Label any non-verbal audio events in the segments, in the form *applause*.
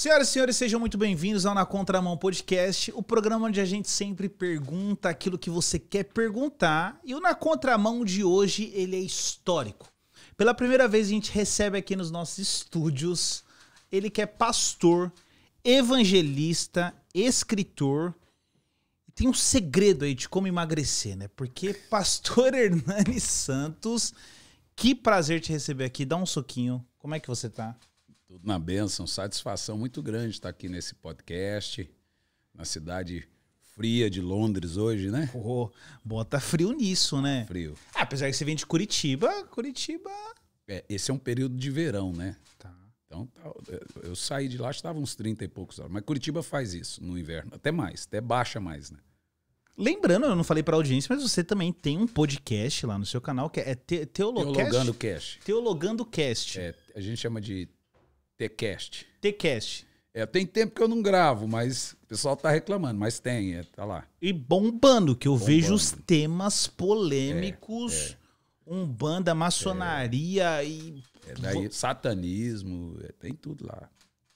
Senhoras e senhores, sejam muito bem-vindos ao Na Contramão Podcast, o programa onde a gente sempre pergunta aquilo que você quer perguntar. E o Na Contramão de hoje, ele é histórico. Pela primeira vez a gente recebe aqui nos nossos estúdios, ele que é pastor, evangelista, escritor. Tem um segredo aí de como emagrecer, né? Porque *laughs* pastor Hernani Santos, que prazer te receber aqui. Dá um soquinho. Como é que você tá? Tudo na bênção. Satisfação muito grande estar aqui nesse podcast, na cidade fria de Londres hoje, né? Oh, bota frio nisso, né? Frio. Ah, apesar que você vem de Curitiba, Curitiba. É, esse é um período de verão, né? Tá. Então, tá, eu saí de lá, estava uns 30 e poucos horas. Mas Curitiba faz isso no inverno, até mais, até baixa mais, né? Lembrando, eu não falei para audiência, mas você também tem um podcast lá no seu canal que é te Teologando Cast. Teologando Cast. Teologando Cast. É, a gente chama de Tcast. Tcast. É, tem tempo que eu não gravo, mas o pessoal tá reclamando, mas tem, é, tá lá. E bombando, que eu bombando. vejo os temas polêmicos, é, é. umbanda, maçonaria é. e... É, daí, satanismo, é, tem tudo lá.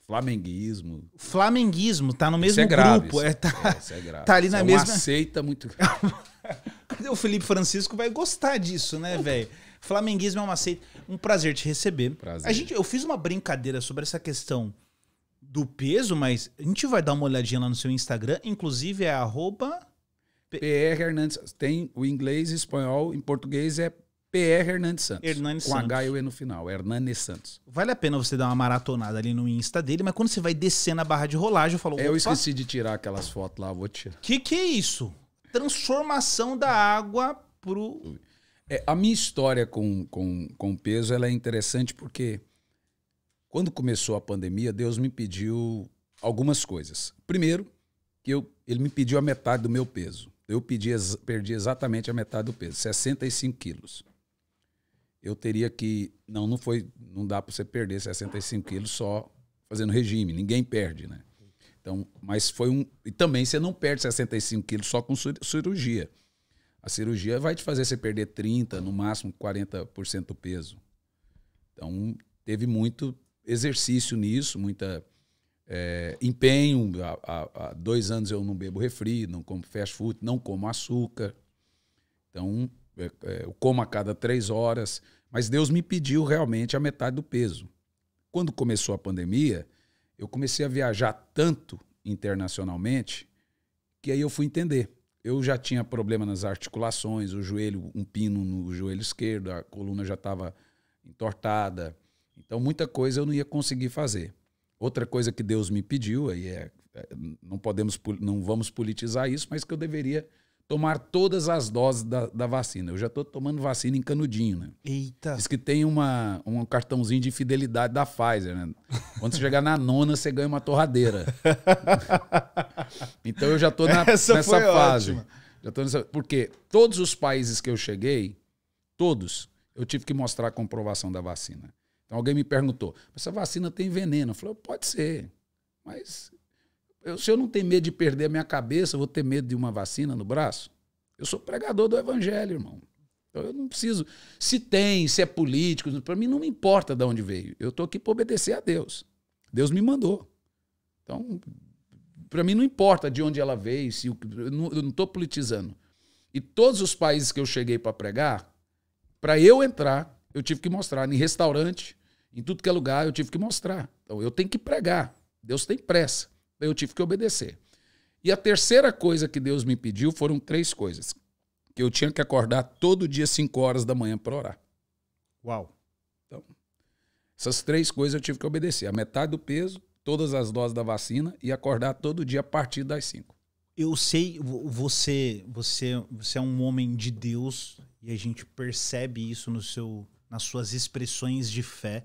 Flamenguismo. Flamenguismo, tá no mesmo isso é grave, grupo. Isso. É, tá, é, isso é grave. Tá ali na mesma. É uma seita muito *laughs* Cadê o Felipe Francisco vai gostar disso, né, velho? Flamenguismo é uma seita. Um prazer te receber. Prazer. A gente, eu fiz uma brincadeira sobre essa questão do peso, mas a gente vai dar uma olhadinha lá no seu Instagram. Inclusive é arroba... PR Hernandes. Tem o inglês, espanhol, em português é PR Hernandes Santos. Hernandes com Santos. H e o E no final, Hernandes Santos. Vale a pena você dar uma maratonada ali no Insta dele, mas quando você vai descer na barra de rolagem, eu falo. É, eu esqueci de tirar aquelas fotos lá, vou tirar. Que que é isso? Transformação da água pro. É, a minha história com, com, com peso ela é interessante porque quando começou a pandemia, Deus me pediu algumas coisas. Primeiro, que eu, ele me pediu a metade do meu peso. Eu pedi, perdi exatamente a metade do peso, 65 quilos. Eu teria que. Não, não foi. Não dá para você perder 65 quilos só fazendo regime. Ninguém perde, né? Então, mas foi um. E também você não perde 65 quilos só com cirurgia. A cirurgia vai te fazer você perder 30, no máximo 40% do peso. Então, teve muito exercício nisso, muita é, empenho. Há, há, dois anos eu não bebo refri, não como fast food, não como açúcar. Então, é, é, eu como a cada três horas. Mas Deus me pediu realmente a metade do peso. Quando começou a pandemia, eu comecei a viajar tanto internacionalmente que aí eu fui entender eu já tinha problema nas articulações, o joelho, um pino no joelho esquerdo, a coluna já estava entortada. Então, muita coisa eu não ia conseguir fazer. Outra coisa que Deus me pediu, aí é, é não podemos, não vamos politizar isso, mas que eu deveria tomar todas as doses da, da vacina. Eu já estou tomando vacina em canudinho, né? Eita! Diz que tem uma, um cartãozinho de fidelidade da Pfizer, né? Quando você chegar na nona, você ganha uma torradeira. *laughs* então eu já estou nessa fase. Ótima. Já tô nessa, porque todos os países que eu cheguei, todos, eu tive que mostrar a comprovação da vacina. Então alguém me perguntou, essa vacina tem veneno? Eu falei, pode ser, mas eu, se eu não tenho medo de perder a minha cabeça, vou ter medo de uma vacina no braço? Eu sou pregador do evangelho, irmão. Então eu não preciso. Se tem, se é político, para mim não me importa de onde veio. Eu estou aqui para obedecer a Deus. Deus me mandou. Então, para mim não importa de onde ela veio, se eu não estou politizando. E todos os países que eu cheguei para pregar, para eu entrar, eu tive que mostrar. Em restaurante, em tudo que é lugar, eu tive que mostrar. Então eu tenho que pregar. Deus tem pressa eu tive que obedecer. E a terceira coisa que Deus me pediu foram três coisas. Que eu tinha que acordar todo dia, 5 horas da manhã, para orar. Uau! Então, essas três coisas eu tive que obedecer: a metade do peso, todas as doses da vacina e acordar todo dia a partir das 5. Eu sei, você, você, você é um homem de Deus e a gente percebe isso no seu, nas suas expressões de fé.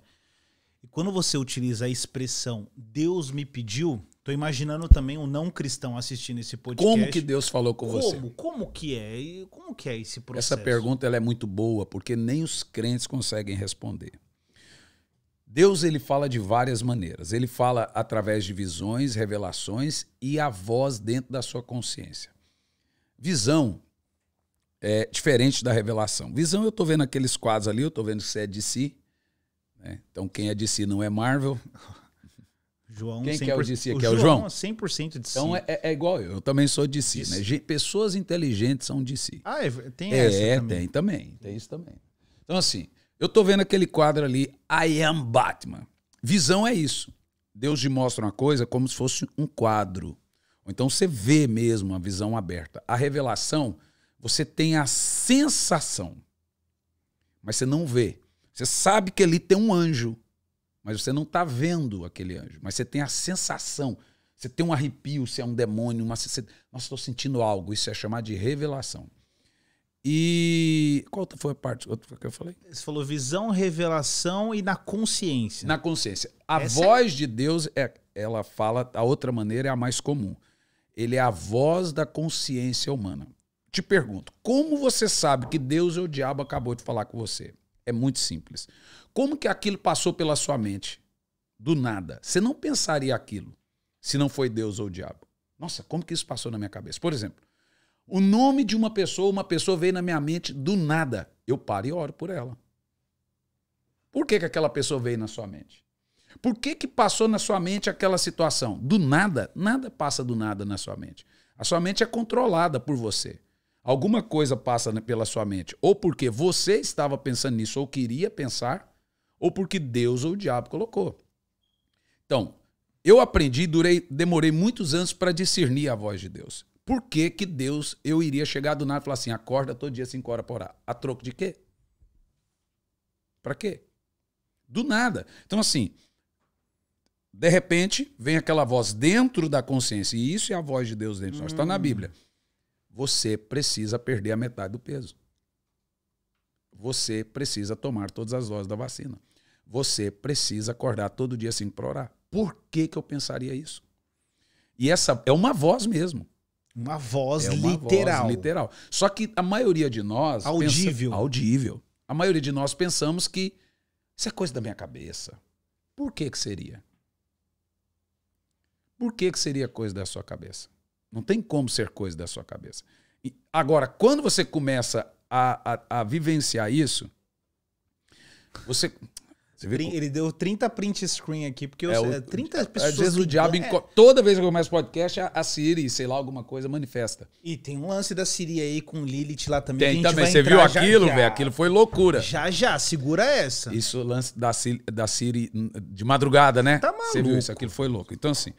E quando você utiliza a expressão Deus me pediu, Tô imaginando também um não cristão assistindo esse podcast. Como que Deus falou com como? você? Como que é? E como que é esse processo? Essa pergunta ela é muito boa, porque nem os crentes conseguem responder. Deus ele fala de várias maneiras. Ele fala através de visões, revelações e a voz dentro da sua consciência. Visão é diferente da revelação. Visão, eu estou vendo aqueles quadros ali, eu estou vendo que você é de si. Né? Então, quem é de si não é Marvel. *laughs* João Quem que é o DC aqui? O é o João? 100% de então si. Então é, é, igual eu, eu também sou de si, né? Pessoas inteligentes são de si. Ah, é, tem é, essa É, também. tem também, tem isso também. Então assim, eu tô vendo aquele quadro ali, I am Batman. Visão é isso. Deus te mostra uma coisa como se fosse um quadro. Ou então você vê mesmo a visão aberta. A revelação, você tem a sensação, mas você não vê. Você sabe que ali tem um anjo, mas você não está vendo aquele anjo, mas você tem a sensação, você tem um arrepio, se é um demônio, uma, você, nossa, estou sentindo algo, isso é chamado de revelação. E qual foi a parte outra que eu falei? Você falou visão, revelação e na consciência. Na consciência. A Essa é voz é... de Deus, é, ela fala, a outra maneira é a mais comum. Ele é a voz da consciência humana. Te pergunto, como você sabe que Deus ou o diabo acabou de falar com você? É muito simples. Como que aquilo passou pela sua mente? Do nada. Você não pensaria aquilo se não foi Deus ou o diabo. Nossa, como que isso passou na minha cabeça? Por exemplo, o nome de uma pessoa, uma pessoa veio na minha mente do nada. Eu paro e oro por ela. Por que, que aquela pessoa veio na sua mente? Por que, que passou na sua mente aquela situação? Do nada, nada passa do nada na sua mente. A sua mente é controlada por você. Alguma coisa passa pela sua mente, ou porque você estava pensando nisso ou queria pensar, ou porque Deus ou o diabo colocou. Então, eu aprendi, durei, demorei muitos anos para discernir a voz de Deus. Por que, que Deus eu iria chegar do nada e falar assim: acorda todo dia se horas por orar? A troco de quê? Para quê? Do nada. Então, assim, de repente, vem aquela voz dentro da consciência. E isso é a voz de Deus dentro de nós. Está na Bíblia. Você precisa perder a metade do peso. Você precisa tomar todas as doses da vacina. Você precisa acordar todo dia assim para orar. Por que, que eu pensaria isso? E essa é uma voz mesmo. Uma voz é uma literal. Voz literal. Só que a maioria de nós. Audível. Pensa, audível. A maioria de nós pensamos que isso é coisa da minha cabeça. Por que, que seria? Por que, que seria coisa da sua cabeça? Não tem como ser coisa da sua cabeça. E agora, quando você começa a, a, a vivenciar isso, você ele deu 30 print screen aqui, porque é eu, é, o, 30 pessoas. Às vezes o diabo. É. Toda vez que eu começo podcast, a, a Siri, sei lá, alguma coisa, manifesta. E tem um lance da Siri aí com Lilith lá também. Tem também. Você viu aquilo, velho? Aquilo foi loucura. Já, já, segura essa. Isso, o lance da, da Siri de madrugada, né? Tá maluco. Você viu isso? Aquilo foi louco. Então, assim.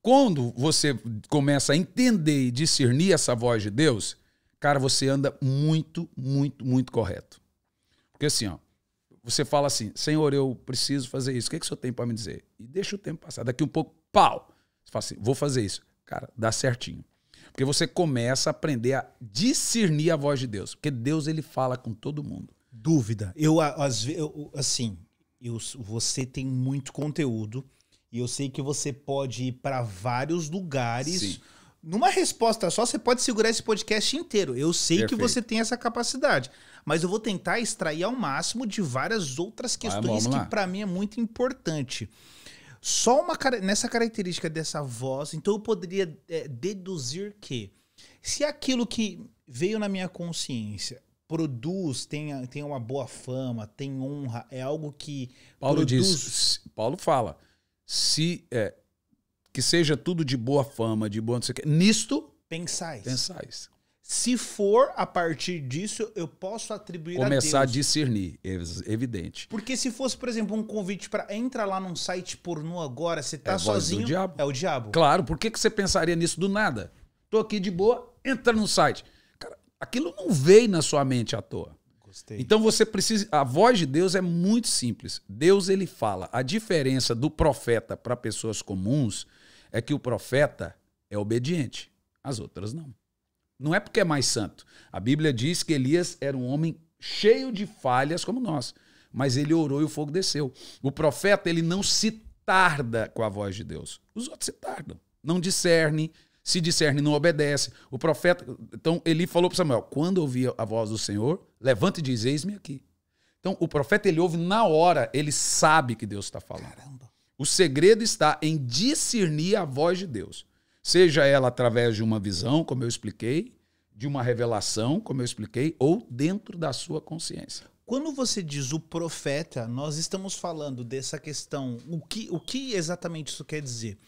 Quando você começa a entender e discernir essa voz de Deus, cara, você anda muito, muito, muito correto. Porque assim, ó você fala assim: Senhor, eu preciso fazer isso. O que, é que o senhor tem para me dizer? E deixa o tempo passar. Daqui um pouco, pau! Você fala assim: vou fazer isso. Cara, dá certinho. Porque você começa a aprender a discernir a voz de Deus. Porque Deus, ele fala com todo mundo. Dúvida. Eu, assim, eu, você tem muito conteúdo. E eu sei que você pode ir para vários lugares. Sim. Numa resposta só, você pode segurar esse podcast inteiro. Eu sei Perfeito. que você tem essa capacidade mas eu vou tentar extrair ao máximo de várias outras questões que para mim é muito importante. Só uma nessa característica dessa voz, então eu poderia é, deduzir que se aquilo que veio na minha consciência produz, tem, tem uma boa fama, tem honra, é algo que Paulo produz... diz, Paulo fala, se é, que seja tudo de boa fama, de boa não sei o que, nisto pensais. Pensais. Se for a partir disso, eu posso atribuir Começar a, a discernir, evidente. Porque se fosse, por exemplo, um convite para entrar lá num site pornô agora, você tá é sozinho, diabo. é o diabo. Claro, por que, que você pensaria nisso do nada? Tô aqui de boa, entra no site. Cara, aquilo não veio na sua mente à toa. Gostei. Então você precisa, a voz de Deus é muito simples. Deus ele fala. A diferença do profeta para pessoas comuns é que o profeta é obediente, as outras não. Não é porque é mais santo. A Bíblia diz que Elias era um homem cheio de falhas como nós, mas ele orou e o fogo desceu. O profeta, ele não se tarda com a voz de Deus. Os outros se tardam, não discernem, se discerne, não obedece. O profeta, então ele falou para Samuel: "Quando ouvir a voz do Senhor, levante e diz: eis-me aqui". Então o profeta ele ouve na hora, ele sabe que Deus está falando. Caramba. O segredo está em discernir a voz de Deus. Seja ela através de uma visão, como eu expliquei, de uma revelação, como eu expliquei, ou dentro da sua consciência. Quando você diz o profeta, nós estamos falando dessa questão, o que, o que exatamente isso quer dizer?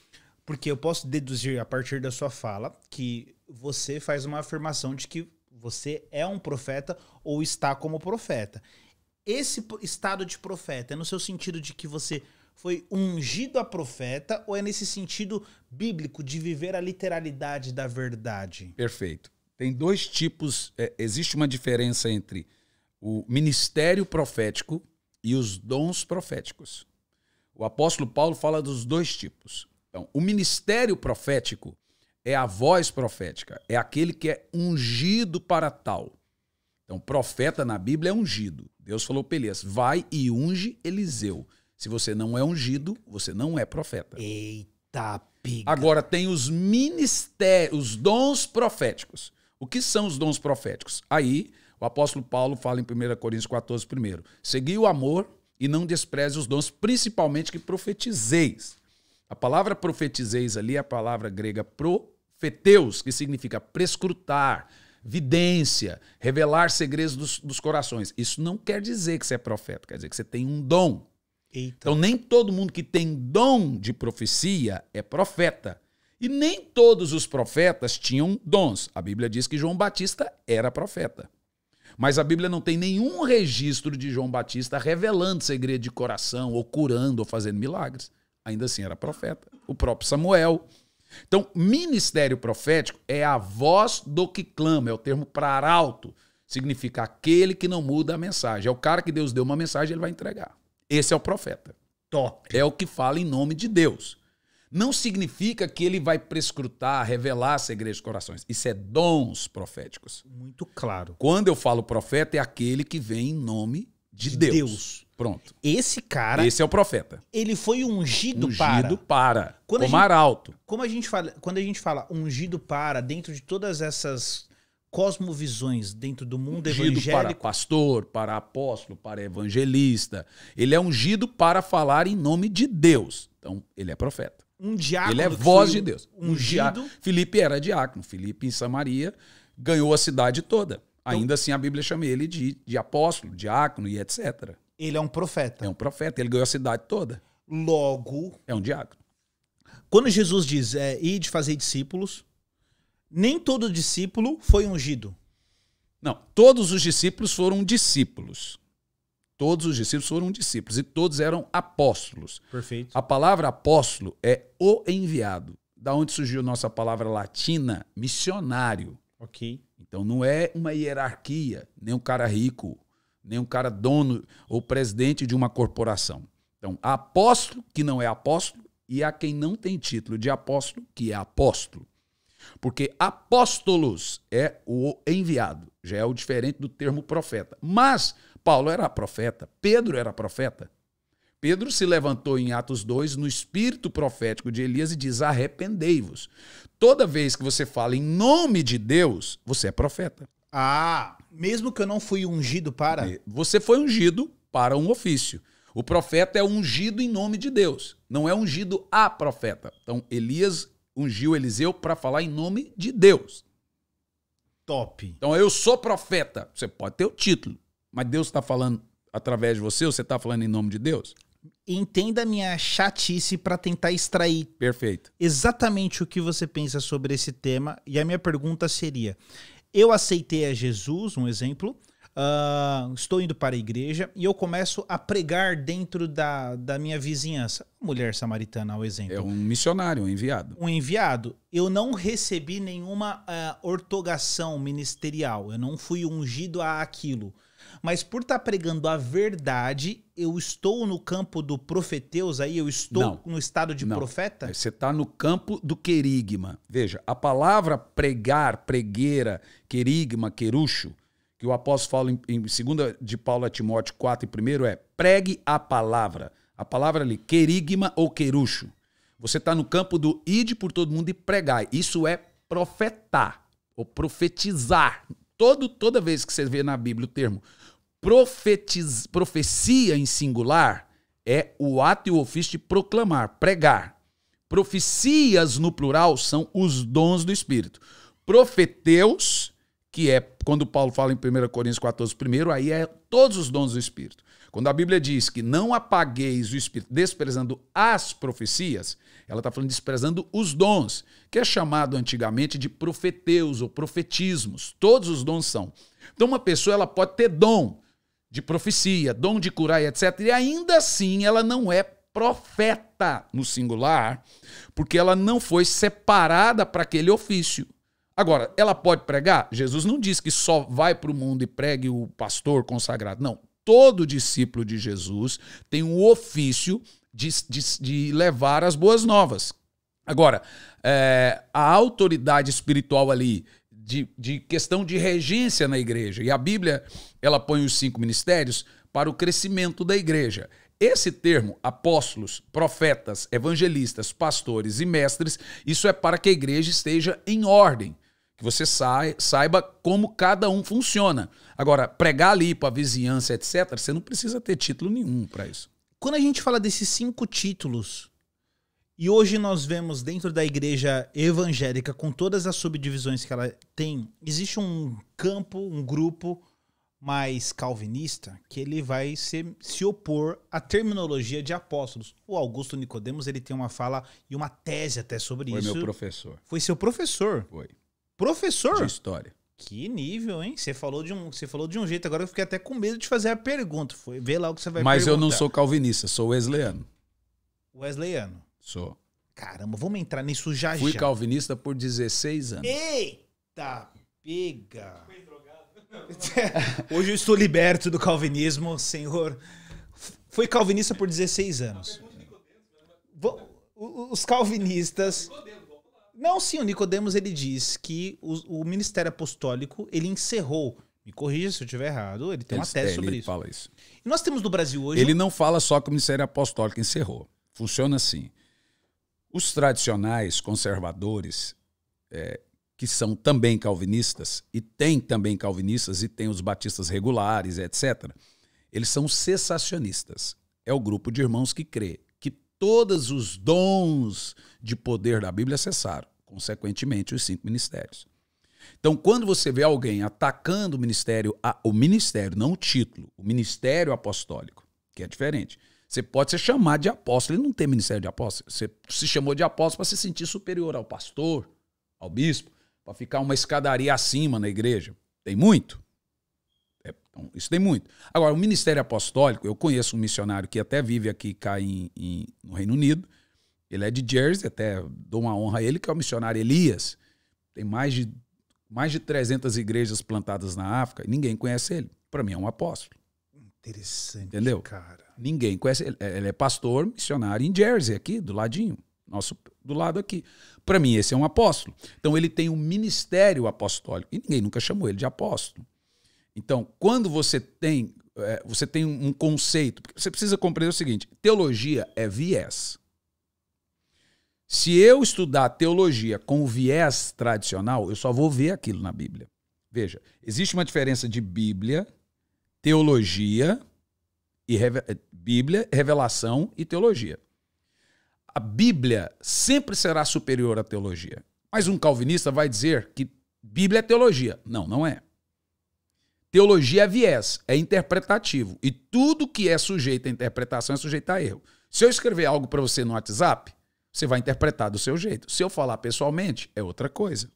Porque eu posso deduzir a partir da sua fala que você faz uma afirmação de que você é um profeta ou está como profeta. Esse estado de profeta é no seu sentido de que você foi ungido a profeta ou é nesse sentido bíblico de viver a literalidade da verdade? Perfeito. Tem dois tipos, é, existe uma diferença entre o ministério profético e os dons proféticos. O apóstolo Paulo fala dos dois tipos. Então, o ministério profético é a voz profética, é aquele que é ungido para tal. Então, profeta na Bíblia é ungido. Deus falou para Elias: vai e unge Eliseu. Se você não é ungido, você não é profeta. Eita pica. Agora tem os ministérios, os dons proféticos. O que são os dons proféticos? Aí o apóstolo Paulo fala em 1 Coríntios 14, primeiro. Segui o amor e não despreze os dons, principalmente que profetizeis. A palavra profetizeis ali é a palavra grega profeteus, que significa prescrutar, vidência, revelar segredos dos, dos corações. Isso não quer dizer que você é profeta, quer dizer que você tem um dom. Eita. Então, nem todo mundo que tem dom de profecia é profeta. E nem todos os profetas tinham dons. A Bíblia diz que João Batista era profeta. Mas a Bíblia não tem nenhum registro de João Batista revelando segredo de coração, ou curando, ou fazendo milagres. Ainda assim era profeta. O próprio Samuel. Então, ministério profético é a voz do que clama, é o termo para praralto. Significa aquele que não muda a mensagem. É o cara que Deus deu uma mensagem, ele vai entregar. Esse é o profeta. Top. É o que fala em nome de Deus. Não significa que ele vai prescrutar, revelar segredos de corações. Isso é dons proféticos. Muito claro. Quando eu falo profeta, é aquele que vem em nome de, de Deus. Deus. Pronto. Esse cara. Esse é o profeta. Ele foi ungido, para. Ungido para. Quando como gente, Como a gente fala, quando a gente fala ungido para, dentro de todas essas cosmovisões dentro do mundo ungido evangélico. para pastor, para apóstolo, para evangelista. Ele é ungido para falar em nome de Deus. Então, ele é profeta. Um diácono. Ele é voz de Deus. Ungido. Um era diácono. Felipe em Samaria ganhou a cidade toda. Então- Ainda assim, a Bíblia chama ele de, de apóstolo, diácono e etc. Ele é um profeta. É um profeta. Ele ganhou a cidade toda. Logo. É um diácono. Quando Jesus diz, é, ir de fazer discípulos, nem todo discípulo foi ungido. Não, todos os discípulos foram discípulos. Todos os discípulos foram discípulos e todos eram apóstolos. Perfeito. A palavra apóstolo é o enviado. Da onde surgiu nossa palavra latina, missionário. Ok. Então não é uma hierarquia, nem um cara rico, nem um cara dono ou presidente de uma corporação. Então, apóstolo que não é apóstolo e a quem não tem título de apóstolo que é apóstolo. Porque apóstolos é o enviado, já é o diferente do termo profeta. Mas Paulo era profeta, Pedro era profeta. Pedro se levantou em Atos 2 no espírito profético de Elias e diz: Arrependei-vos. Toda vez que você fala em nome de Deus, você é profeta. Ah, mesmo que eu não fui ungido para. Você foi ungido para um ofício. O profeta é ungido em nome de Deus, não é ungido a profeta. Então, Elias ungiu Eliseu para falar em nome de Deus. Top. Então eu sou profeta. Você pode ter o título, mas Deus está falando através de você ou você está falando em nome de Deus? Entenda a minha chatice para tentar extrair. Perfeito. Exatamente o que você pensa sobre esse tema. E a minha pergunta seria: eu aceitei a Jesus, um exemplo, Uh, estou indo para a igreja e eu começo a pregar dentro da, da minha vizinhança. Mulher samaritana, ao exemplo. É um missionário, um enviado. Um enviado. Eu não recebi nenhuma uh, ortogação ministerial, eu não fui ungido a aquilo. Mas por estar tá pregando a verdade, eu estou no campo do profeteus aí, eu estou não, no estado de não. profeta? Você está no campo do querigma. Veja, a palavra pregar, pregueira, querigma, querucho, que o apóstolo fala em, em 2 de Paulo a Timóteo 4 e 1 é pregue a palavra. A palavra ali, querigma ou querucho. Você está no campo do ide por todo mundo e pregar. Isso é profetar ou profetizar. Todo, toda vez que você vê na Bíblia o termo profetiz, profecia em singular, é o ato e o ofício de proclamar, pregar. Profecias no plural são os dons do Espírito. Profeteus que é quando Paulo fala em 1 Coríntios 14, primeiro, aí é todos os dons do Espírito. Quando a Bíblia diz que não apagueis o Espírito desprezando as profecias, ela está falando desprezando os dons, que é chamado antigamente de profeteus ou profetismos. Todos os dons são. Então, uma pessoa ela pode ter dom de profecia, dom de curar, etc. E ainda assim ela não é profeta no singular, porque ela não foi separada para aquele ofício. Agora, ela pode pregar? Jesus não diz que só vai para o mundo e pregue o pastor consagrado. Não. Todo discípulo de Jesus tem um ofício de, de, de levar as boas novas. Agora, é, a autoridade espiritual ali de, de, questão de regência na igreja. E a Bíblia, ela põe os cinco ministérios para o crescimento da igreja. Esse termo, apóstolos, profetas, evangelistas, pastores e mestres, isso é para que a igreja esteja em ordem que você saiba como cada um funciona. Agora, pregar ali para a vizinhança, etc., você não precisa ter título nenhum para isso. Quando a gente fala desses cinco títulos, e hoje nós vemos dentro da igreja evangélica, com todas as subdivisões que ela tem, existe um campo, um grupo mais calvinista que ele vai se, se opor à terminologia de apóstolos. O Augusto Nicodemos ele tem uma fala e uma tese até sobre Foi isso. Foi meu professor. Foi seu professor. Foi. Professor? De história. Que nível, hein? Você falou de um, você falou de um jeito agora eu fiquei até com medo de fazer a pergunta. Foi ver lá o que você vai Mas perguntar. eu não sou calvinista, sou wesleyano. Wesleyano. Sou. Caramba, vamos entrar nisso já Fui já. Fui calvinista por 16 anos. Eita, pega. *laughs* Hoje eu estou liberto do calvinismo, senhor. Fui calvinista por 16 anos. Os calvinistas não, sim, o Nicodemos ele diz que o, o ministério apostólico ele encerrou. Me corrija se eu estiver errado, ele tem ele, uma tese ele sobre isso. fala isso. E nós temos do Brasil hoje. Ele não fala só que o ministério apostólico encerrou. Funciona assim. Os tradicionais conservadores, é, que são também calvinistas, e tem também calvinistas, e tem os batistas regulares, etc., eles são cessacionistas. É o grupo de irmãos que crê que todos os dons de poder da Bíblia cessaram consequentemente, os cinco ministérios. Então, quando você vê alguém atacando o ministério, o ministério, não o título, o ministério apostólico, que é diferente. Você pode ser chamado de apóstolo e não ter ministério de apóstolo. Você se chamou de apóstolo para se sentir superior ao pastor, ao bispo, para ficar uma escadaria acima na igreja. Tem muito. É, então, isso tem muito. Agora, o ministério apostólico, eu conheço um missionário que até vive aqui, cá em, em no Reino Unido, ele é de Jersey, até dou uma honra a ele, que é o missionário Elias. Tem mais de, mais de 300 igrejas plantadas na África e ninguém conhece ele. Para mim é um apóstolo. Interessante, Entendeu? cara. Ninguém conhece ele. É, ele é pastor missionário em Jersey, aqui, do ladinho. Nosso, do lado aqui. Para mim, esse é um apóstolo. Então, ele tem um ministério apostólico. E ninguém nunca chamou ele de apóstolo. Então, quando você tem, é, você tem um conceito, você precisa compreender o seguinte: teologia é viés. Se eu estudar teologia com o viés tradicional, eu só vou ver aquilo na Bíblia. Veja, existe uma diferença de Bíblia, teologia e Bíblia, revelação e teologia. A Bíblia sempre será superior à teologia. Mas um calvinista vai dizer que Bíblia é teologia. Não, não é. Teologia é viés, é interpretativo. E tudo que é sujeito a interpretação é sujeito a erro. Se eu escrever algo para você no WhatsApp, você vai interpretar do seu jeito. Se eu falar pessoalmente, é outra coisa.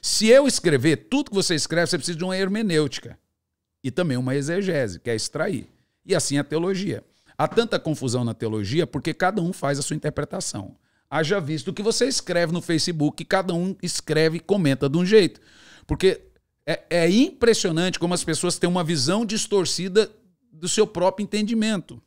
Se eu escrever tudo que você escreve, você precisa de uma hermenêutica e também uma exegese, que é extrair. E assim a teologia. Há tanta confusão na teologia porque cada um faz a sua interpretação. Haja visto o que você escreve no Facebook, cada um escreve e comenta de um jeito. Porque é, é impressionante como as pessoas têm uma visão distorcida do seu próprio entendimento.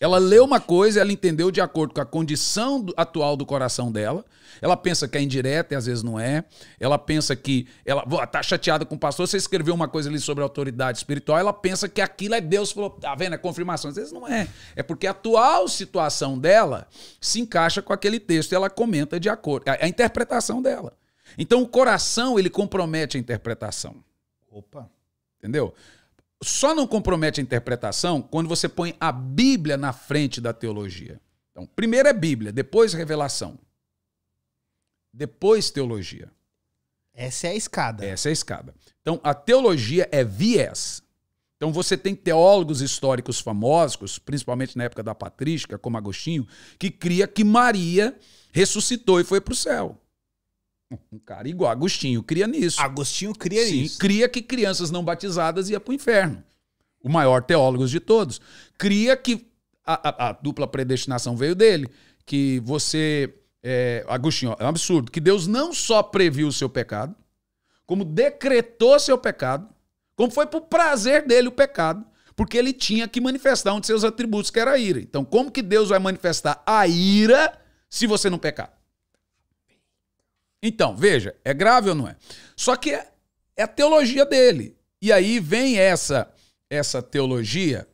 Ela leu uma coisa, ela entendeu de acordo com a condição do, atual do coração dela. Ela pensa que é indireta e às vezes não é. Ela pensa que ela tá chateada com o pastor. Você escreveu uma coisa ali sobre autoridade espiritual, ela pensa que aquilo é Deus falou, tá vendo? É confirmação. Às vezes não é. É porque a atual situação dela se encaixa com aquele texto e ela comenta de acordo. A, a interpretação dela. Então o coração ele compromete a interpretação. Opa. Entendeu? só não compromete a interpretação quando você põe a Bíblia na frente da teologia. Então, primeiro é Bíblia, depois revelação, depois teologia. Essa é a escada. Essa é a escada. Então, a teologia é viés. Então, você tem teólogos históricos famosos, principalmente na época da patrística, como Agostinho, que cria que Maria ressuscitou e foi para o céu. *laughs* Um Cara, igual Agostinho cria nisso. Agostinho cria Sim, nisso. Cria que crianças não batizadas iam para o inferno. O maior teólogo de todos. Cria que a, a, a dupla predestinação veio dele. Que você. É, Agostinho, é um absurdo. Que Deus não só previu o seu pecado, como decretou seu pecado, como foi por prazer dele o pecado, porque ele tinha que manifestar um de seus atributos, que era a ira. Então, como que Deus vai manifestar a ira se você não pecar? Então, veja, é grave ou não é? Só que é, é a teologia dele. E aí vem essa essa teologia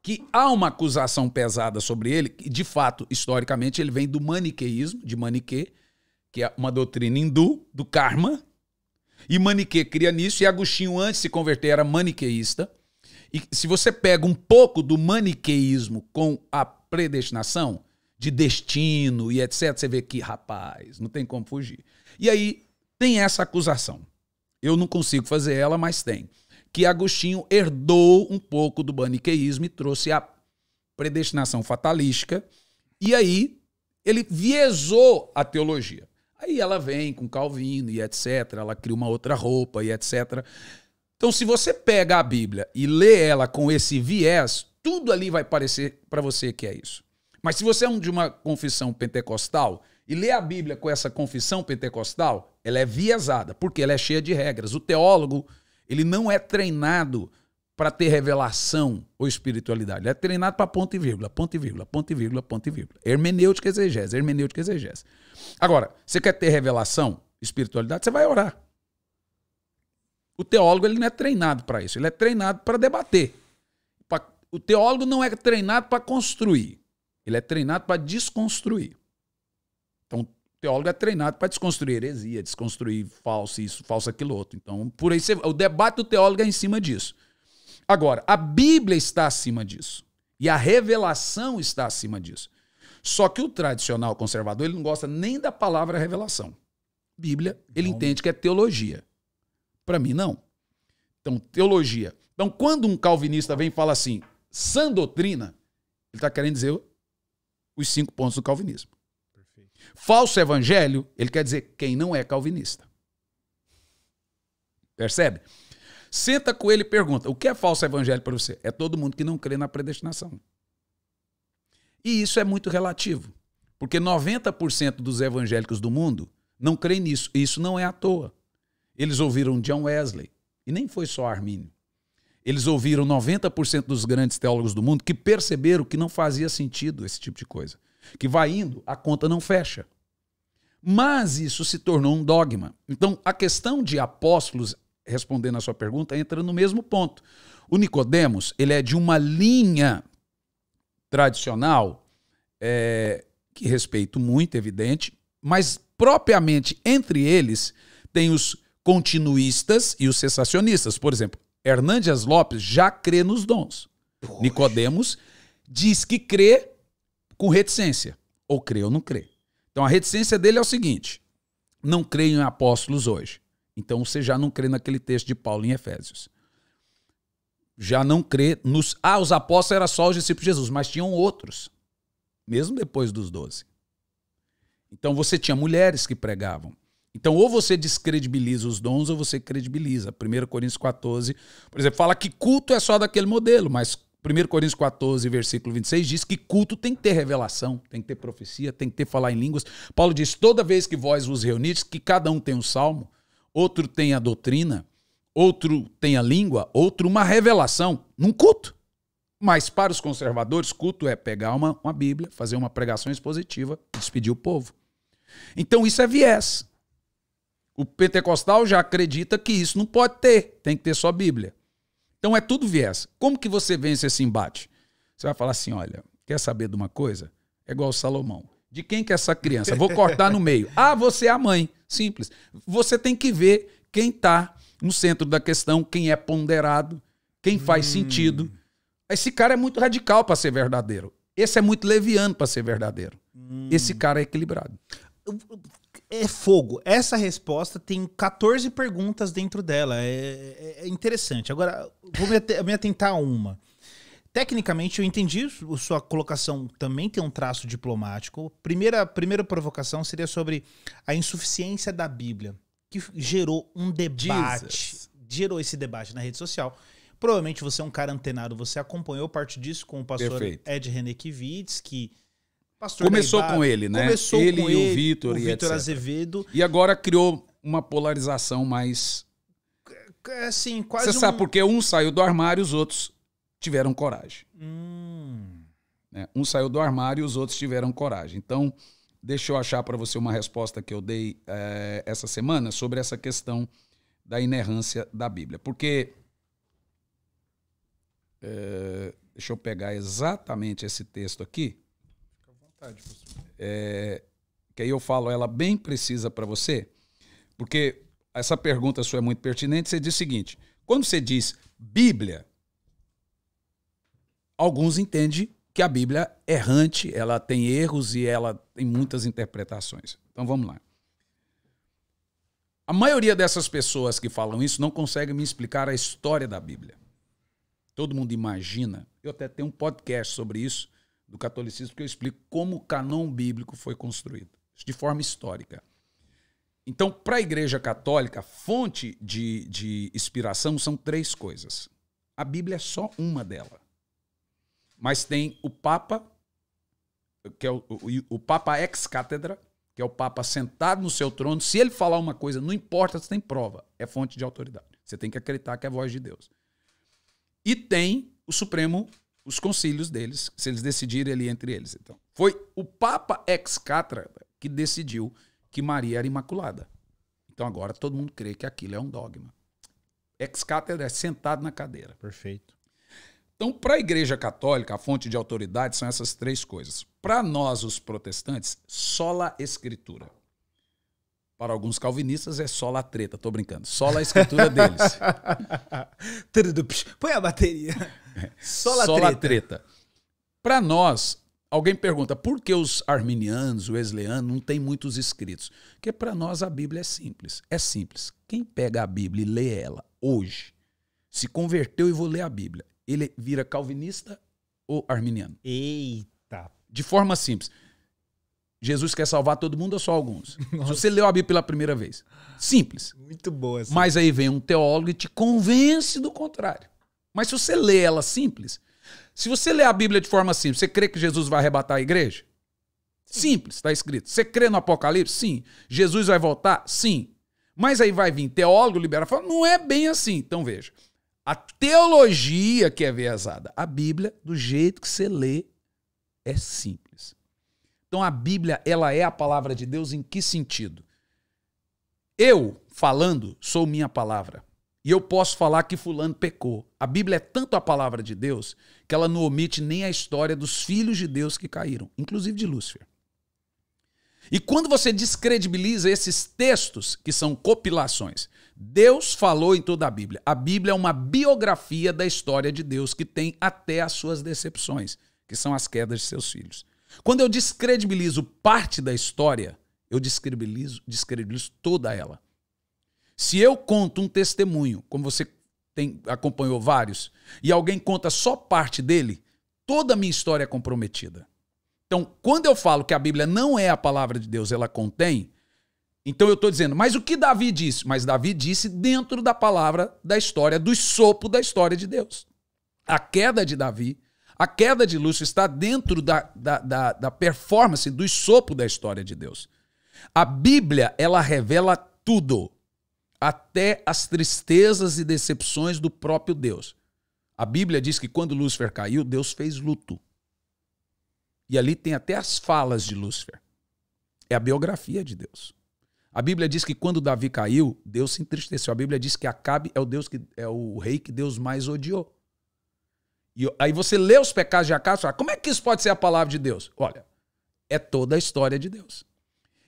que há uma acusação pesada sobre ele, que de fato, historicamente, ele vem do maniqueísmo, de Maniquê, que é uma doutrina hindu, do karma. E Maniquê cria nisso, e Agostinho, antes de se converter, era maniqueísta. E se você pega um pouco do maniqueísmo com a predestinação, de destino e etc. Você vê que, rapaz, não tem como fugir. E aí tem essa acusação. Eu não consigo fazer ela, mas tem. Que Agostinho herdou um pouco do baniqueísmo e trouxe a predestinação fatalística. E aí ele viesou a teologia. Aí ela vem com Calvino e etc. Ela cria uma outra roupa e etc. Então, se você pega a Bíblia e lê ela com esse viés, tudo ali vai parecer para você que é isso. Mas se você é de uma confissão pentecostal e lê a Bíblia com essa confissão pentecostal, ela é viesada, porque ela é cheia de regras. O teólogo, ele não é treinado para ter revelação ou espiritualidade. Ele é treinado para ponto e vírgula, ponto e vírgula, ponto e vírgula, ponto e vírgula. Hermenêutica exegese, hermenêutica exegese. Agora, você quer ter revelação, espiritualidade, você vai orar. O teólogo ele não é treinado para isso, ele é treinado para debater. O teólogo não é treinado para construir. Ele é treinado para desconstruir. Então, o teólogo é treinado para desconstruir heresia, desconstruir falso isso, falso aquilo outro. Então, por aí você, o debate do teólogo é em cima disso. Agora, a Bíblia está acima disso. E a revelação está acima disso. Só que o tradicional conservador, ele não gosta nem da palavra revelação. Bíblia, ele não. entende que é teologia. Para mim, não. Então, teologia. Então, quando um calvinista vem e fala assim, sã doutrina, ele está querendo dizer os cinco pontos do calvinismo. Perfeito. Falso evangelho, ele quer dizer quem não é calvinista. Percebe? Senta com ele e pergunta: o que é falso evangelho para você? É todo mundo que não crê na predestinação. E isso é muito relativo, porque 90% dos evangélicos do mundo não creem nisso. E isso não é à toa. Eles ouviram John Wesley, e nem foi só Armínio. Eles ouviram 90% dos grandes teólogos do mundo que perceberam que não fazia sentido esse tipo de coisa. Que vai indo, a conta não fecha. Mas isso se tornou um dogma. Então, a questão de apóstolos, respondendo a sua pergunta, entra no mesmo ponto. O Nicodemos, ele é de uma linha tradicional é, que respeito muito, evidente, mas propriamente entre eles tem os continuistas e os cessacionistas. Por exemplo, Hernandes Lopes já crê nos dons. Poxa. Nicodemos diz que crê com reticência. Ou crê ou não crê. Então a reticência dele é o seguinte: não creio em apóstolos hoje. Então você já não crê naquele texto de Paulo em Efésios. Já não crê nos. Ah, os apóstolos eram só os discípulos de Jesus, mas tinham outros, mesmo depois dos doze. Então você tinha mulheres que pregavam, então, ou você descredibiliza os dons, ou você credibiliza. 1 Coríntios 14, por exemplo, fala que culto é só daquele modelo, mas 1 Coríntios 14, versículo 26, diz que culto tem que ter revelação, tem que ter profecia, tem que ter falar em línguas. Paulo diz: toda vez que vós vos reunis, que cada um tem um salmo, outro tem a doutrina, outro tem a língua, outro uma revelação, num culto. Mas para os conservadores, culto é pegar uma, uma Bíblia, fazer uma pregação expositiva, despedir o povo. Então isso é viés. O pentecostal já acredita que isso não pode ter, tem que ter só a Bíblia. Então é tudo viés. Como que você vence esse embate? Você vai falar assim: olha, quer saber de uma coisa? É igual o Salomão. De quem que é essa criança? Vou cortar no meio. *laughs* Ah, você é a mãe. Simples. Você tem que ver quem está no centro da questão, quem é ponderado, quem faz hum. sentido. Esse cara é muito radical para ser verdadeiro. Esse é muito leviano para ser verdadeiro. Hum. Esse cara é equilibrado é fogo. Essa resposta tem 14 perguntas dentro dela. É, é, é interessante. Agora, vou me atentar a uma. Tecnicamente, eu entendi sua colocação também tem um traço diplomático. Primeira, primeira provocação seria sobre a insuficiência da Bíblia, que gerou um debate. Jesus. Gerou esse debate na rede social. Provavelmente você é um cara antenado, você acompanhou parte disso com o pastor Perfeito. Ed Renekiewicz, que Pastor começou com ele, né? Começou ele com e ele, o Vitor. O Vitor Azevedo. E agora criou uma polarização mais. É, é assim, quase. Você um... sabe porque um saiu do armário e os outros tiveram coragem. Hum. Né? um saiu do armário e os outros tiveram coragem. Então, deixa eu achar para você uma resposta que eu dei é, essa semana sobre essa questão da inerrância da Bíblia. Porque. É, deixa eu pegar exatamente esse texto aqui. Vontade, é, que aí eu falo ela bem precisa para você, porque essa pergunta sua é muito pertinente. Você diz o seguinte: quando você diz Bíblia, alguns entendem que a Bíblia é errante, ela tem erros e ela tem muitas interpretações. Então vamos lá. A maioria dessas pessoas que falam isso não consegue me explicar a história da Bíblia. Todo mundo imagina. Eu até tenho um podcast sobre isso do catolicismo, porque eu explico como o canon bíblico foi construído, de forma histórica. Então, para a Igreja Católica, fonte de, de inspiração são três coisas. A Bíblia é só uma dela. Mas tem o Papa, que é o, o, o Papa ex-cátedra, que é o Papa sentado no seu trono. Se ele falar uma coisa, não importa se tem prova, é fonte de autoridade. Você tem que acreditar que é a voz de Deus. E tem o Supremo os concílios deles, se eles decidirem ali entre eles. Então, foi o Papa ex cátedra que decidiu que Maria era imaculada. Então agora todo mundo crê que aquilo é um dogma. Ex cátedra é sentado na cadeira. Perfeito. Então, para a Igreja Católica, a fonte de autoridade são essas três coisas. Para nós, os protestantes, sola escritura. Para alguns calvinistas é só a treta, tô brincando. Só a escritura *laughs* deles. Põe a bateria. Sola, Sola treta. treta. Para nós, alguém pergunta por que os arminianos, o wesleyanos, não tem muitos escritos? Porque para nós a Bíblia é simples. É simples. Quem pega a Bíblia e lê ela hoje, se converteu e vou ler a Bíblia, ele vira calvinista ou arminiano? Eita! De forma simples. Jesus quer salvar todo mundo ou só alguns? Nossa. *laughs* Se você leu a Bíblia pela primeira vez. Simples. Muito boa. Essa. Mas aí vem um teólogo e te convence do contrário. Mas se você lê ela simples, se você lê a Bíblia de forma simples, você crê que Jesus vai arrebatar a igreja? Simples, está escrito. Você crê no Apocalipse? Sim. Jesus vai voltar? Sim. Mas aí vai vir teólogo liberal fala, não é bem assim. Então veja, a teologia que é viesada, a Bíblia, do jeito que você lê, é simples. Então a Bíblia, ela é a palavra de Deus em que sentido? Eu, falando, sou minha palavra. E eu posso falar que Fulano pecou. A Bíblia é tanto a palavra de Deus que ela não omite nem a história dos filhos de Deus que caíram, inclusive de Lúcifer. E quando você descredibiliza esses textos, que são compilações, Deus falou em toda a Bíblia. A Bíblia é uma biografia da história de Deus que tem até as suas decepções, que são as quedas de seus filhos. Quando eu descredibilizo parte da história, eu descredibilizo, descredibilizo toda ela. Se eu conto um testemunho, como você tem, acompanhou vários, e alguém conta só parte dele, toda a minha história é comprometida. Então, quando eu falo que a Bíblia não é a palavra de Deus, ela contém, então eu estou dizendo, mas o que Davi disse? Mas Davi disse dentro da palavra da história, do sopo da história de Deus. A queda de Davi, a queda de Lúcio está dentro da, da, da, da performance, do sopo da história de Deus. A Bíblia, ela revela tudo até as tristezas e decepções do próprio Deus. A Bíblia diz que quando Lúcifer caiu, Deus fez luto. E ali tem até as falas de Lúcifer. É a biografia de Deus. A Bíblia diz que quando Davi caiu, Deus se entristeceu. A Bíblia diz que Acabe é o Deus que é o rei que Deus mais odiou. E aí você lê os pecados de Acabe e fala: "Como é que isso pode ser a palavra de Deus?" Olha, é toda a história de Deus.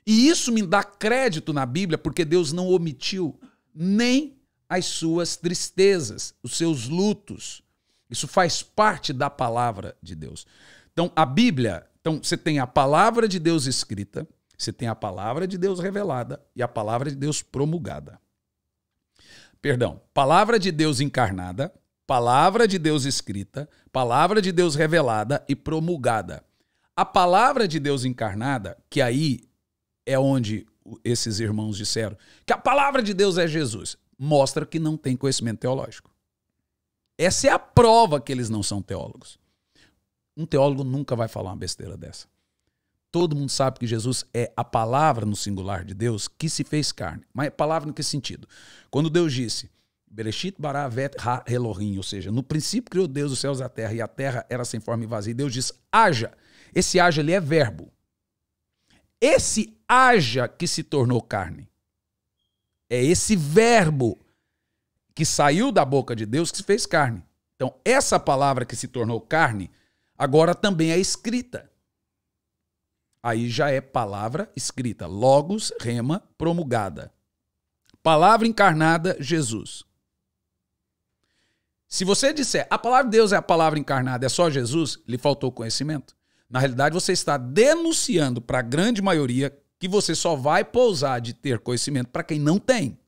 E isso me dá crédito na Bíblia, porque Deus não omitiu nem as suas tristezas, os seus lutos. Isso faz parte da palavra de Deus. Então, a Bíblia, então você tem a palavra de Deus escrita, você tem a palavra de Deus revelada e a palavra de Deus promulgada. Perdão, palavra de Deus encarnada, palavra de Deus escrita, palavra de Deus revelada e promulgada. A palavra de Deus encarnada, que aí é onde esses irmãos disseram que a palavra de Deus é Jesus, mostra que não tem conhecimento teológico. Essa é a prova que eles não são teólogos. Um teólogo nunca vai falar uma besteira dessa. Todo mundo sabe que Jesus é a palavra no singular de Deus que se fez carne. Mas é palavra no que sentido? Quando Deus disse, Bereshit bara vet ha Elohim, ou seja, no princípio criou Deus os céus e a terra, e a terra era sem forma e vazia. Deus diz, haja. Esse haja ali é verbo. Esse haja que se tornou carne. É esse verbo que saiu da boca de Deus que se fez carne. Então, essa palavra que se tornou carne, agora também é escrita. Aí já é palavra escrita. Logos, rema, promulgada. Palavra encarnada, Jesus. Se você disser a palavra de Deus é a palavra encarnada, é só Jesus, lhe faltou conhecimento. Na realidade, você está denunciando para a grande maioria que você só vai pousar de ter conhecimento para quem não tem.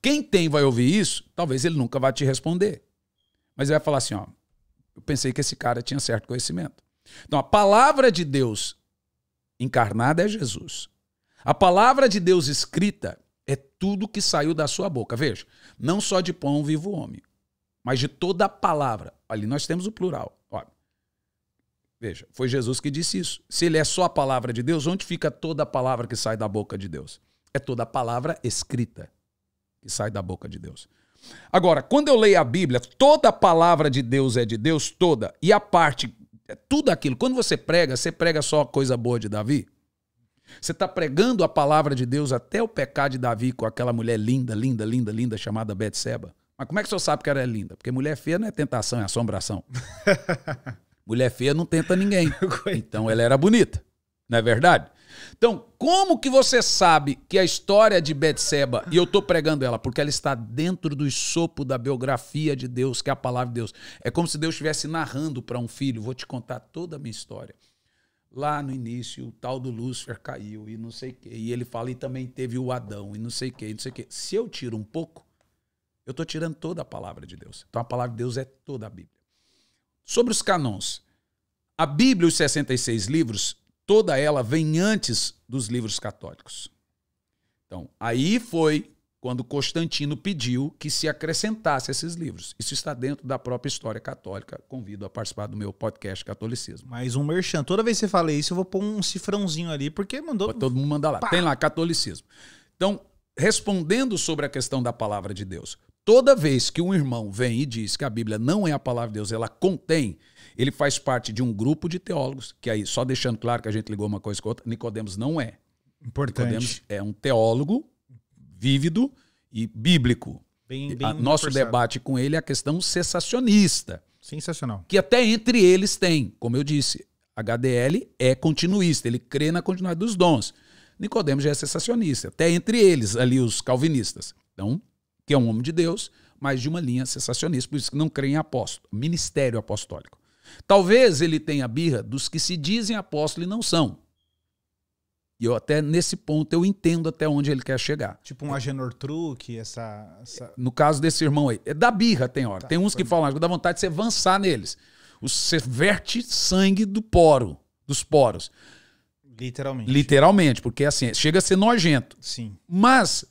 Quem tem vai ouvir isso, talvez ele nunca vá te responder. Mas ele vai falar assim: ó, eu pensei que esse cara tinha certo conhecimento. Então, a palavra de Deus encarnada é Jesus. A palavra de Deus escrita é tudo que saiu da sua boca. Veja, não só de pão vivo o homem, mas de toda a palavra. Ali nós temos o plural. Veja, foi Jesus que disse isso. Se ele é só a palavra de Deus, onde fica toda a palavra que sai da boca de Deus? É toda a palavra escrita que sai da boca de Deus. Agora, quando eu leio a Bíblia, toda a palavra de Deus é de Deus, toda, e a parte, é tudo aquilo. Quando você prega, você prega só a coisa boa de Davi? Você está pregando a palavra de Deus até o pecado de Davi com aquela mulher linda, linda, linda, linda, chamada Betseba. Mas como é que o senhor sabe que ela é linda? Porque mulher feia não é tentação, é assombração. *laughs* Mulher feia não tenta ninguém. *laughs* então ela era bonita, não é verdade? Então, como que você sabe que a história de Betseba, e eu estou pregando ela, porque ela está dentro do sopro da biografia de Deus, que é a palavra de Deus. É como se Deus estivesse narrando para um filho, vou te contar toda a minha história. Lá no início, o tal do Lúcifer caiu e não sei o quê. E ele fala, e também teve o Adão e não sei o quê, e não sei o quê. Se eu tiro um pouco, eu estou tirando toda a palavra de Deus. Então a palavra de Deus é toda a Bíblia. Sobre os canons. A Bíblia, os 66 livros, toda ela vem antes dos livros católicos. Então, aí foi quando Constantino pediu que se acrescentasse esses livros. Isso está dentro da própria história católica. Convido a participar do meu podcast Catolicismo. Mais um merchan. Toda vez que você fala isso, eu vou pôr um cifrãozinho ali, porque mandou. Todo mundo manda lá. Pá. Tem lá, Catolicismo. Então, respondendo sobre a questão da palavra de Deus, Toda vez que um irmão vem e diz que a Bíblia não é a palavra de Deus, ela contém, ele faz parte de um grupo de teólogos, que aí, só deixando claro que a gente ligou uma coisa com outra, Nicodemos não é. Importante. Nicodemos é um teólogo vívido e bíblico. Bem, bem Nosso forçado. debate com ele é a questão cessacionista. Sensacional. Que até entre eles tem, como eu disse, HDL é continuista, ele crê na continuidade dos dons. Nicodemos já é sensacionalista. até entre eles ali os calvinistas. Então, que é um homem de Deus, mas de uma linha sensacionista, por isso que não crê em apóstolo, ministério apostólico. Talvez ele tenha birra dos que se dizem apóstolos e não são. E eu até nesse ponto eu entendo até onde ele quer chegar. Tipo um Agenor Truque, essa, essa, No caso desse irmão aí. É da birra tem hora. Tá, tem uns que é. falam, ah, dá vontade de você avançar neles. Você verte sangue do poro, dos poros. Literalmente. Literalmente, porque assim, chega a ser nojento. Sim. Mas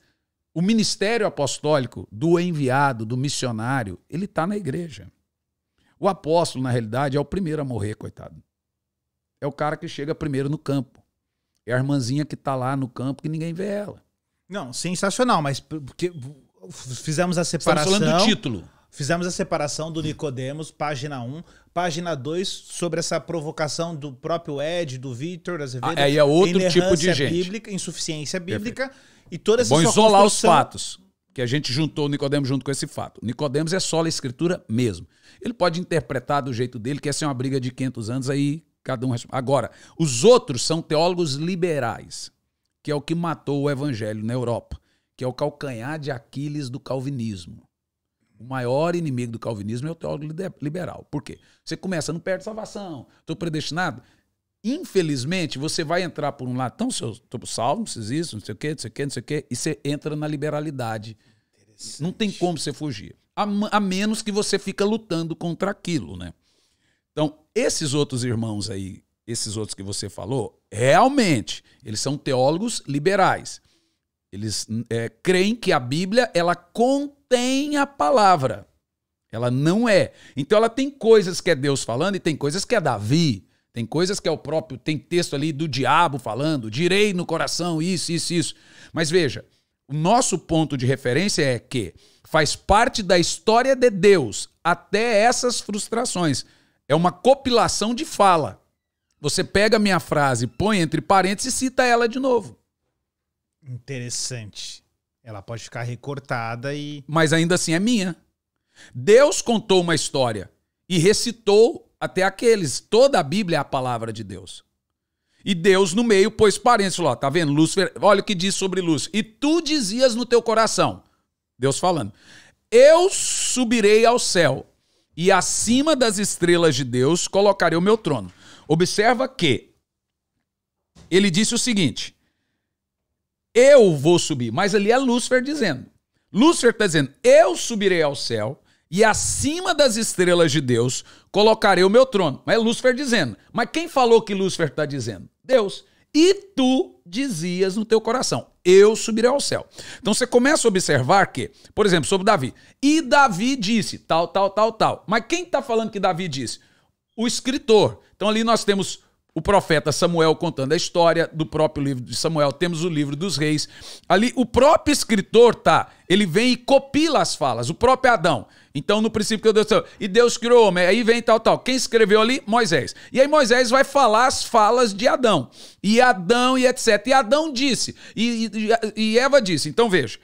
o ministério apostólico do enviado, do missionário, ele está na igreja. O apóstolo, na realidade, é o primeiro a morrer, coitado. É o cara que chega primeiro no campo. É a irmãzinha que está lá no campo que ninguém vê ela. Não, sensacional, mas porque fizemos a separação. Estamos falando do título. Fizemos a separação do Nicodemos, página 1, página 2, sobre essa provocação do próprio Ed, do Vitor, Azevedo. Ah, é, é outro tipo de gente. Bíblica, insuficiência bíblica. Perfeito e toda é essa Bom isolar construção... os fatos, que a gente juntou o Nicodemos junto com esse fato. Nicodemos é só a escritura mesmo. Ele pode interpretar do jeito dele, que essa é uma briga de 500 anos, aí cada um responde. Agora, os outros são teólogos liberais, que é o que matou o evangelho na Europa, que é o calcanhar de Aquiles do calvinismo. O maior inimigo do calvinismo é o teólogo liberal. Por quê? Você começa, não perde salvação, estou predestinado. Infelizmente, você vai entrar por um lado, então, seu, tô salvo, não precisa isso, não sei o quê, não sei o quê, não sei o quê, e você entra na liberalidade. Não tem como você fugir. A, a menos que você fica lutando contra aquilo, né? Então, esses outros irmãos aí, esses outros que você falou, realmente, eles são teólogos liberais. Eles é, creem que a Bíblia, ela contém a palavra. Ela não é. Então, ela tem coisas que é Deus falando e tem coisas que é Davi tem coisas que é o próprio, tem texto ali do diabo falando, direi no coração, isso, isso, isso. Mas veja, o nosso ponto de referência é que faz parte da história de Deus até essas frustrações. É uma copilação de fala. Você pega a minha frase, põe entre parênteses e cita ela de novo. Interessante. Ela pode ficar recortada e. Mas ainda assim é minha. Deus contou uma história e recitou até aqueles. Toda a Bíblia é a palavra de Deus. E Deus no meio pôs parênteses, ó, tá vendo? Lúcifer, olha o que diz sobre luz. E tu dizias no teu coração, Deus falando, eu subirei ao céu e acima das estrelas de Deus colocarei o meu trono. Observa que ele disse o seguinte: eu vou subir, mas ali é Lúcifer dizendo. Lúcifer está dizendo, eu subirei ao céu e acima das estrelas de Deus colocarei o meu trono. É Lúcifer dizendo. Mas quem falou que Lúcifer está dizendo? Deus. E tu dizias no teu coração: Eu subirei ao céu. Então você começa a observar que, por exemplo, sobre Davi. E Davi disse tal, tal, tal, tal. Mas quem está falando que Davi disse? O escritor. Então ali nós temos o profeta Samuel contando a história do próprio livro de Samuel, temos o livro dos reis. Ali o próprio escritor tá, ele vem e copila as falas, o próprio Adão. Então, no princípio que Deus e Deus criou homem, aí vem tal, tal. Quem escreveu ali? Moisés. E aí Moisés vai falar as falas de Adão. E Adão e etc. E Adão disse, e, e, e Eva disse. Então veja,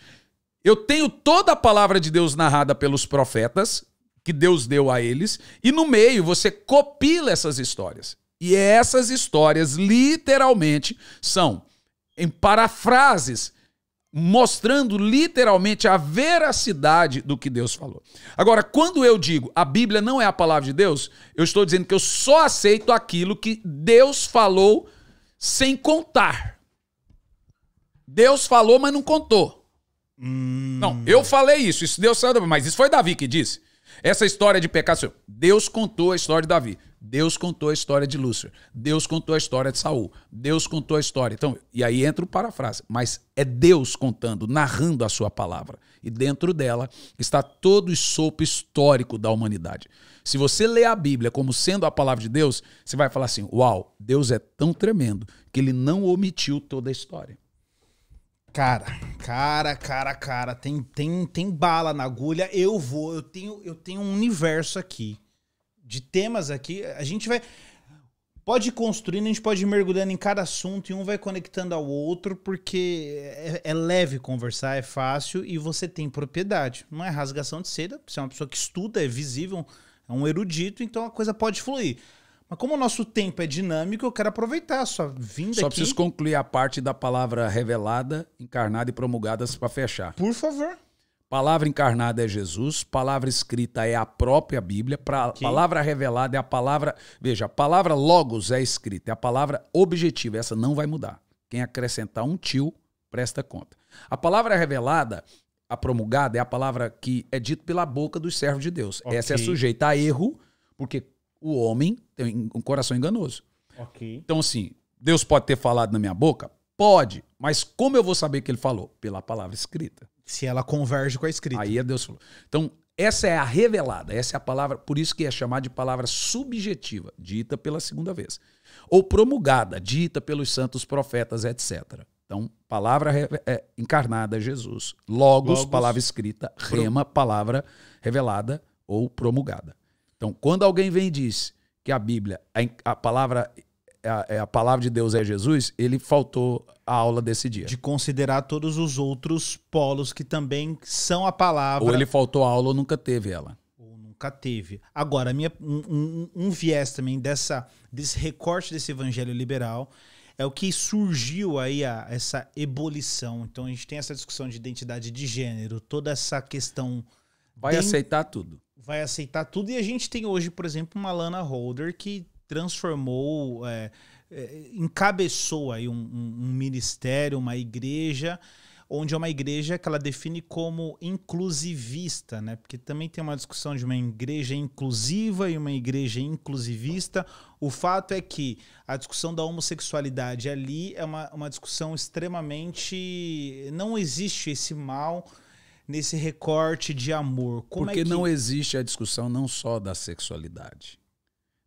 eu tenho toda a palavra de Deus narrada pelos profetas, que Deus deu a eles, e no meio você copila essas histórias. E essas histórias literalmente são em parafrases mostrando literalmente a veracidade do que Deus falou. Agora, quando eu digo a Bíblia não é a palavra de Deus, eu estou dizendo que eu só aceito aquilo que Deus falou sem contar. Deus falou, mas não contou. Hum. Não, eu falei isso, isso Deus sabe, mas isso foi Davi que disse. Essa história de pecado, Deus contou a história de Davi. Deus contou a história de Lúcifer, Deus contou a história de Saul, Deus contou a história. Então, e aí entra o parafrase, mas é Deus contando, narrando a sua palavra. E dentro dela está todo o sopro histórico da humanidade. Se você lê a Bíblia como sendo a palavra de Deus, você vai falar assim: "Uau, Deus é tão tremendo que ele não omitiu toda a história". Cara, cara, cara, cara, tem, tem, tem bala na agulha. Eu vou, eu tenho, eu tenho um universo aqui de temas aqui. A gente vai. Pode ir construindo, a gente pode ir mergulhando em cada assunto e um vai conectando ao outro, porque é, é, é leve conversar, é fácil e você tem propriedade. Não é rasgação de seda, você é uma pessoa que estuda, é visível, é um erudito, então a coisa pode fluir. Mas como o nosso tempo é dinâmico, eu quero aproveitar a sua vinda Só aqui. Só preciso concluir a parte da palavra revelada, encarnada e promulgada para fechar. Por favor. Palavra encarnada é Jesus, palavra escrita é a própria Bíblia, pra, palavra revelada é a palavra. Veja, a palavra logos é escrita, é a palavra objetiva, essa não vai mudar. Quem acrescentar um tio, presta conta. A palavra revelada, a promulgada, é a palavra que é dita pela boca dos servos de Deus. Okay. Essa é sujeita a erro, porque o homem tem um coração enganoso. Okay. Então, assim, Deus pode ter falado na minha boca? Pode, mas como eu vou saber que ele falou? Pela palavra escrita. Se ela converge com a escrita. Aí é Deus falou. Então, essa é a revelada, essa é a palavra, por isso que é chamada de palavra subjetiva, dita pela segunda vez. Ou promulgada, dita pelos santos profetas, etc. Então, palavra é, encarnada, Jesus. Logos, Logos palavra escrita. Rema, palavra revelada ou promulgada. Então, quando alguém vem e diz que a Bíblia, a, a palavra a, é, a, palavra de Deus é Jesus, ele faltou a aula desse dia. De considerar todos os outros polos que também são a palavra. Ou ele faltou a aula ou nunca teve ela. Ou nunca teve. Agora, minha, um, um, um viés também dessa, desse recorte desse evangelho liberal é o que surgiu aí a, essa ebulição. Então a gente tem essa discussão de identidade de gênero, toda essa questão. Vai tem, aceitar tudo. Vai aceitar tudo. E a gente tem hoje, por exemplo, uma Lana Holder que transformou, é, é, encabeçou aí um, um, um ministério, uma igreja onde é uma igreja que ela define como inclusivista, né? Porque também tem uma discussão de uma igreja inclusiva e uma igreja inclusivista. O fato é que a discussão da homossexualidade ali é uma, uma discussão extremamente. Não existe esse mal nesse recorte de amor. Como é Porque é que... não existe a discussão não só da sexualidade.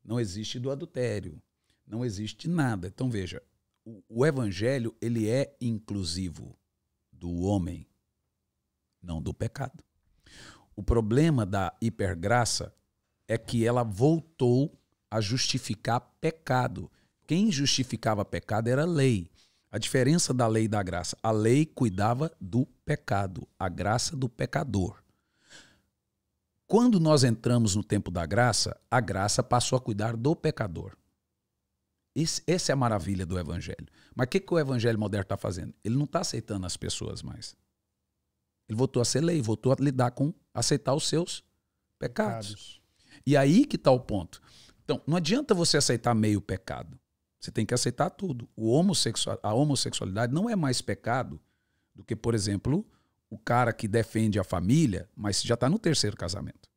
Não existe do adultério. Não existe nada. Então veja, o, o evangelho ele é inclusivo do homem, não do pecado. O problema da hipergraça é que ela voltou a justificar pecado. Quem justificava pecado era a lei. A diferença da lei e da graça. A lei cuidava do pecado, a graça do pecador. Quando nós entramos no tempo da graça, a graça passou a cuidar do pecador. Esse, essa é a maravilha do Evangelho. Mas o que, que o Evangelho moderno está fazendo? Ele não está aceitando as pessoas mais. Ele voltou a ser lei, voltou a lidar com aceitar os seus pecados. pecados. E aí que está o ponto. Então, não adianta você aceitar meio pecado. Você tem que aceitar tudo. O homossexual, a homossexualidade não é mais pecado do que, por exemplo, o cara que defende a família, mas já está no terceiro casamento.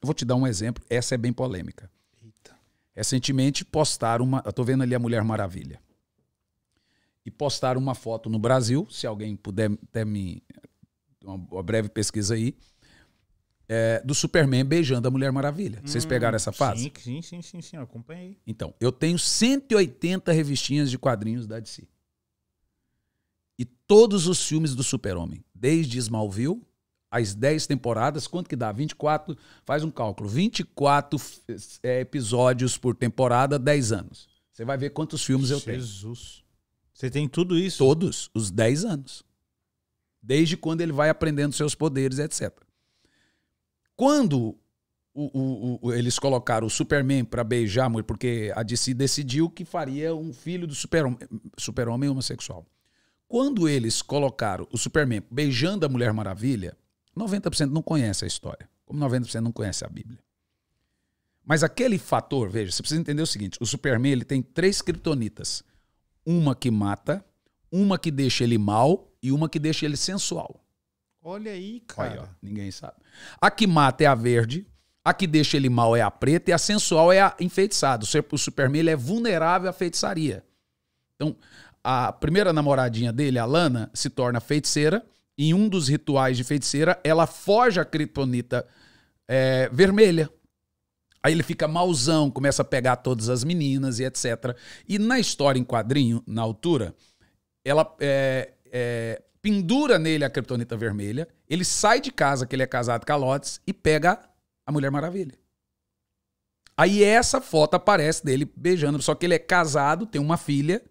Eu vou te dar um exemplo, essa é bem polêmica. Eita. Recentemente postaram uma. estou vendo ali a Mulher Maravilha. E postaram uma foto no Brasil, se alguém puder até me. Uma, uma breve pesquisa aí. É, do Superman beijando a Mulher Maravilha. Hum, Vocês pegaram essa fase? Sim, sim, sim, sim, sim, acompanhei. Então, eu tenho 180 revistinhas de quadrinhos da DC e todos os filmes do Super-Homem, desde Smallville, as 10 temporadas, quanto que dá? 24, faz um cálculo, 24 é, episódios por temporada, 10 anos. Você vai ver quantos filmes eu tenho. Jesus. Você tem tudo isso? Todos, os 10 anos. Desde quando ele vai aprendendo seus poderes, etc. Quando o, o, o, eles colocaram o Superman para beijar a mulher, porque a DC decidiu que faria um filho do Super-Homem super homossexual. Quando eles colocaram o Superman beijando a Mulher Maravilha, 90% não conhece a história, como 90% não conhece a Bíblia. Mas aquele fator, veja, você precisa entender o seguinte: o Superman ele tem três criptonitas. Uma que mata, uma que deixa ele mal e uma que deixa ele sensual. Olha aí, cara. Aí, ó, ninguém sabe. A que mata é a verde, a que deixa ele mal é a preta e a sensual é a enfeitiçada. O Superman ele é vulnerável à feitiçaria. Então, a primeira namoradinha dele, a Lana, se torna feiticeira. Em um dos rituais de feiticeira, ela foge a criptonita é, vermelha. Aí ele fica mauzão, começa a pegar todas as meninas e etc. E na história em quadrinho, na altura, ela é, é, pendura nele a criptonita vermelha. Ele sai de casa, que ele é casado com a Lotes, e pega a Mulher Maravilha. Aí essa foto aparece dele beijando, só que ele é casado, tem uma filha,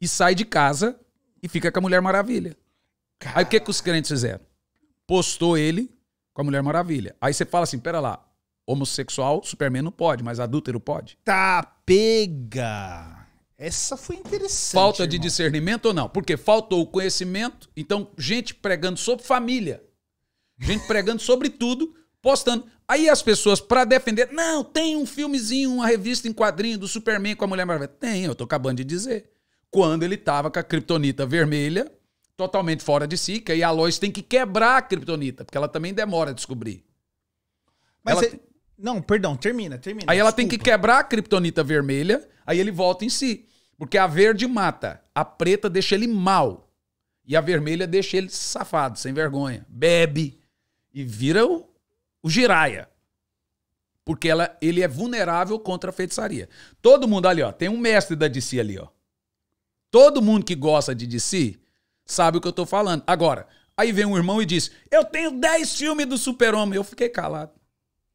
e sai de casa e fica com a Mulher Maravilha. Aí o que, que os crentes fizeram? Postou ele com a Mulher Maravilha. Aí você fala assim: pera lá, homossexual, Superman não pode, mas adúltero pode? Tá, pega! Essa foi interessante. Falta irmão. de discernimento ou não? Porque faltou o conhecimento, então gente pregando sobre família, gente pregando sobre tudo, postando. Aí as pessoas, para defender, não, tem um filmezinho, uma revista em quadrinho do Superman com a Mulher Maravilha. Tem, eu tô acabando de dizer quando ele estava com a criptonita vermelha, totalmente fora de si, que aí a Lois tem que quebrar a criptonita, porque ela também demora a descobrir. Mas ela... Não, perdão, termina, termina. Aí desculpa. ela tem que quebrar a criptonita vermelha, aí ele volta em si. Porque a verde mata, a preta deixa ele mal. E a vermelha deixa ele safado, sem vergonha. Bebe e vira o, o giraia. Porque ela, ele é vulnerável contra a feitiçaria. Todo mundo ali, ó. Tem um mestre da DC ali, ó. Todo mundo que gosta de DC sabe o que eu tô falando. Agora, aí vem um irmão e diz: Eu tenho 10 filmes do Super-Homem. Eu fiquei calado.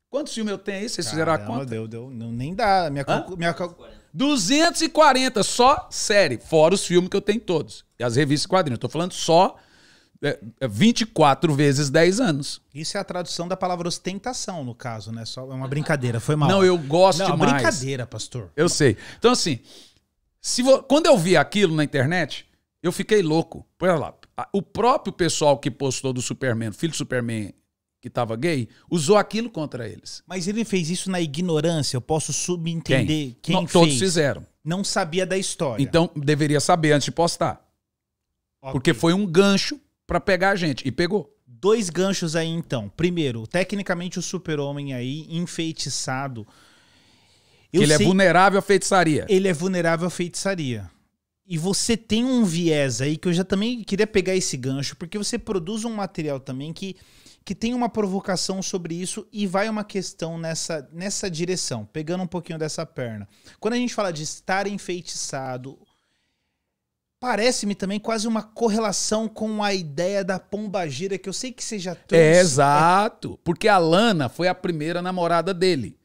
Quantos filmes eu tenho aí? Vocês fizeram a conta? Deu, deu, não, nem dá. Minha, calcu... minha calcu... 240, só série, fora os filmes que eu tenho todos. E as revistas e quadrinhos. Eu tô falando só 24 é, é vezes 10 anos. Isso é a tradução da palavra ostentação, no caso, né? Só é uma brincadeira, foi mal. Não, eu gosto não, É uma brincadeira, pastor. Eu sei. Então, assim, se vo... Quando eu vi aquilo na internet, eu fiquei louco. Põe lá. O próprio pessoal que postou do Superman, filho do Superman que estava gay, usou aquilo contra eles. Mas ele fez isso na ignorância. Eu posso subentender quem, quem Não, fez. Todos fizeram. Não sabia da história. Então deveria saber antes de postar. Okay. Porque foi um gancho para pegar a gente e pegou. Dois ganchos aí então. Primeiro, tecnicamente o Super-Homem aí enfeitiçado eu ele é sei, é vulnerável à feitiçaria. Ele é vulnerável à feitiçaria. E você tem um viés aí que eu já também queria pegar esse gancho, porque você produz um material também que, que tem uma provocação sobre isso e vai uma questão nessa, nessa direção, pegando um pouquinho dessa perna. Quando a gente fala de estar enfeitiçado, parece-me também quase uma correlação com a ideia da pombagira, que eu sei que você já trouxe. É, exato, porque a Lana foi a primeira namorada dele.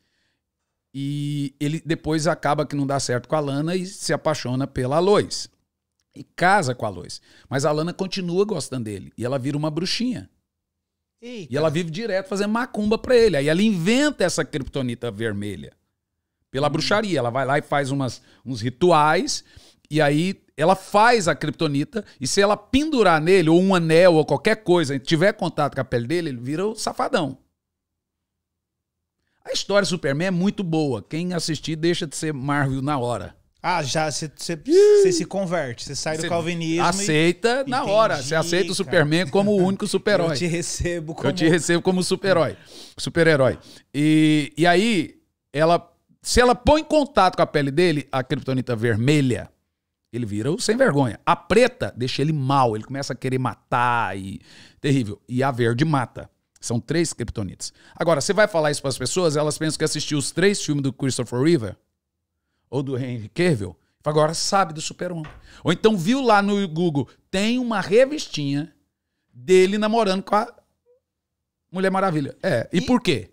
E ele depois acaba que não dá certo com a Lana e se apaixona pela Lois. E casa com a Lois. Mas a Lana continua gostando dele. E ela vira uma bruxinha. Eita. E ela vive direto fazendo macumba pra ele. Aí ela inventa essa criptonita vermelha. Pela hum. bruxaria. Ela vai lá e faz umas, uns rituais. E aí ela faz a criptonita e se ela pendurar nele ou um anel ou qualquer coisa, tiver contato com a pele dele, ele vira o safadão. A história do Superman é muito boa. Quem assistir deixa de ser Marvel na hora. Ah, já você se converte, você sai cê do calvinismo. Aceita e, na entendi, hora. Você aceita o Superman como o único *laughs* super-herói. Eu te recebo como. Eu te recebo como super-herói. Super-herói. E, e aí, ela. Se ela põe em contato com a pele dele, a criptonita vermelha, ele vira o sem vergonha. A preta deixa ele mal, ele começa a querer matar e. Terrível. E a verde mata. São três criptonitas. Agora, você vai falar isso para as pessoas, elas pensam que assistiu os três filmes do Christopher Reeve ou do Henry Cavill, agora sabe do Superman Ou então viu lá no Google, tem uma revistinha dele namorando com a Mulher Maravilha. É, e, e... por quê?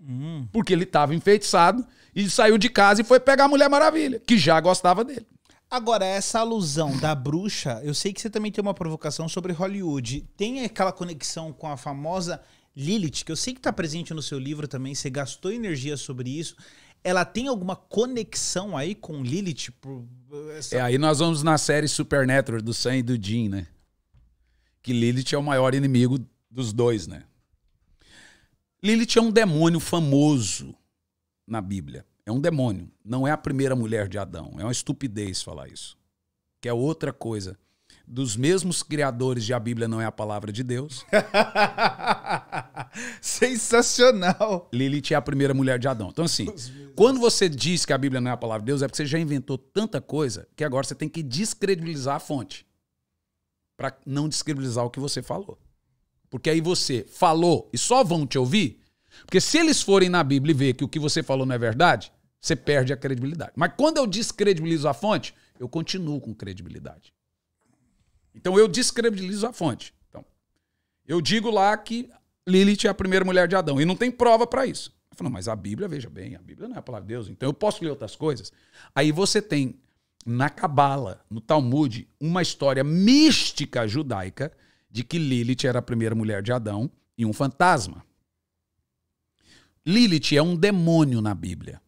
Hum. Porque ele estava enfeitiçado e saiu de casa e foi pegar a Mulher Maravilha, que já gostava dele. Agora, essa alusão da bruxa, eu sei que você também tem uma provocação sobre Hollywood. Tem aquela conexão com a famosa Lilith, que eu sei que está presente no seu livro também, você gastou energia sobre isso. Ela tem alguma conexão aí com Lilith? Eh, essa... É, aí nós vamos na série Supernatural do Sam e do Jean, né? Que Lilith é o maior inimigo dos dois, né? Lilith é um demônio famoso na Bíblia. É um demônio. Não é a primeira mulher de Adão. É uma estupidez falar isso. Que é outra coisa. Dos mesmos criadores de A Bíblia Não é a Palavra de Deus. *laughs* Sensacional! Lilith é a primeira mulher de Adão. Então, assim, quando você diz que a Bíblia não é a palavra de Deus, é porque você já inventou tanta coisa que agora você tem que descredibilizar a fonte. Para não descredibilizar o que você falou. Porque aí você falou e só vão te ouvir porque se eles forem na Bíblia e ver que o que você falou não é verdade, você perde a credibilidade. Mas quando eu descredibilizo a fonte, eu continuo com credibilidade. Então eu descredibilizo a fonte. Então, eu digo lá que Lilith é a primeira mulher de Adão e não tem prova para isso. Eu falo, mas a Bíblia, veja bem, a Bíblia não é a palavra de Deus, então eu posso ler outras coisas. Aí você tem na Cabala, no Talmud, uma história mística judaica de que Lilith era a primeira mulher de Adão e um fantasma. Lilith é um demônio na Bíblia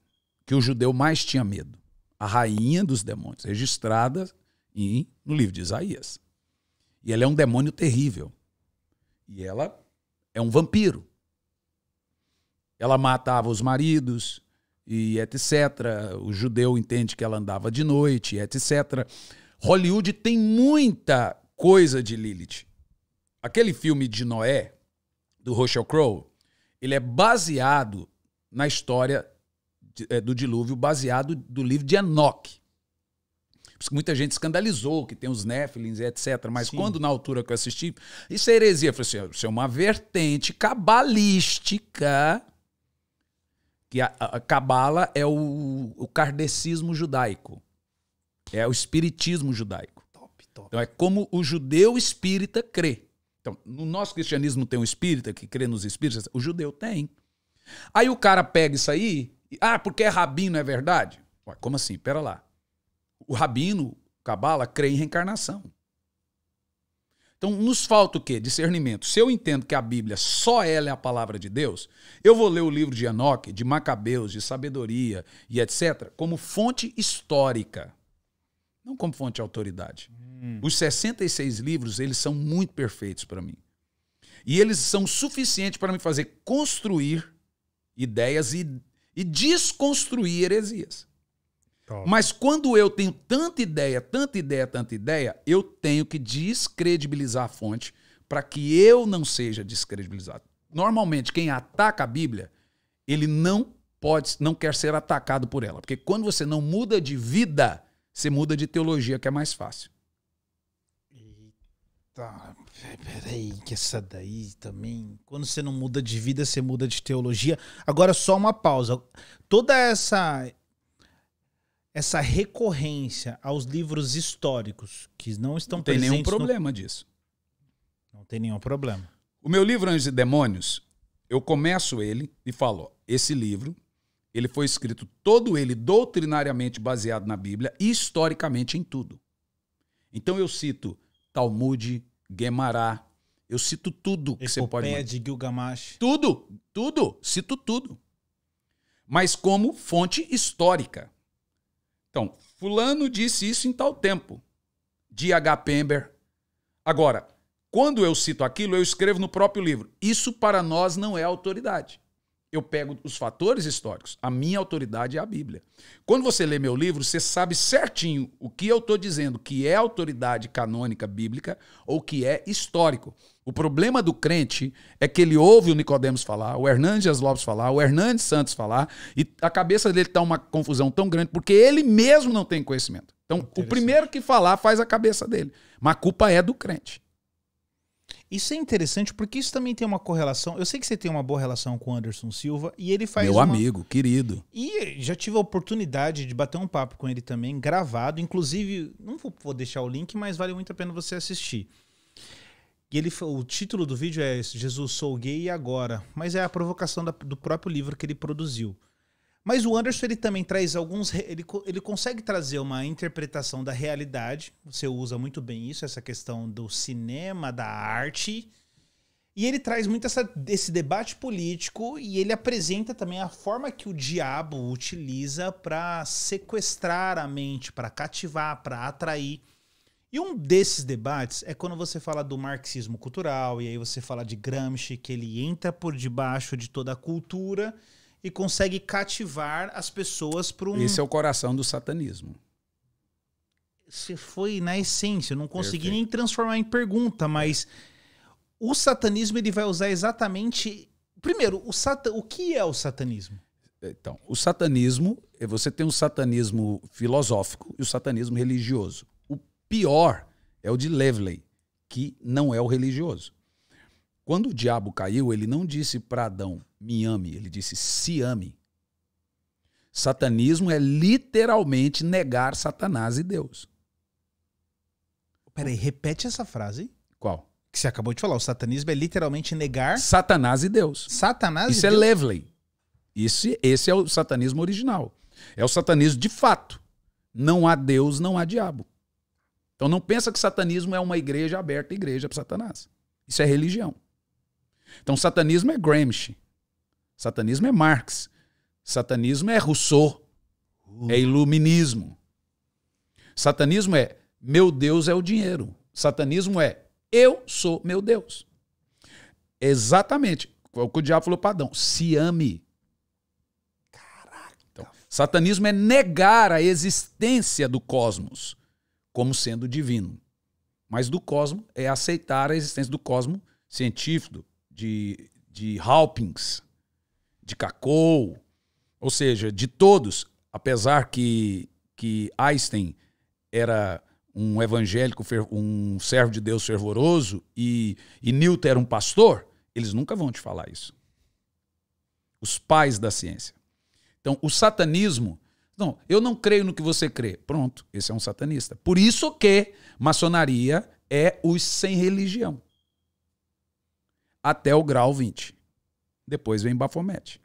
que o judeu mais tinha medo, a rainha dos demônios, registrada em, no livro de Isaías. E ela é um demônio terrível. E ela é um vampiro. Ela matava os maridos e etc. O judeu entende que ela andava de noite, etc. Hollywood tem muita coisa de Lilith. Aquele filme de Noé, do Russell Crowe, ele é baseado na história é, do dilúvio baseado do livro de porque Muita gente escandalizou que tem os néfilins, etc. Mas Sim. quando, na altura que eu assisti, isso é heresia. Eu falei assim, isso é uma vertente cabalística, que a, a, a cabala é o, o kardecismo judaico. É o espiritismo judaico. Top, top. Então é como o judeu espírita crê. Então, no nosso cristianismo tem um espírita que crê nos espíritos, o judeu tem. Aí o cara pega isso aí ah, porque é rabino, é verdade? Ué, como assim? Pera lá. O rabino, cabala, crê em reencarnação. Então, nos falta o quê? Discernimento. Se eu entendo que a Bíblia só ela é a palavra de Deus, eu vou ler o livro de Enoque, de Macabeus, de sabedoria e etc., como fonte histórica, não como fonte de autoridade. Hum. Os 66 livros, eles são muito perfeitos para mim. E eles são suficientes para me fazer construir ideias e e desconstruir heresias. Top. Mas quando eu tenho tanta ideia, tanta ideia, tanta ideia, eu tenho que descredibilizar a fonte para que eu não seja descredibilizado. Normalmente, quem ataca a Bíblia, ele não pode, não quer ser atacado por ela. Porque quando você não muda de vida, você muda de teologia, que é mais fácil. Eita, peraí, que essa daí também. Quando você não muda de vida, você muda de teologia. Agora, só uma pausa. Toda essa essa recorrência aos livros históricos que não estão não presentes. Não tem nenhum problema no... disso. Não tem nenhum problema. O meu livro Anjos e Demônios, eu começo ele e falo: ó, esse livro, ele foi escrito todo ele doutrinariamente baseado na Bíblia e historicamente em tudo. Então eu cito Talmude, Guemará. Eu cito tudo que Epopeia você pode. de Gilgamesh. Tudo, tudo, cito tudo. Mas como fonte histórica. Então, fulano disse isso em tal tempo. De H. Pember. Agora, quando eu cito aquilo, eu escrevo no próprio livro. Isso para nós não é autoridade eu pego os fatores históricos. A minha autoridade é a Bíblia. Quando você lê meu livro, você sabe certinho o que eu estou dizendo, que é autoridade canônica bíblica ou que é histórico. O problema do crente é que ele ouve o Nicodemos falar, o Hernandes Lopes falar, o Hernandes Santos falar, e a cabeça dele está uma confusão tão grande, porque ele mesmo não tem conhecimento. Então, o primeiro que falar faz a cabeça dele. Mas a culpa é do crente. Isso é interessante porque isso também tem uma correlação. Eu sei que você tem uma boa relação com o Anderson Silva e ele faz. Meu uma... amigo, querido. E já tive a oportunidade de bater um papo com ele também, gravado. Inclusive, não vou deixar o link, mas vale muito a pena você assistir. E ele, o título do vídeo é Jesus, sou gay e agora. Mas é a provocação da, do próprio livro que ele produziu. Mas o Anderson ele também traz alguns. Ele, ele consegue trazer uma interpretação da realidade. Você usa muito bem isso, essa questão do cinema, da arte. E ele traz muito essa, esse debate político e ele apresenta também a forma que o diabo utiliza para sequestrar a mente, para cativar, para atrair. E um desses debates é quando você fala do marxismo cultural, e aí você fala de Gramsci, que ele entra por debaixo de toda a cultura e consegue cativar as pessoas para um. Esse é o coração do satanismo. Você foi na essência, eu não consegui Perfeito. nem transformar em pergunta, mas o satanismo ele vai usar exatamente. Primeiro, o, sat o que é o satanismo? Então, o satanismo, é, você tem o satanismo filosófico e o satanismo religioso. O pior é o de Lovely, que não é o religioso. Quando o diabo caiu, ele não disse para Adão, me ame, ele disse se ame. Satanismo é literalmente negar Satanás e Deus. Peraí, repete essa frase. Qual? Que você acabou de falar. O satanismo é literalmente negar. Satanás e Deus. Satanás Isso e é Deus. Levley. esse é o satanismo original. É o satanismo de fato. Não há Deus, não há diabo. Então não pensa que satanismo é uma igreja aberta, igreja para Satanás. Isso é religião. Então, satanismo é Gramsci. Satanismo é Marx. Satanismo é Rousseau. Uh. É iluminismo. Satanismo é meu Deus é o dinheiro. Satanismo é eu sou meu Deus. Exatamente. O que o diabo falou para Adão: se ame. Caraca. Então, satanismo é negar a existência do cosmos como sendo divino. Mas do cosmo é aceitar a existência do cosmo científico, de, de de Kakou, ou seja, de todos, apesar que, que Einstein era um evangélico, um servo de Deus fervoroso e, e Newton era um pastor, eles nunca vão te falar isso. Os pais da ciência. Então, o satanismo. Não, eu não creio no que você crê. Pronto, esse é um satanista. Por isso que maçonaria é os sem religião até o grau 20. Depois vem Baphomet.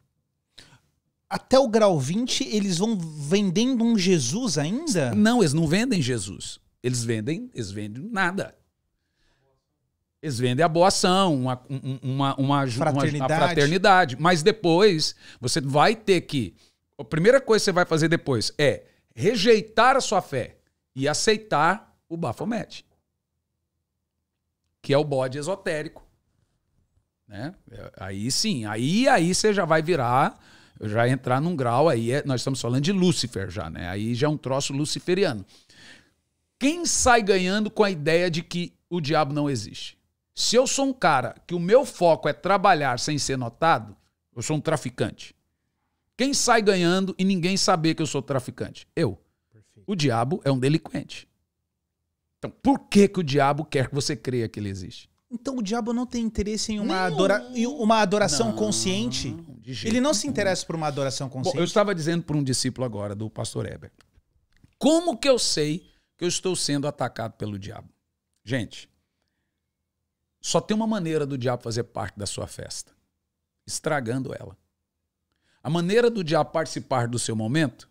Até o grau 20, eles vão vendendo um Jesus ainda? Não, eles não vendem Jesus. Eles vendem, eles vendem nada. Eles vendem a boa ação, uma, uma, uma, fraternidade. uma fraternidade. Mas depois, você vai ter que. A primeira coisa que você vai fazer depois é rejeitar a sua fé e aceitar o Baphomet, que é o bode esotérico né? É, aí sim, aí, aí você já vai virar, já entrar num grau aí, é, nós estamos falando de Lúcifer já, né? Aí já é um troço luciferiano. Quem sai ganhando com a ideia de que o diabo não existe? Se eu sou um cara que o meu foco é trabalhar sem ser notado, eu sou um traficante. Quem sai ganhando e ninguém saber que eu sou traficante? Eu. Perfeito. O diabo é um delinquente. Então, por que, que o diabo quer que você creia que ele existe? Então o diabo não tem interesse em uma, adora... uma adoração não, consciente. Ele não se interessa por uma adoração consciente. Bom, eu estava dizendo para um discípulo agora, do pastor Heber. Como que eu sei que eu estou sendo atacado pelo diabo? Gente, só tem uma maneira do diabo fazer parte da sua festa: estragando ela. A maneira do diabo participar do seu momento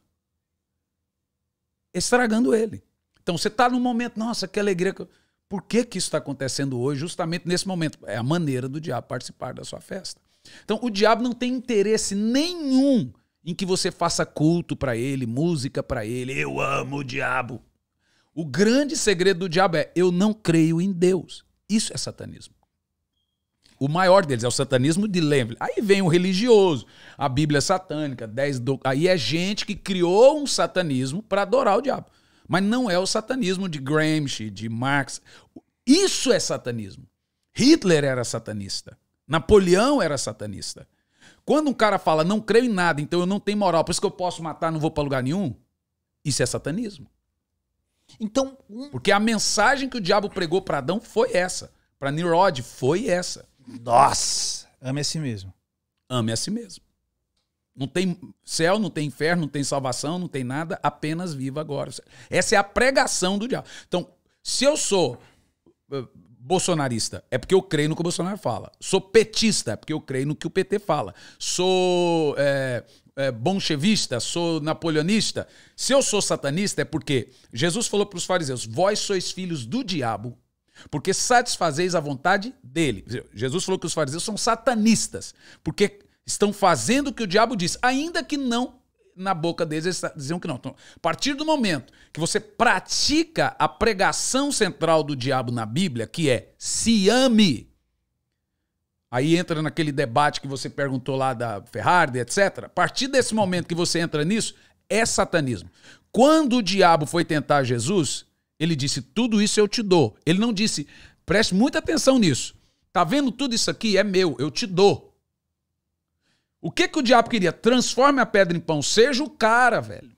é estragando ele. Então você está num momento, nossa, que alegria. Que eu... Por que, que isso está acontecendo hoje, justamente nesse momento? É a maneira do diabo participar da sua festa. Então, o diabo não tem interesse nenhum em que você faça culto para ele, música para ele. Eu amo o diabo. O grande segredo do diabo é eu não creio em Deus. Isso é satanismo. O maior deles é o satanismo de Lenville. Aí vem o religioso, a Bíblia é satânica, 10 do... aí é gente que criou um satanismo para adorar o diabo. Mas não é o satanismo de Gramsci, de Marx. Isso é satanismo. Hitler era satanista. Napoleão era satanista. Quando um cara fala, não creio em nada, então eu não tenho moral, por isso que eu posso matar, não vou para lugar nenhum, isso é satanismo. Então. Um... Porque a mensagem que o diabo pregou para Adão foi essa. Para Nirod foi essa. Nossa! Ame a si mesmo. Ame a si mesmo. Não tem céu, não tem inferno, não tem salvação, não tem nada, apenas viva agora. Essa é a pregação do diabo. Então, se eu sou eh, bolsonarista, é porque eu creio no que o Bolsonaro fala. Sou petista, é porque eu creio no que o PT fala. Sou é, é, bolchevista, sou napoleonista. Se eu sou satanista, é porque Jesus falou para os fariseus: vós sois filhos do diabo, porque satisfazeis a vontade dele. Jesus falou que os fariseus são satanistas, porque Estão fazendo o que o diabo diz, ainda que não na boca deles, eles diziam que não. Então, a partir do momento que você pratica a pregação central do diabo na Bíblia, que é se ame, aí entra naquele debate que você perguntou lá da Ferrari, etc. A partir desse momento que você entra nisso, é satanismo. Quando o diabo foi tentar Jesus, ele disse: Tudo isso eu te dou. Ele não disse, preste muita atenção nisso. Tá vendo tudo isso aqui? É meu, eu te dou. O que, que o diabo queria? Transforme a pedra em pão. Seja o cara, velho.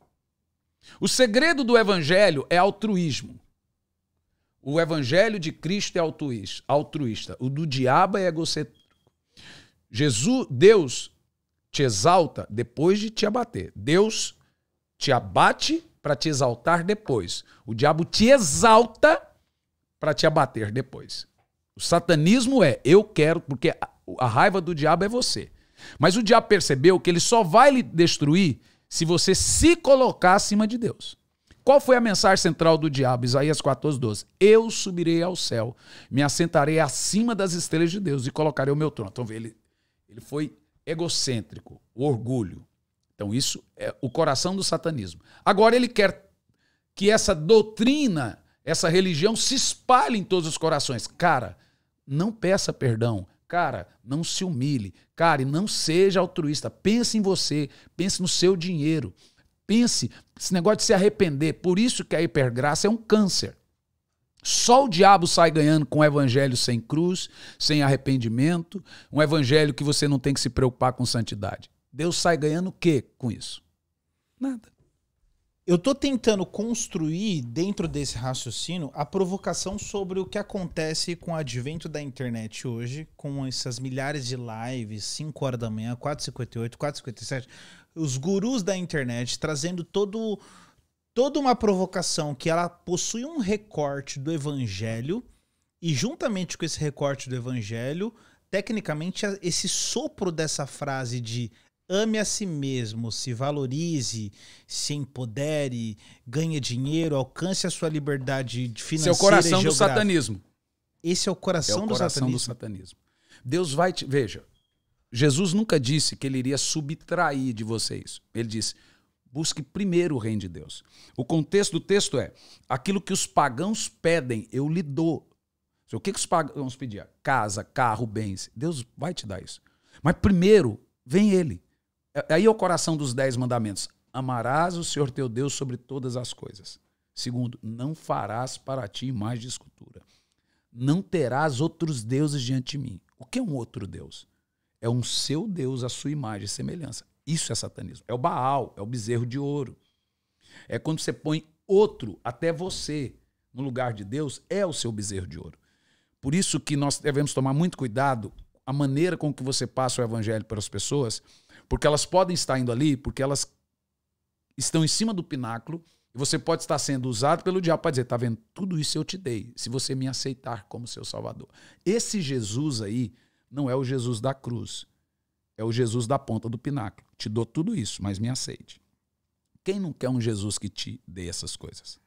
O segredo do evangelho é altruísmo. O evangelho de Cristo é altruísta. O do diabo é egocêntrico. Jesus, Deus te exalta depois de te abater. Deus te abate para te exaltar depois. O diabo te exalta para te abater depois. O satanismo é eu quero, porque a raiva do diabo é você. Mas o diabo percebeu que ele só vai lhe destruir se você se colocar acima de Deus. Qual foi a mensagem central do diabo? Isaías 14, 12. Eu subirei ao céu, me assentarei acima das estrelas de Deus e colocarei o meu trono. Então, ele, ele foi egocêntrico, o orgulho. Então, isso é o coração do satanismo. Agora, ele quer que essa doutrina, essa religião se espalhe em todos os corações. Cara, não peça perdão, Cara, não se humilhe. Cara, e não seja altruísta. Pense em você, pense no seu dinheiro. Pense esse negócio de se arrepender. Por isso que a hipergraça é um câncer. Só o diabo sai ganhando com um evangelho sem cruz, sem arrependimento, um evangelho que você não tem que se preocupar com santidade. Deus sai ganhando o quê com isso? Nada. Eu estou tentando construir dentro desse raciocínio a provocação sobre o que acontece com o advento da internet hoje, com essas milhares de lives, 5 horas da manhã, 4h58, 4h57, os gurus da internet trazendo todo, toda uma provocação que ela possui um recorte do evangelho, e juntamente com esse recorte do evangelho, tecnicamente esse sopro dessa frase de ame a si mesmo, se valorize, se empodere, ganhe dinheiro, alcance a sua liberdade financeira. Esse é o coração do satanismo. Esse é o coração, é o do, satanismo. do satanismo. Deus vai te. Veja, Jesus nunca disse que ele iria subtrair de vocês. Ele disse: busque primeiro o reino de Deus. O contexto do texto é: aquilo que os pagãos pedem, eu lhe dou. Então, o que os pagãos pediam? Casa, carro, bens. Deus vai te dar isso. Mas primeiro, vem ele. É, aí é o coração dos dez mandamentos. Amarás o Senhor teu Deus sobre todas as coisas. Segundo, não farás para ti mais de escultura. Não terás outros deuses diante de mim. O que é um outro Deus? É um seu Deus, a sua imagem e semelhança. Isso é satanismo. É o Baal, é o bezerro de ouro. É quando você põe outro, até você, no lugar de Deus, é o seu bezerro de ouro. Por isso que nós devemos tomar muito cuidado a maneira com que você passa o evangelho para as pessoas porque elas podem estar indo ali, porque elas estão em cima do pináculo e você pode estar sendo usado pelo diabo para dizer: tá vendo, tudo isso eu te dei, se você me aceitar como seu Salvador. Esse Jesus aí não é o Jesus da cruz, é o Jesus da ponta do pináculo. Te dou tudo isso, mas me aceite. Quem não quer um Jesus que te dê essas coisas?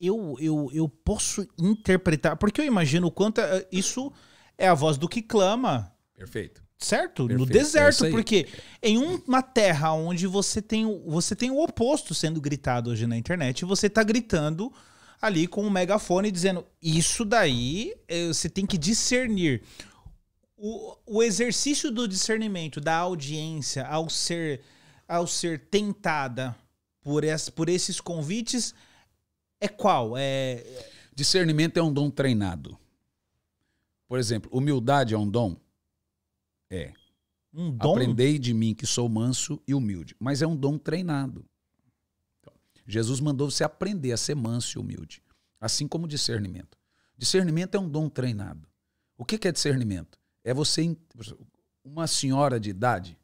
Eu, eu, eu posso interpretar, porque eu imagino o quanto eh, isso é a voz do que clama. Perfeito certo? Perfeito. No é deserto, é porque em uma terra onde você tem, você tem o oposto sendo gritado hoje na internet, você tá gritando ali com um megafone dizendo isso daí eh, você tem que discernir. O, o exercício do discernimento da audiência ao ser, ao ser tentada por, es, por esses convites é qual? É... é discernimento é um dom treinado. Por exemplo, humildade é um dom é. Um dom? Aprendei de mim que sou manso e humilde. Mas é um dom treinado. Então, Jesus mandou você aprender a ser manso e humilde. Assim como discernimento. Discernimento é um dom treinado. O que é discernimento? É você. Uma senhora de idade.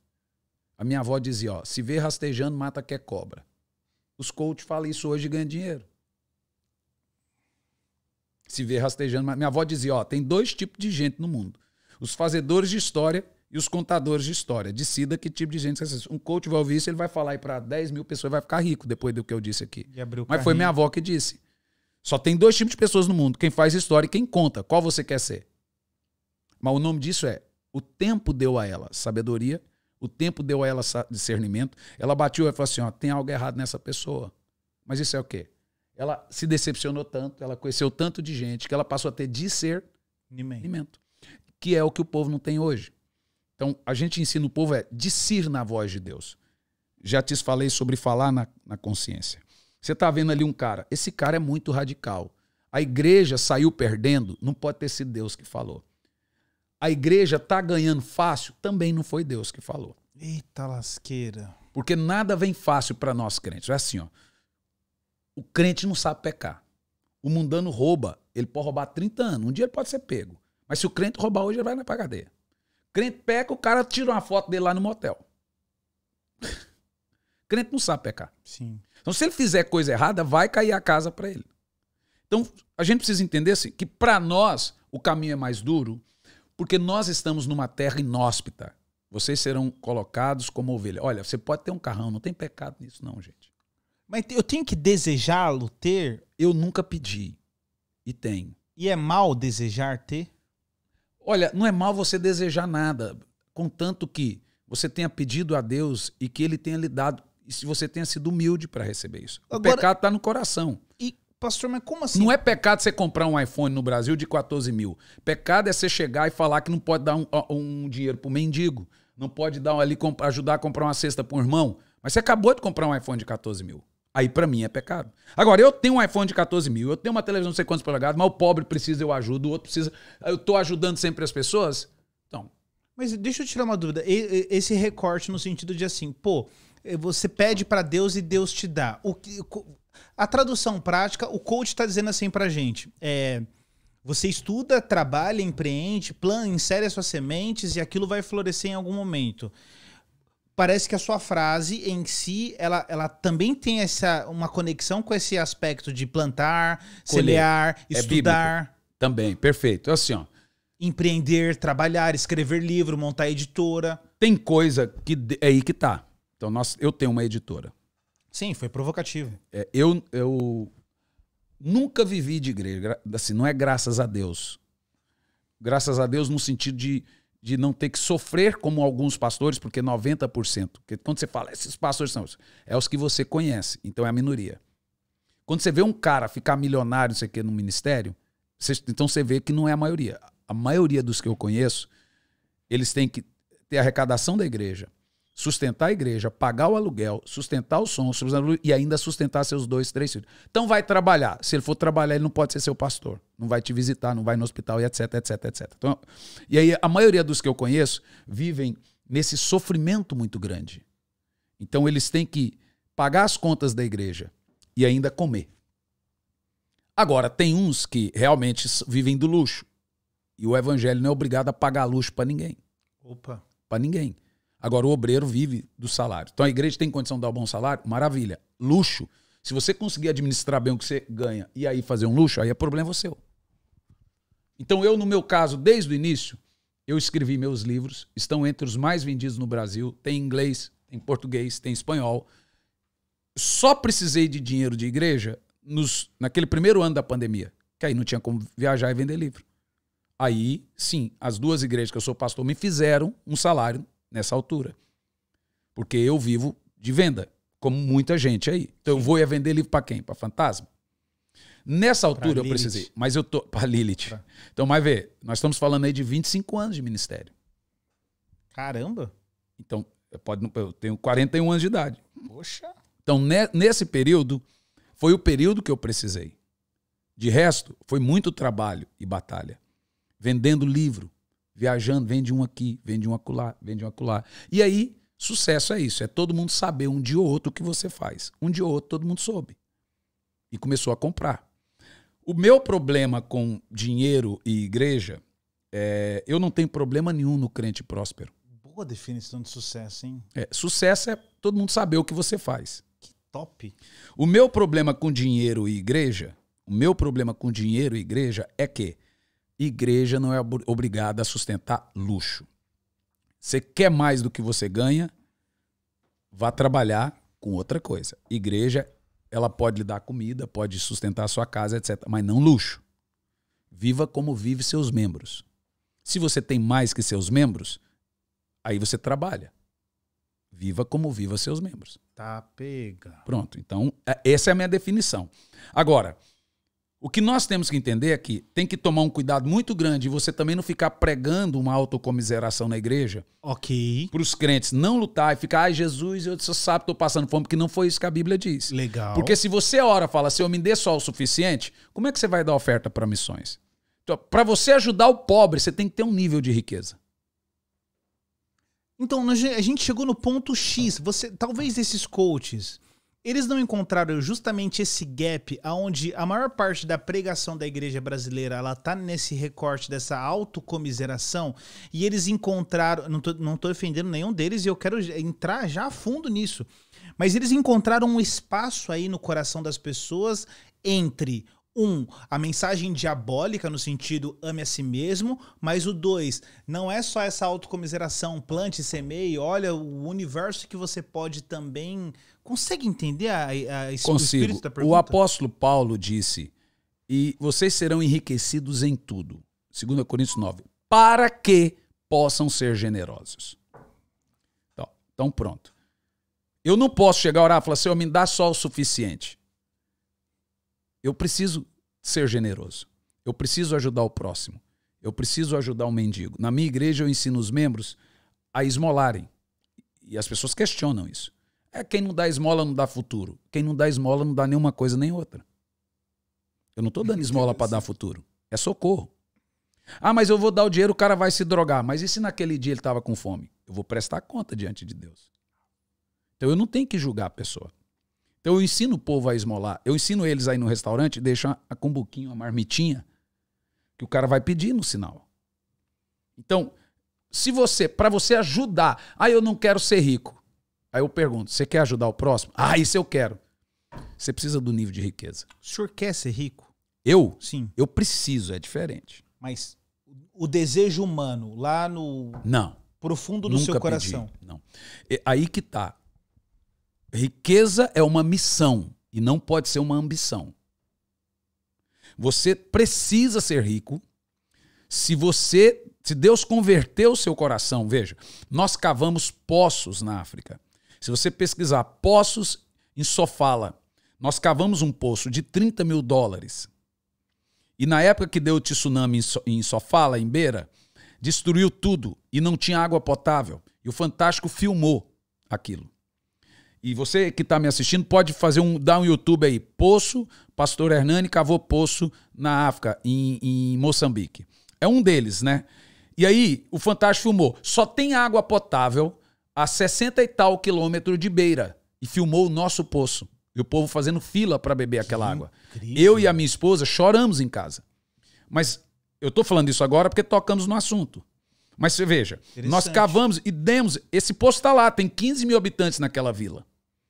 A minha avó dizia: ó, se vê rastejando, mata que é cobra. Os coaches falam isso hoje e ganham dinheiro. Se vê rastejando. Minha avó dizia: ó, tem dois tipos de gente no mundo: os fazedores de história e os contadores de história. Decida que tipo de gente você assiste. Um coach vai ouvir isso, ele vai falar aí para 10 mil pessoas vai ficar rico depois do que eu disse aqui. Mas foi minha avó que disse. Só tem dois tipos de pessoas no mundo: quem faz história e quem conta. Qual você quer ser? Mas o nome disso é o tempo deu a ela sabedoria, o tempo deu a ela discernimento. Ela bateu e falou assim: ó, tem algo errado nessa pessoa. Mas isso é o quê? Ela se decepcionou tanto, ela conheceu tanto de gente que ela passou a ter discernimento. Que é o que o povo não tem hoje. Então, a gente ensina o povo é discir na voz de Deus. Já te falei sobre falar na, na consciência. Você está vendo ali um cara, esse cara é muito radical. A igreja saiu perdendo, não pode ter sido Deus que falou. A igreja está ganhando fácil, também não foi Deus que falou. Eita lasqueira. Porque nada vem fácil para nós crentes. É assim, ó. O crente não sabe pecar. O mundano rouba, ele pode roubar 30 anos, um dia ele pode ser pego. Mas se o crente roubar hoje, ele vai na pra cadeia. Crente peca, o cara tira uma foto dele lá no motel. *laughs* Crente não sabe pecar. Sim. Então, se ele fizer coisa errada, vai cair a casa para ele. Então, a gente precisa entender assim, que para nós o caminho é mais duro, porque nós estamos numa terra inóspita. Vocês serão colocados como ovelha. Olha, você pode ter um carrão, não tem pecado nisso, não, gente. Mas eu tenho que desejá-lo ter? Eu nunca pedi. E tenho. E é mal desejar ter? Olha, não é mal você desejar nada, contanto que você tenha pedido a Deus e que ele tenha lhe dado, e se você tenha sido humilde para receber isso. Agora, o pecado está no coração. E, pastor, mas como assim? Não é pecado você comprar um iPhone no Brasil de 14 mil. Pecado é você chegar e falar que não pode dar um, um dinheiro para o mendigo, não pode dar ali ajudar a comprar uma cesta para um irmão. Mas você acabou de comprar um iPhone de 14 mil. Aí para mim é pecado. Agora, eu tenho um iPhone de 14 mil, eu tenho uma televisão de sei quantos polegadas, mas o pobre precisa, eu ajudo, o outro precisa. Eu tô ajudando sempre as pessoas? Então. Mas deixa eu tirar uma dúvida. Esse recorte no sentido de assim, pô, eh, você pede para Deus e Deus te dá. O que, a tradução prática, o coach está dizendo assim pra gente. É, você estuda, trabalha, empreende, plana, insere as suas sementes e aquilo vai florescer em algum momento parece que a sua frase em si, ela, ela também tem essa uma conexão com esse aspecto de plantar, semear, é estudar. Bíblico. Também, perfeito. Assim, ó. Empreender, trabalhar, escrever livro, montar editora. Tem coisa que é aí que tá. Então, nós, eu tenho uma editora. Sim, foi provocativo. É, eu, eu nunca vivi de igreja. Assim, não é graças a Deus. Graças a Deus no sentido de de não ter que sofrer como alguns pastores, porque 90%, porque quando você fala esses pastores são, é os que você conhece, então é a minoria. Quando você vê um cara ficar milionário, não sei o que, no ministério, você, então você vê que não é a maioria. A maioria dos que eu conheço, eles têm que ter arrecadação da igreja, sustentar a igreja, pagar o aluguel, sustentar o som, e ainda sustentar seus dois, três filhos. Então vai trabalhar. Se ele for trabalhar, ele não pode ser seu pastor. Não vai te visitar, não vai no hospital e etc, etc, etc. Então, e aí a maioria dos que eu conheço vivem nesse sofrimento muito grande. Então eles têm que pagar as contas da igreja e ainda comer. Agora, tem uns que realmente vivem do luxo. E o evangelho não é obrigado a pagar luxo para ninguém. Opa. Para ninguém. Agora, o obreiro vive do salário. Então, a igreja tem condição de dar um bom salário? Maravilha. Luxo. Se você conseguir administrar bem o que você ganha e aí fazer um luxo, aí é problema seu. Então, eu, no meu caso, desde o início, eu escrevi meus livros, estão entre os mais vendidos no Brasil. Tem inglês, tem português, tem espanhol. Só precisei de dinheiro de igreja nos, naquele primeiro ano da pandemia, que aí não tinha como viajar e vender livro. Aí, sim, as duas igrejas que eu sou pastor me fizeram um salário nessa altura. Porque eu vivo de venda, como muita gente aí. Então Sim. eu vou ia vender livro para quem? Para fantasma. Nessa altura eu precisei, mas eu tô para Lilith. Pra... Então, mas ver nós estamos falando aí de 25 anos de ministério. Caramba. Então, eu pode eu tenho 41 anos de idade. Poxa. Então, ne, né, nesse período foi o período que eu precisei. De resto, foi muito trabalho e batalha. Vendendo livro, viajando, vende um aqui, vende um acolá, vende um acolá. E aí, sucesso é isso, é todo mundo saber um dia ou outro o que você faz. Um dia ou outro todo mundo soube e começou a comprar. O meu problema com dinheiro e igreja é eu não tenho problema nenhum no crente próspero. Boa definição de sucesso, hein? É, sucesso é todo mundo saber o que você faz. Que top. O meu problema com dinheiro e igreja, o meu problema com dinheiro e igreja é que igreja não é obrigada a sustentar luxo. Você quer mais do que você ganha, vá trabalhar com outra coisa. Igreja, ela pode lhe dar comida, pode sustentar a sua casa, etc. Mas não luxo. Viva como vive seus membros. Se você tem mais que seus membros, aí você trabalha. Viva como viva seus membros. Tá, pega. Pronto. Então, é, essa é a minha definição. Agora, o que nós temos que entender é que tem que tomar um cuidado muito grande e você também não ficar pregando uma autocomiseração na igreja. Ok. Para os crentes não lutar e ficar, ai Jesus, eu só sabe, estou passando fome, porque não foi isso que a Bíblia diz. Legal. Porque se você ora fala, se eu me dê só o suficiente, como é que você vai dar oferta para missões? Então, para você ajudar o pobre, você tem que ter um nível de riqueza. Então, a gente chegou no ponto X. Você, talvez esses coaches eles não encontraram justamente esse gap aonde a maior parte da pregação da igreja brasileira ela tá nesse recorte dessa autocomiseração e eles encontraram, não tô, não tô defendendo nenhum deles e eu quero entrar já a fundo nisso, mas eles encontraram um espaço aí no coração das pessoas entre um, a mensagem diabólica no sentido ame a si mesmo, mas o dois, não é só essa autocomiseração, plante, semeie, olha o universo que você pode também Consegue entender a, a, a Consigo. O apóstolo Paulo disse: E vocês serão enriquecidos em tudo. 2 Coríntios 9. Para que possam ser generosos. Então, então pronto. Eu não posso chegar a orar e falar, assim: me dá só o suficiente. Eu preciso ser generoso. Eu preciso ajudar o próximo. Eu preciso ajudar o um mendigo. Na minha igreja, eu ensino os membros a esmolarem. E as pessoas questionam isso. É quem não dá esmola não dá futuro. Quem não dá esmola não dá nenhuma coisa nem outra. Eu não estou dando *laughs* esmola para dar futuro. É socorro. Ah, mas eu vou dar o dinheiro, o cara vai se drogar. Mas e se naquele dia ele estava com fome? Eu vou prestar conta diante de Deus. Então eu não tenho que julgar a pessoa. Então eu ensino o povo a esmolar. Eu ensino eles aí no restaurante, deixa a cumbuquinha, a marmitinha, que o cara vai pedir no sinal. Então, se você, para você ajudar, ah, eu não quero ser rico. Aí eu pergunto: você quer ajudar o próximo? Ah, isso eu quero. Você precisa do nível de riqueza. O senhor quer ser rico? Eu? Sim. Eu preciso, é diferente. Mas o desejo humano lá no. Não. Profundo do seu coração. Pedi, não. E aí que tá. Riqueza é uma missão e não pode ser uma ambição. Você precisa ser rico se você, se Deus converteu o seu coração, veja, nós cavamos poços na África. Se você pesquisar poços em Sofala, nós cavamos um poço de 30 mil dólares. E na época que deu o tsunami em Sofala, em Beira, destruiu tudo e não tinha água potável. E o Fantástico filmou aquilo. E você que está me assistindo pode fazer um, dar um YouTube aí. Poço, Pastor Hernani cavou poço na África, em, em Moçambique. É um deles, né? E aí o Fantástico filmou. Só tem água potável a 60 e tal quilômetro de beira e filmou o nosso poço. E o povo fazendo fila para beber aquela água. Incrível. Eu e a minha esposa choramos em casa. Mas eu tô falando isso agora porque tocamos no assunto. Mas você veja, nós cavamos e demos. Esse poço está lá, tem 15 mil habitantes naquela vila.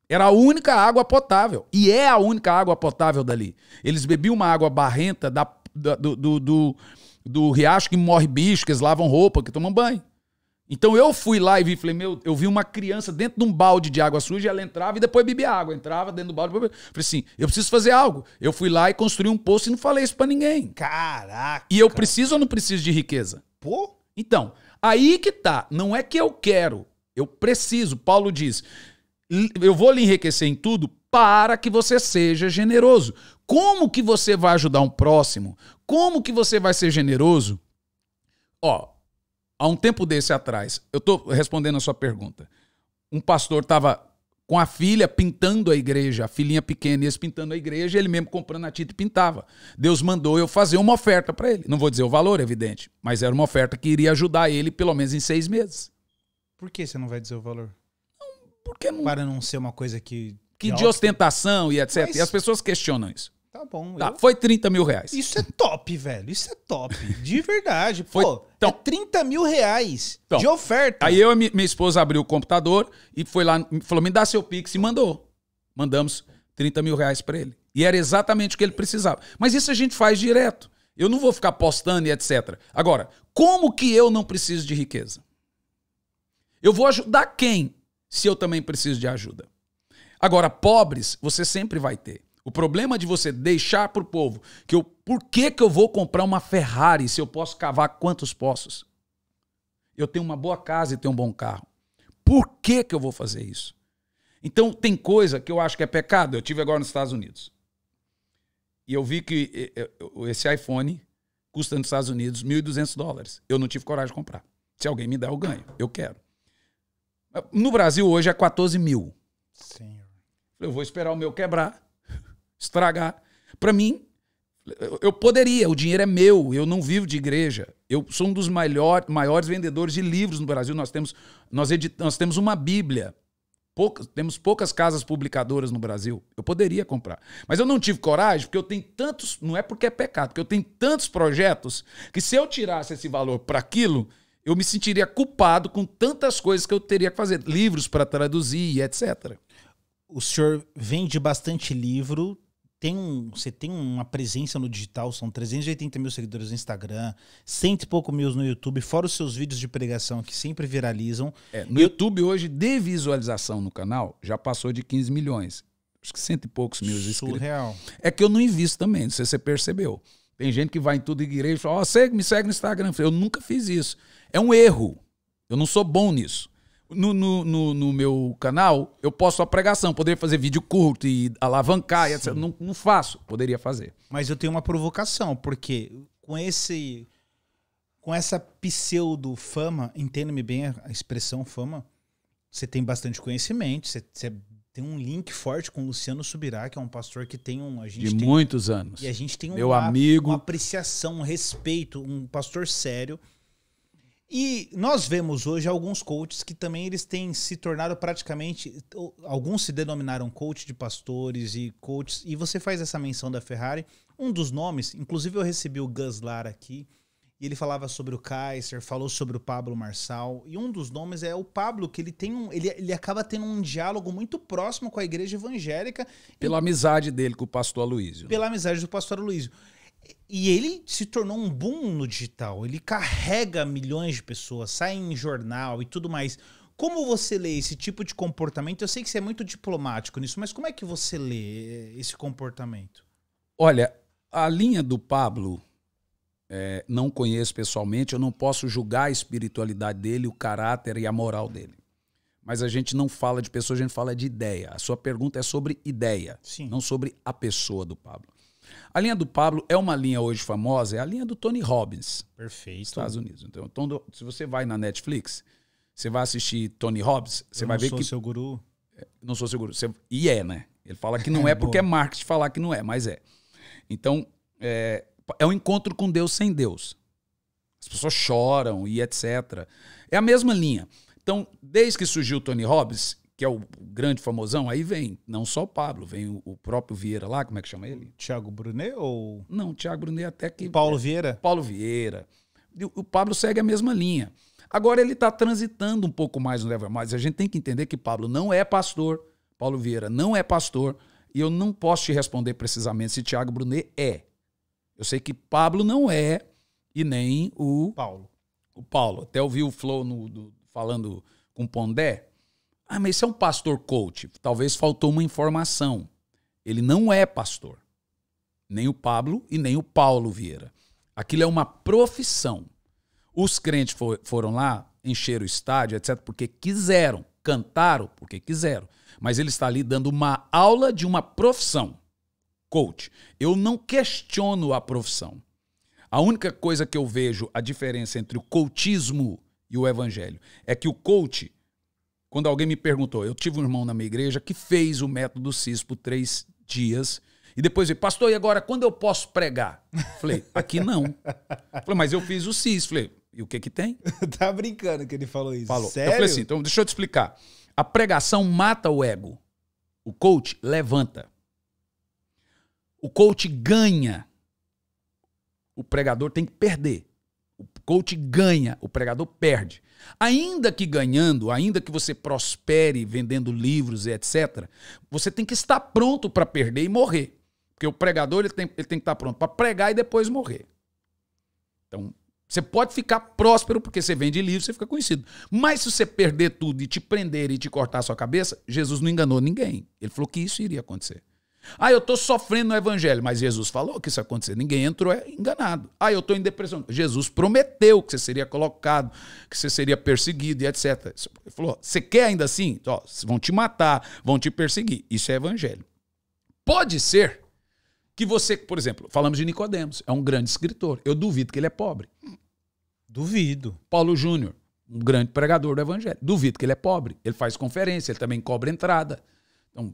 Era a única água potável. E é a única água potável dali. Eles bebiam uma água barrenta da, da do, do, do, do riacho que morre bicho, que eles lavam roupa, que tomam banho. Então eu fui lá e vi, falei, meu, eu vi uma criança dentro de um balde de água suja, ela entrava e depois bebia água, entrava dentro do balde. Depois... Falei assim, eu preciso fazer algo. Eu fui lá e construí um poço e não falei isso para ninguém. Caraca. E eu preciso ou não preciso de riqueza? Pô. Então, aí que tá, não é que eu quero, eu preciso. Paulo diz, eu vou lhe enriquecer em tudo para que você seja generoso. Como que você vai ajudar um próximo? Como que você vai ser generoso? Ó, há um tempo desse atrás, eu estou respondendo a sua pergunta. Um pastor estava com a filha pintando a igreja, a filhinha pequena, esse pintando a igreja, ele mesmo comprando a tinta e pintava. Deus mandou eu fazer uma oferta para ele. Não vou dizer o valor, evidente, mas era uma oferta que iria ajudar ele pelo menos em seis meses. Por que você não vai dizer o valor? Não, porque não... Para não ser uma coisa que. Que de ostentação e etc. Mas... E as pessoas questionam isso. Tá bom. Tá, eu... foi 30 mil reais. Isso é top, velho. Isso é top. De verdade. foi... Pô, então, é 30 mil reais então, de oferta. Aí eu e minha esposa abriu o computador e foi lá, falou: me dá seu Pix e mandou. Mandamos 30 mil reais para ele. E era exatamente o que ele precisava. Mas isso a gente faz direto. Eu não vou ficar postando e etc. Agora, como que eu não preciso de riqueza? Eu vou ajudar quem se eu também preciso de ajuda? Agora, pobres você sempre vai ter. O problema de você deixar para o povo que eu, por que, que eu vou comprar uma Ferrari se eu posso cavar quantos poços? Eu tenho uma boa casa e tenho um bom carro. Por que, que eu vou fazer isso? Então, tem coisa que eu acho que é pecado. Eu tive agora nos Estados Unidos. E eu vi que esse iPhone custa nos Estados Unidos 1.200 dólares. Eu não tive coragem de comprar. Se alguém me dá, eu ganho. Eu quero. No Brasil, hoje é 14 mil. Senhor. Eu vou esperar o meu quebrar estragar. Para mim, eu poderia, o dinheiro é meu, eu não vivo de igreja. Eu sou um dos maior, maiores vendedores de livros no Brasil. Nós temos, nós edit, nós temos uma Bíblia. Pouca, temos poucas casas publicadoras no Brasil. Eu poderia comprar. Mas eu não tive coragem, porque eu tenho tantos. Não é porque é pecado, porque eu tenho tantos projetos que se eu tirasse esse valor para aquilo, eu me sentiria culpado com tantas coisas que eu teria que fazer. Livros para traduzir, etc. O senhor vende bastante livro, tem, um, você tem uma presença no digital, são 380 mil seguidores no Instagram, cento e pouco mil no YouTube, fora os seus vídeos de pregação que sempre viralizam. É, no Eu... YouTube hoje, de visualização no canal, já passou de 15 milhões. Acho que cento e poucos mil inscritos. Surreal. É que eu não invisto também, não sei se você percebeu. Tem gente que vai em tudo igreja e fala, ó, oh, me segue no Instagram. Eu nunca fiz isso. É um erro. Eu não sou bom nisso. No, no, no, no, meu canal, eu posso a pregação, poderia fazer vídeo curto e alavancar, e etc. Não, não faço, poderia fazer. Mas eu tenho uma provocação, porque com esse com essa pseudo fama, entenda-me bem a expressão fama, você tem bastante conhecimento, você, você, tem um link forte com o Luciano Subirá, que é um pastor que tem um. A gente De tem, muitos anos. E a gente tem meu amigo. uma apreciação, um respeito, um pastor sério. E nós vemos hoje alguns coaches que também eles têm se tornado praticamente. Alguns se denominaram coach de pastores e coaches. E você faz essa menção da Ferrari. Um dos nomes, inclusive eu recebi o Gus Lara aqui, e ele falava sobre o Kaiser, falou sobre o Pablo Marçal. E um dos nomes é o Pablo, que ele tem um. Ele, ele acaba tendo um diálogo muito próximo com a igreja evangélica. Pela e, amizade dele com o pastor Aloysio. Né? Pela amizade do pastor Aloysio. E ele se tornou um boom no digital. Ele carrega milhões de pessoas, sai em jornal e tudo mais. Como você lê esse tipo de comportamento? Eu sei que você é muito diplomático nisso, mas como é que você lê eh, esse comportamento? Olha, a linha do Pablo, é, não conheço pessoalmente, eu não posso julgar a espiritualidade dele, o caráter e a moral dele. Mas a gente não fala de pessoa, a gente fala de ideia. A sua pergunta é sobre ideia, Sim. não sobre a pessoa do Pablo. A linha do Pablo é uma linha hoje famosa, é a linha do Tony Robbins. Perfeito. Estados Unidos. Então, então se você vai na Netflix, você vai assistir Tony Robbins, você vai ver que. Não sou seu guru. É, não sou seu guru. Você... E é, né? Ele fala que não *laughs* é, é porque boa. é marketing falar que não é, mas é. Então, é, é um encontro com Deus sem Deus. As pessoas choram e etc. É a mesma linha. Então, desde que surgiu o Tony Robbins, que é o grande famosão, aí vem não só o Pablo, vem o, próprio Vieira lá, como é que chama ele? Tiago Brunet ou. Não, Tiago Brunet até que. Paulo Vieira? Paulo Vieira. O, Pablo segue a mesma linha. Agora ele está transitando um pouco mais no level, mas a gente tem que entender que Pablo não é pastor, Paulo Vieira não é pastor, e eu não posso te responder precisamente se Tiago Brunet é. Eu sei que Pablo não é, e nem o. Paulo. O Paulo. Até ouvi o Flow no, falando com o Pondé. Ah, mas esse é um pastor coach. Talvez faltou uma informação. Ele não é pastor. Nem o Pablo e nem o Paulo Vieira. Aquilo é uma profissão. Os crentes for, foram lá, encheram o estádio, etc., porque quiseram. Cantaram porque quiseram. Mas ele está ali dando uma aula de uma profissão. Coach. Eu não questiono a profissão. A única coisa que eu vejo a diferença entre o coachismo e o evangelho é que o coach quando alguém me perguntou, eu tive um irmão na minha igreja que fez o método CIS por três dias. E depois ele, pastor, e agora quando eu posso pregar? Falei, aqui não. Falei, mas eu fiz o CIS. Falei, e o que que tem? *laughs* tá brincando que ele falou isso. Falou. Sério? Eu falei assim, então deixa eu te explicar. A pregação mata o ego. O coach levanta. O coach ganha. O pregador tem que perder. Coach ganha, o pregador perde. Ainda que ganhando, ainda que você prospere vendendo livros e etc., você tem que estar pronto para perder e morrer. Porque o pregador ele tem, ele tem que estar pronto para pregar e depois morrer. Então, você pode ficar próspero porque você vende livros você fica conhecido. Mas se você perder tudo e te prender e te cortar a sua cabeça, Jesus não enganou ninguém. Ele falou que isso iria acontecer. Ah, eu estou sofrendo no evangelho, mas Jesus falou que isso acontecer. Ninguém entrou é enganado. Ah, eu estou em depressão. Jesus prometeu que você seria colocado, que você seria perseguido e etc. Ele falou: você quer ainda assim? Ó, vão te matar, vão te perseguir. Isso é evangelho. Pode ser que você, por exemplo, falamos de Nicodemos, é um grande escritor. Eu duvido que ele é pobre. Duvido. Paulo Júnior, um grande pregador do evangelho. Duvido que ele é pobre. Ele faz conferência, ele também cobra entrada. Então,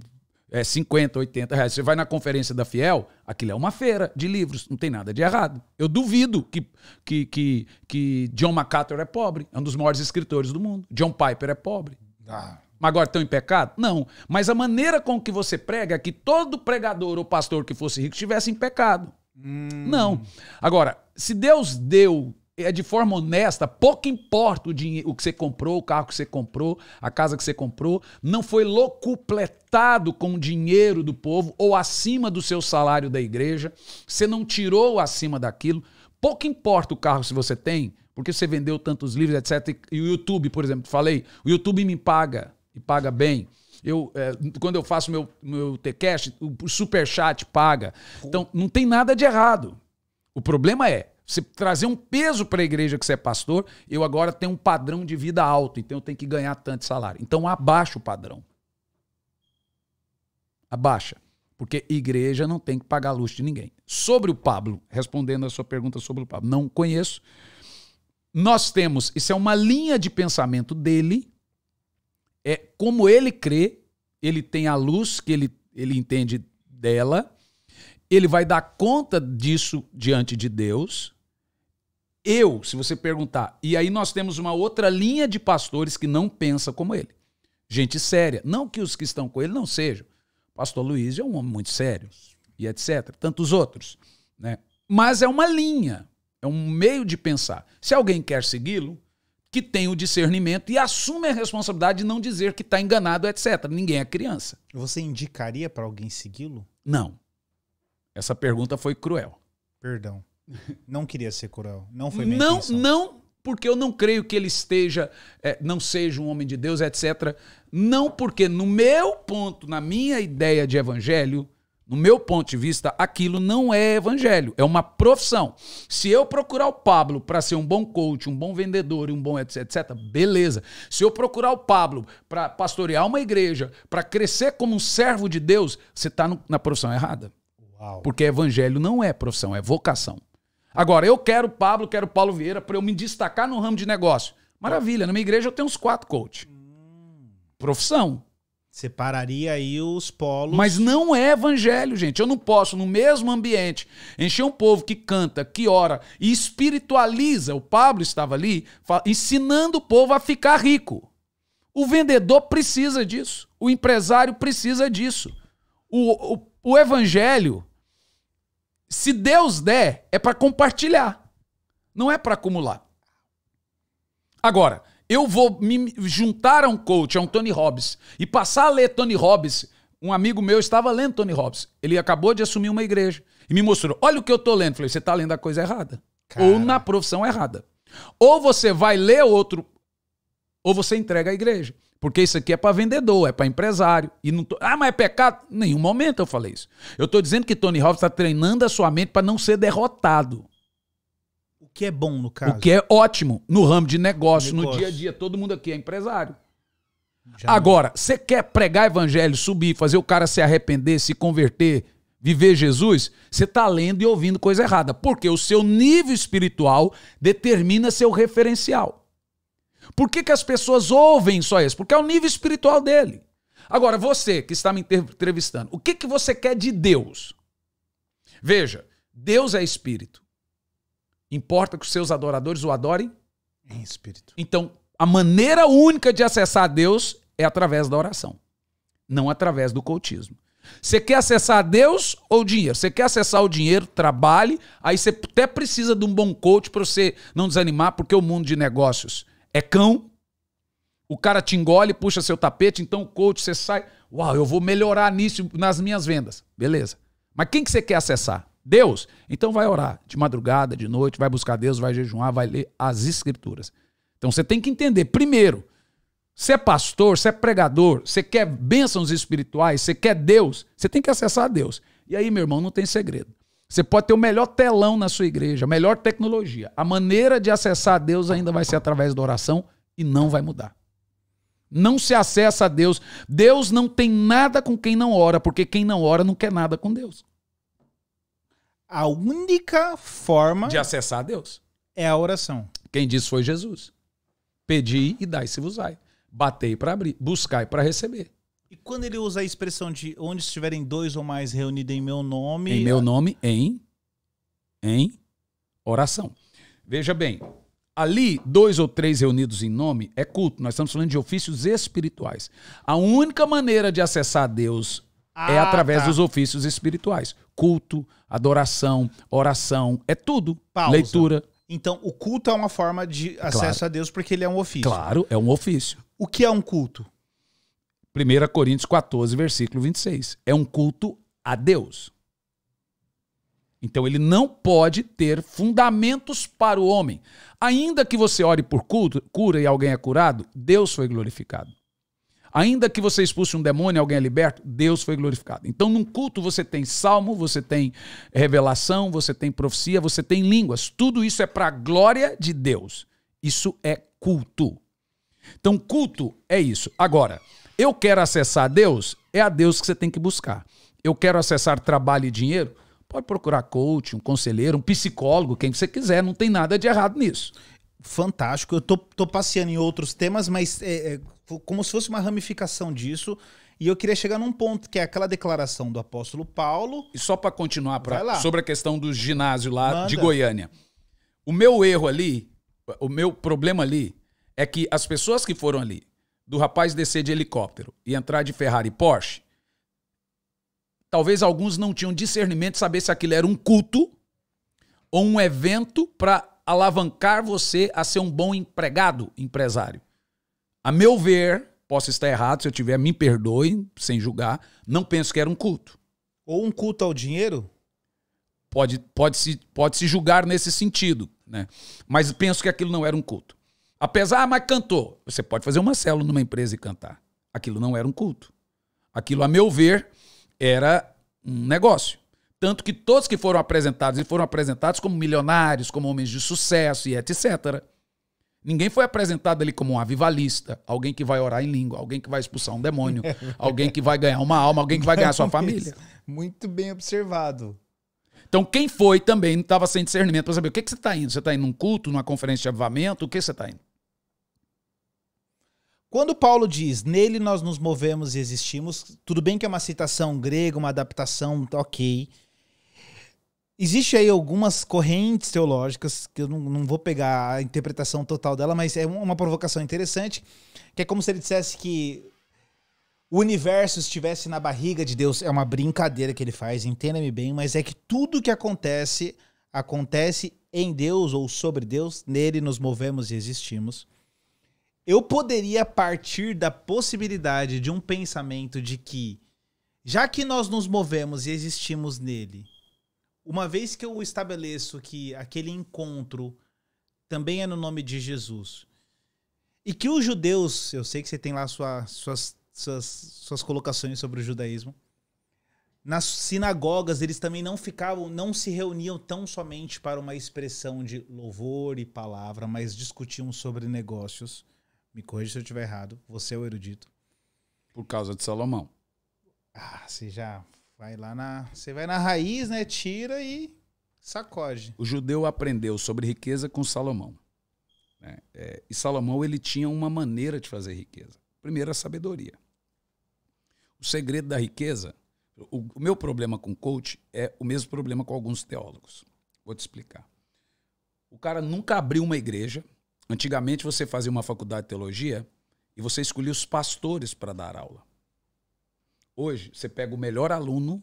é 50, 80 reais. Você vai na conferência da Fiel, aquilo é uma feira de livros, não tem nada de errado. Eu duvido que, que, que, que John MacArthur é pobre, é um dos maiores escritores do mundo. John Piper é pobre. Ah. Mas agora estão em pecado? Não. Mas a maneira com que você prega é que todo pregador ou pastor que fosse rico estivesse em pecado. Hum. Não. Agora, se Deus deu é de forma honesta, pouco importa o dinheiro, o que você comprou, o carro que você comprou, a casa que você comprou, não foi locupletado com o dinheiro do povo ou acima do seu salário da igreja, você não tirou acima daquilo, pouco importa o carro se você tem, porque você vendeu tantos livros, etc. E o YouTube, por exemplo, falei, o YouTube me paga e paga bem. Eu, é, quando eu faço meu, meu T-Cash, o Superchat paga. Então, não tem nada de errado. O problema é, se trazer um peso para a igreja que você é pastor, eu agora tenho um padrão de vida alto, então eu tenho que ganhar tanto salário. Então abaixa o padrão. Abaixa. Porque igreja não tem que pagar a luz de ninguém. Sobre o Pablo, respondendo a sua pergunta sobre o Pablo, não conheço. Nós temos, isso é uma linha de pensamento dele, é como ele crê, ele tem a luz que ele, ele entende dela, ele vai dar conta disso diante de Deus, eu, se você perguntar, e aí nós temos uma outra linha de pastores que não pensa como ele. Gente séria. Não que os que estão com ele não sejam. Pastor Luiz é um homem muito sério, e etc. Tantos outros. Né? Mas é uma linha, é um meio de pensar. Se alguém quer segui-lo, que tem o discernimento e assume a responsabilidade de não dizer que está enganado, etc. Ninguém é criança. Você indicaria para alguém segui-lo? Não. Essa pergunta foi cruel. Perdão. *laughs* Não queria ser cruel. Não foi minha Não, intenção. não, porque eu não creio que ele esteja, é, não seja um homem de Deus, etc. Não porque no meu ponto, na minha ideia de evangelho, no meu ponto de vista, aquilo não é evangelho, é uma profissão. Se eu procurar o Pablo para ser um bom coach, um bom vendedor e um bom etc, etc, beleza. Se eu procurar o Pablo para pastorear uma igreja, para crescer como um servo de Deus, você está na profissão errada. Uau. Porque evangelho não é profissão, é vocação. Agora, eu quero Pablo, quero Paulo Vieira para eu me destacar no ramo de negócio. Maravilha, na minha igreja eu tenho uns quatro coach. Profissão. Separaria aí os polos. Mas não é evangelho, gente. Eu não posso, no mesmo ambiente, encher um povo que canta, que ora e espiritualiza. O Pablo estava ali ensinando o povo a ficar rico. O vendedor precisa disso. O empresário precisa disso. O, o, o evangelho se Deus der, é para compartilhar, não é para acumular. Agora, eu vou me juntar a um coach, a um Tony Robbins, e passar a ler Tony Robbins. Um amigo meu estava lendo Tony Robbins. Ele acabou de assumir uma igreja e me mostrou: olha o que eu estou lendo. Falei: você está lendo a coisa errada. Cara. Ou na profissão errada. Ou você vai ler outro, ou você entrega a igreja. Porque isso aqui é para vendedor, é para empresário. E não tô... Ah, mas é pecado? Nenhum momento eu falei isso. Eu estou dizendo que Tony Robbins está treinando a sua mente para não ser derrotado. O que é bom, no caso. O que é ótimo no ramo de negócio, negócio. no dia a dia. Todo mundo aqui é empresário. Já Agora, você quer pregar evangelho, subir, fazer o cara se arrepender, se converter, viver Jesus? Você está lendo e ouvindo coisa errada. Porque o seu nível espiritual determina seu referencial. Por que, que as pessoas ouvem só isso? Porque é o nível espiritual dele. Agora, você que está me entrevistando, o que, que você quer de Deus? Veja, Deus é espírito. Importa que os seus adoradores o adorem? Em espírito. Então, a maneira única de acessar Deus é através da oração, não através do cultismo. Você quer acessar Deus ou dinheiro? Você quer acessar o dinheiro, trabalhe, aí você até precisa de um bom coach para você não desanimar, porque o mundo de negócios é cão, o cara te engole, puxa seu tapete, então o coach, você sai, uau, eu vou melhorar nisso nas minhas vendas. Beleza. Mas quem que você quer acessar? Deus. Então vai orar de madrugada, de noite, vai buscar Deus, vai jejuar, vai ler as escrituras. Então você tem que entender, primeiro, você é pastor, você é pregador, você quer bênçãos espirituais, você quer Deus, você tem que acessar Deus. E aí, meu irmão, não tem segredo. Você pode ter o melhor telão na sua igreja, a melhor tecnologia. A maneira de acessar a Deus ainda vai ser através da oração e não vai mudar. Não se acessa a Deus. Deus não tem nada com quem não ora, porque quem não ora não quer nada com Deus. A única forma de acessar a Deus é a oração. Quem disse foi Jesus. Pedi e dai-se-vos-ai. Batei para abrir, buscai para receber. E quando ele usa a expressão de onde estiverem dois ou mais reunidos em meu nome. Em meu nome, em. Em oração. Veja bem, ali, dois ou três reunidos em nome é culto. Nós estamos falando de ofícios espirituais. A única maneira de acessar Deus é ah, é através tá. dos ofícios espirituais: culto, adoração, oração, é tudo. Pausa. Leitura. Então, o culto é uma forma de acesso claro. a Deus porque ele é um ofício. Claro, é um ofício. O que é um culto? 1 Coríntios 14, versículo 26. É um culto a Deus. Então ele não pode ter fundamentos para o homem. Ainda que você ore por culto, cura e alguém é curado, Deus foi glorificado. Ainda que você expulse um demônio, alguém é liberto, Deus foi glorificado. Então, num culto você tem salmo, você tem revelação, você tem profecia, você tem línguas. Tudo isso é para a glória de Deus. Isso é culto. Então, culto é isso. Agora, eu quero acessar Deus, é a Deus que você tem que buscar. Eu quero acessar trabalho e dinheiro, pode procurar coach, um conselheiro, um psicólogo, quem você quiser, não tem nada de errado nisso. Fantástico, eu tô, tô passeando em outros temas, mas é, é, como se fosse uma ramificação disso. E eu queria chegar num ponto que é aquela declaração do apóstolo Paulo. E só para continuar pra, sobre a questão do ginásio lá Manda. de Goiânia. O meu erro ali, o meu problema ali é que as pessoas que foram ali do rapaz descer de helicóptero e entrar de Ferrari e Porsche, talvez alguns não tinham discernimento de saber se aquilo era um culto ou um evento para alavancar você a ser um bom empregado, empresário. A meu ver, posso estar errado, se eu tiver, me perdoe, sem julgar, não penso que era um culto. Ou um culto ao dinheiro? Pode, pode, se, pode se julgar nesse sentido, né? Mas penso que aquilo não era um culto. Apesar, mas cantou. Você pode fazer uma célula numa empresa e cantar. Aquilo não era um culto. Aquilo, a meu ver, era um negócio. Tanto que todos que foram apresentados, e foram apresentados como milionários, como homens de sucesso e etc. Ninguém foi apresentado ali como um avivalista, alguém que vai orar em língua, alguém que vai expulsar um demônio, *laughs* alguém que vai ganhar uma alma, alguém que vai ganhar sua família. Muito bem observado. Então, quem foi também estava sem discernimento para saber o que, que você está indo. Você está indo num culto, numa conferência de avivamento? O que você está indo? Quando Paulo diz, nele nós nos movemos e existimos, tudo bem que é uma citação grega, uma adaptação, tá ok. Existe aí algumas correntes teológicas, que eu não, não vou pegar a interpretação total dela, mas é uma provocação interessante, que é como se ele dissesse que o universo estivesse na barriga de Deus. É uma brincadeira que ele faz, entenda-me bem, mas é que tudo que acontece, acontece em Deus ou sobre Deus, nele nos movemos e existimos eu poderia partir da possibilidade de um pensamento de que, já que nós nos movemos e existimos nele, uma vez que eu estabeleço que aquele encontro também é no nome de Jesus, e que os judeus, eu sei que você tem lá sua, suas, suas, suas colocações sobre o judaísmo, nas sinagogas eles também não ficavam, não se reuniam tão somente para uma expressão de louvor e palavra, mas discutiam sobre negócios me corrija se eu estiver errado, você é o erudito. Por causa de Salomão. Ah, você já vai lá na. Você vai na raiz, né? Tira e sacode. O judeu aprendeu sobre riqueza com Salomão. Né? É, e Salomão ele tinha uma maneira de fazer riqueza. Primeiro, a sabedoria. O segredo da riqueza. O, o meu problema com coach é o mesmo problema com alguns teólogos. Vou te explicar. O cara nunca abriu uma igreja Antigamente você fazia uma faculdade de teologia e você escolhia os pastores para dar aula. Hoje você pega o melhor aluno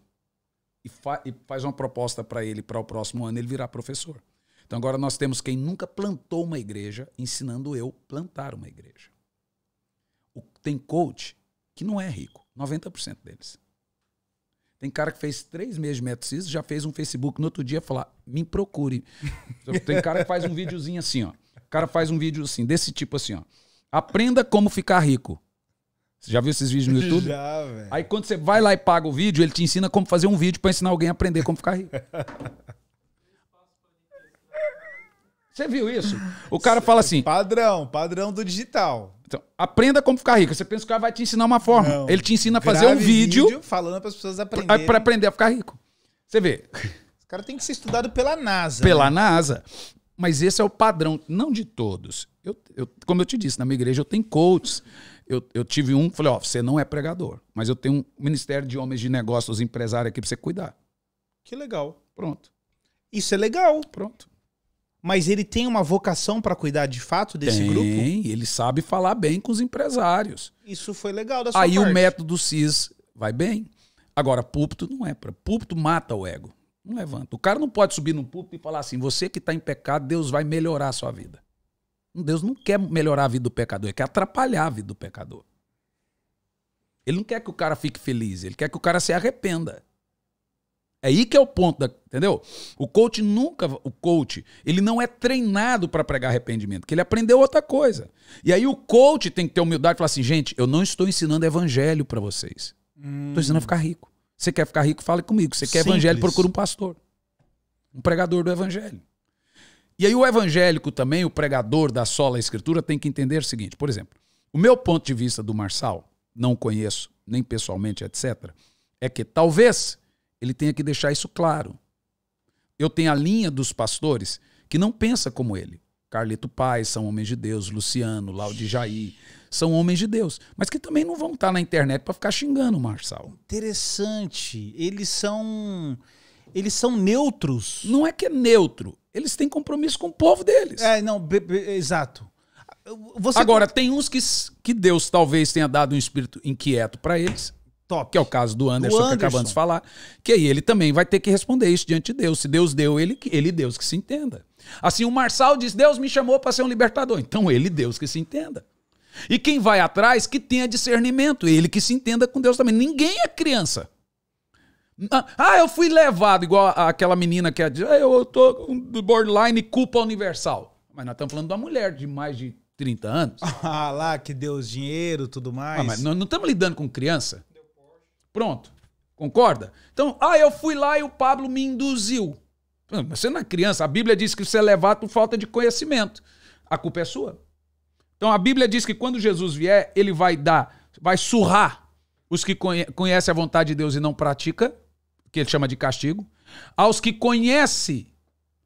e, fa e faz uma proposta para ele para o próximo ano ele virar professor. Então agora nós temos quem nunca plantou uma igreja ensinando eu plantar uma igreja. O, tem coach que não é rico, 90% deles. Tem cara que fez três meses de metoxis, já fez um Facebook no outro dia falar, me procure. *laughs* Tem cara que faz um videozinho assim, ó. O cara faz um vídeo assim, desse tipo assim, ó. Aprenda como ficar rico. Você já viu esses vídeos no YouTube? *laughs* Já, velho. Aí quando você vai lá e paga o vídeo, ele te ensina como fazer um vídeo para ensinar alguém a aprender como ficar rico. *laughs* Você viu isso? O cara fala assim. Padrão, padrão do digital. Então, aprenda como ficar rico. Você pensa que o cara vai te ensinar uma forma. Não. Ele te ensina a fazer um vídeo, vídeo falando para as pessoas aprenderem. Para aprender a ficar rico. Você vê. O cara tem que ser estudado pela NASA. Pela né? NASA. Mas esse é o padrão, não de todos. Eu, eu, como eu te disse, na minha igreja eu tenho coaches. Eu, eu tive um, falei, ó, oh, você não é pregador, mas eu tenho um ministério de homens de negócios, empresário aqui pra você cuidar. Que legal. Pronto. Isso é legal. Pronto. Mas ele tem uma vocação para cuidar de fato desse tem, grupo? Tem, ele sabe falar bem com os empresários. Isso foi legal da sua Aí parte. o método CIS vai bem. Agora, púlpito não é. Pra... Púlpito mata o ego. Não levanta. O cara não pode subir num púlpito e falar assim: você que está em pecado, Deus vai melhorar a sua vida. Deus não quer melhorar a vida do pecador, ele quer atrapalhar a vida do pecador. Ele não quer que o cara fique feliz, ele quer que o cara se arrependa. É aí que é o ponto, da, entendeu? O coach nunca, o coach, ele não é treinado para pregar arrependimento, porque ele aprendeu outra coisa. E aí o coach tem que ter humildade e falar assim, gente, eu não estou ensinando evangelho para vocês. Estou hum. ensinando a ficar rico. Você quer ficar rico? Fale comigo. Você quer Simples. evangelho? Procura um pastor. Um pregador do evangelho. E aí o evangélico também, o pregador da sola escritura, tem que entender o seguinte. Por exemplo, o meu ponto de vista do Marçal, não conheço, nem pessoalmente, etc., é que talvez ele tenha que deixar isso claro. Eu tenho a linha dos pastores que não pensa como ele. Carlito Paz, São Homens de Deus, Luciano, Laude são homens de Deus, mas que também não vão estar na internet para ficar xingando o Marçal. Interessante. Eles são eles são neutros. Não é que é neutro, eles têm compromisso com o povo deles. É, não, be, be, exato. Você Agora, tem uns que, que Deus talvez tenha dado um espírito inquieto para eles. Top. Que é o caso do Anderson, do Anderson, que acabamos de falar. Que aí ele também vai ter que responder isso diante de Deus. Se Deus deu, ele, ele Deus que se entenda. Assim, o Marçal diz: Deus me chamou para ser um libertador. Então, ele Deus que se entenda. E quem vai atrás, que tenha discernimento, ele que se entenda com Deus também. Ninguém é criança. Ah, ah eu fui levado, igual aquela menina que é diz, ah, eu tô com borderline culpa universal. Mas nós estamos falando de uma mulher de mais de 30 anos. *laughs* Ah lá, que Deus dinheiro, tudo ah, mais. Ah, mas nós não estamos lidando com criança. Pronto. Concorda? Então, ah, eu fui lá e o Pablo me induziu. Você não é criança. A Bíblia diz que você é levado por falta de conhecimento. A culpa é sua. Então a Bíblia diz que quando Jesus vier, ele vai dar, vai surrar os que conhecem a vontade de Deus e não pratica, que ele chama de castigo, aos que conhece,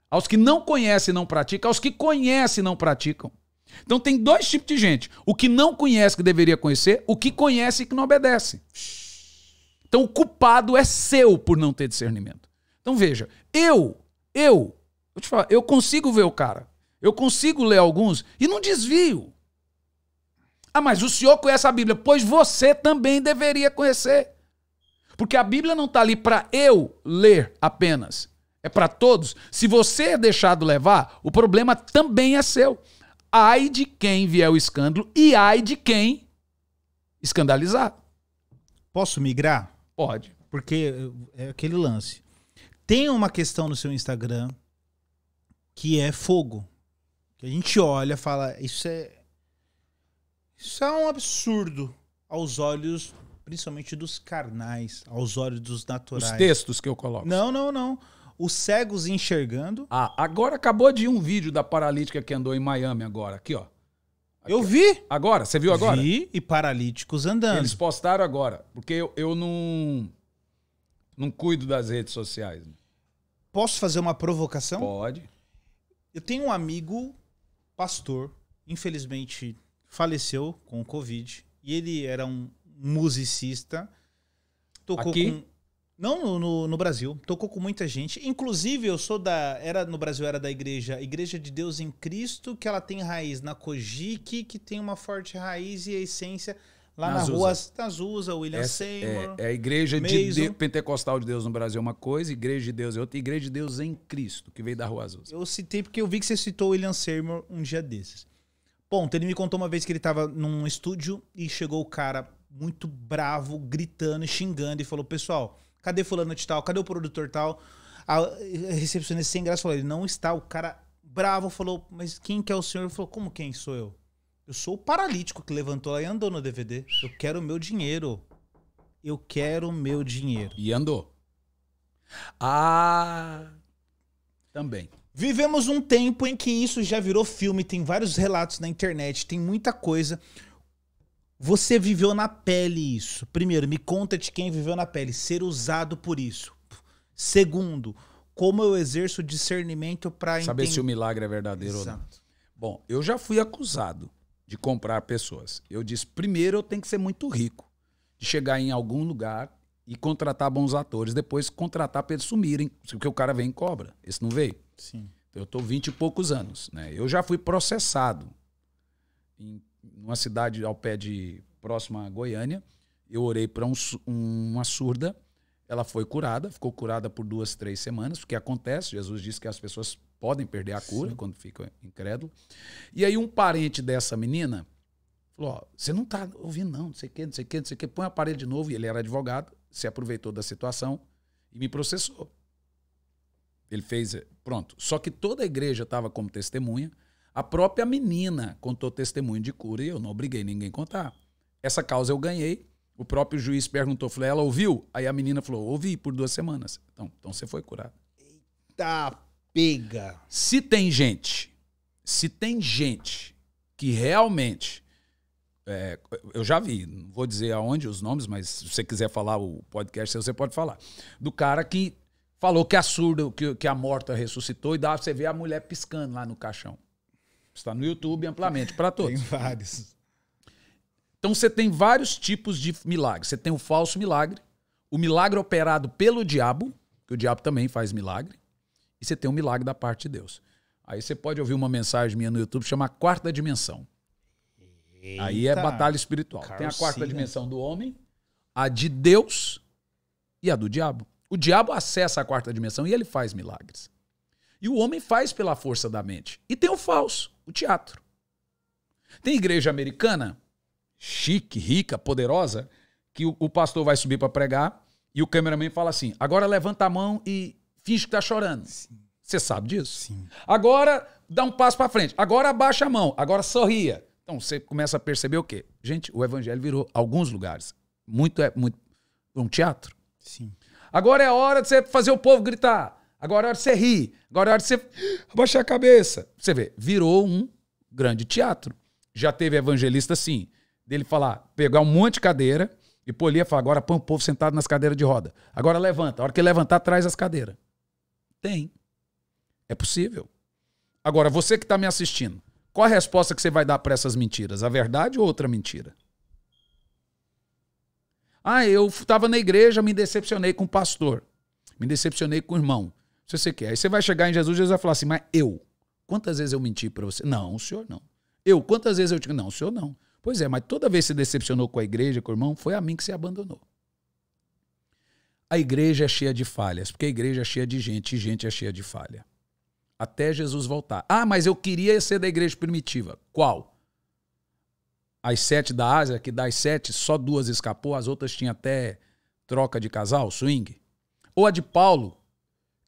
aos que não conhece e não pratica, aos que conhece e não praticam. Então tem dois tipos de gente: o que não conhece que deveria conhecer, o que conhece que não obedece. Então o culpado é seu por não ter discernimento. Então veja, eu, eu, te falar, eu consigo ver o cara, eu consigo ler alguns e não desvio. Ah, mas o senhor conhece a Bíblia? Pois você também deveria conhecer. Porque a Bíblia não está ali para eu ler apenas. É para todos. Se você é deixado levar, o problema também é seu. Ai de quem vier o escândalo e ai de quem escandalizar. Posso migrar? Pode. Porque é aquele lance. Tem uma questão no seu Instagram que é fogo. Que a gente olha, fala, isso é isso é um absurdo aos olhos, principalmente dos carnais, aos olhos dos naturais. Os textos que eu coloco. Não, não, não. Os cegos enxergando. Ah, agora acabou de ir um vídeo da paralítica que andou em Miami agora, aqui, ó. Aqui, eu vi. Agora, você viu agora? Vi e paralíticos andando. Eles postaram agora, porque eu, eu não não cuido das redes sociais. Posso fazer uma provocação? Pode. Eu tenho um amigo pastor, infelizmente faleceu com o Covid. E ele era um musicista. Tocou Aqui? com. Não no, no, no, Brasil. Tocou com muita gente. Inclusive, eu sou da. Era no Brasil, era da igreja. Igreja de Deus em Cristo, que ela tem raiz na Kojiki, que tem uma forte raiz e a essência lá nas na ruas Tazusa, William é, Seymour. É, é a igreja de pentecostal de Deus no Brasil é uma coisa, igreja de Deus é outra, igreja de Deus em Cristo, que veio da Rua Azusa. Eu citei porque eu vi que você citou William Seymour um dia desses. Ponto. Ele me contou uma vez que ele tava num estúdio e chegou o cara muito bravo, gritando, xingando e falou: Pessoal, cadê Fulano de Tal? Cadê o produtor tal? A recepcionista sem graça falou: Ele não está. O cara bravo falou: Mas quem que é o senhor? Ele falou: Como quem sou eu? Eu sou o paralítico que levantou lá e andou no DVD. Eu quero o meu dinheiro. Eu quero o meu dinheiro. E andou. Ah. Também. Vivemos um tempo em que isso já virou filme, tem vários relatos na internet, tem muita coisa. Você viveu na pele isso. Primeiro, me conta de quem viveu na pele, ser usado por isso. Segundo, como eu exerço discernimento para saber entender... se o milagre é verdadeiro Exato. ou não. Bom, eu já fui acusado de comprar pessoas. Eu disse, primeiro eu tenho que ser muito rico, de chegar em algum lugar e contratar bons atores, depois contratar para eles sumirem, porque o cara vem e cobra. Esse não veio. Sim. Eu estou vinte e poucos anos. Né? Eu já fui processado em uma cidade ao pé de próxima a Goiânia. Eu orei para um, uma surda. Ela foi curada, ficou curada por duas, três semanas, o que acontece. Jesus disse que as pessoas podem perder a cura Sim. quando ficam incrédulo E aí um parente dessa menina falou: você não está ouvindo, não, não sei o que, não sei o que, não sei o que, põe o aparelho de novo. E ele era advogado, se aproveitou da situação e me processou. Ele fez. Pronto. Só que toda a igreja estava como testemunha. A própria menina contou testemunho de cura e eu não obriguei ninguém a contar. Essa causa eu ganhei. O próprio juiz perguntou, falou, ela ouviu? Aí a menina falou, ouvi por duas semanas. Então, então você foi curado. Eita pega! Se tem gente, se tem gente que realmente. É, eu já vi, não vou dizer aonde os nomes, mas se você quiser falar o podcast, você pode falar. Do cara que falou que a é surda, que, que a morta ressuscitou, e dá você ver a mulher piscando lá no caixão. Está no YouTube amplamente para todos. tem vários. Então você tem vários tipos de milagres. Você tem o falso milagre, o milagre operado pelo diabo, que o diabo também faz milagre, e você tem o milagre da parte de Deus. Aí você pode ouvir uma mensagem minha no YouTube chama Quarta Dimensão. Eita, Aí é batalha espiritual. Tem a quarta dimensão do homem, a de Deus e a do diabo. O diabo acessa a quarta dimensão e ele faz milagres. E o homem faz pela força da mente. E tem o falso, o teatro. Tem igreja americana, chique, rica, poderosa, que o, o pastor vai subir para pregar e o cameraman fala assim: agora levanta a mão e finge que tá chorando. Você sabe disso? Sim. Agora dá um passo para frente. Agora abaixa a mão. Agora sorria. Então você começa a perceber o quê? Gente, o evangelho virou alguns lugares. Muito é muito um teatro. Sim. Agora é a hora de você fazer o povo gritar. Agora é a hora de você rir. Agora é a hora de você abaixar a cabeça. Você vê, virou um grande teatro. Já teve evangelista assim, dele falar, pegar um monte de cadeira e polir e falar, agora põe o povo sentado nas cadeiras de roda. Agora levanta. A hora que levantar, traz as cadeiras. Tem. É possível. Agora, você que está me assistindo, qual a resposta que você vai dar para essas mentiras? A verdade ou outra mentira? Ah, eu estava na igreja, me decepcionei com o pastor, me decepcionei com o irmão. Se você quer. Aí você vai chegar em Jesus, Jesus vai falar assim: Mas eu, quantas vezes eu menti para você? Não, o senhor não. Eu, quantas vezes eu te. Não, o senhor não. Pois é, mas toda vez que você decepcionou com a igreja, com o irmão, foi a mim que você abandonou. A igreja é cheia de falhas, porque a igreja é cheia de gente e gente é cheia de falha. Até Jesus voltar. Ah, mas eu queria ser da igreja primitiva. Qual? as sete da Ásia, que das sete só duas escapou, as outras tinham até troca de casal, swing. Ou a de Paulo,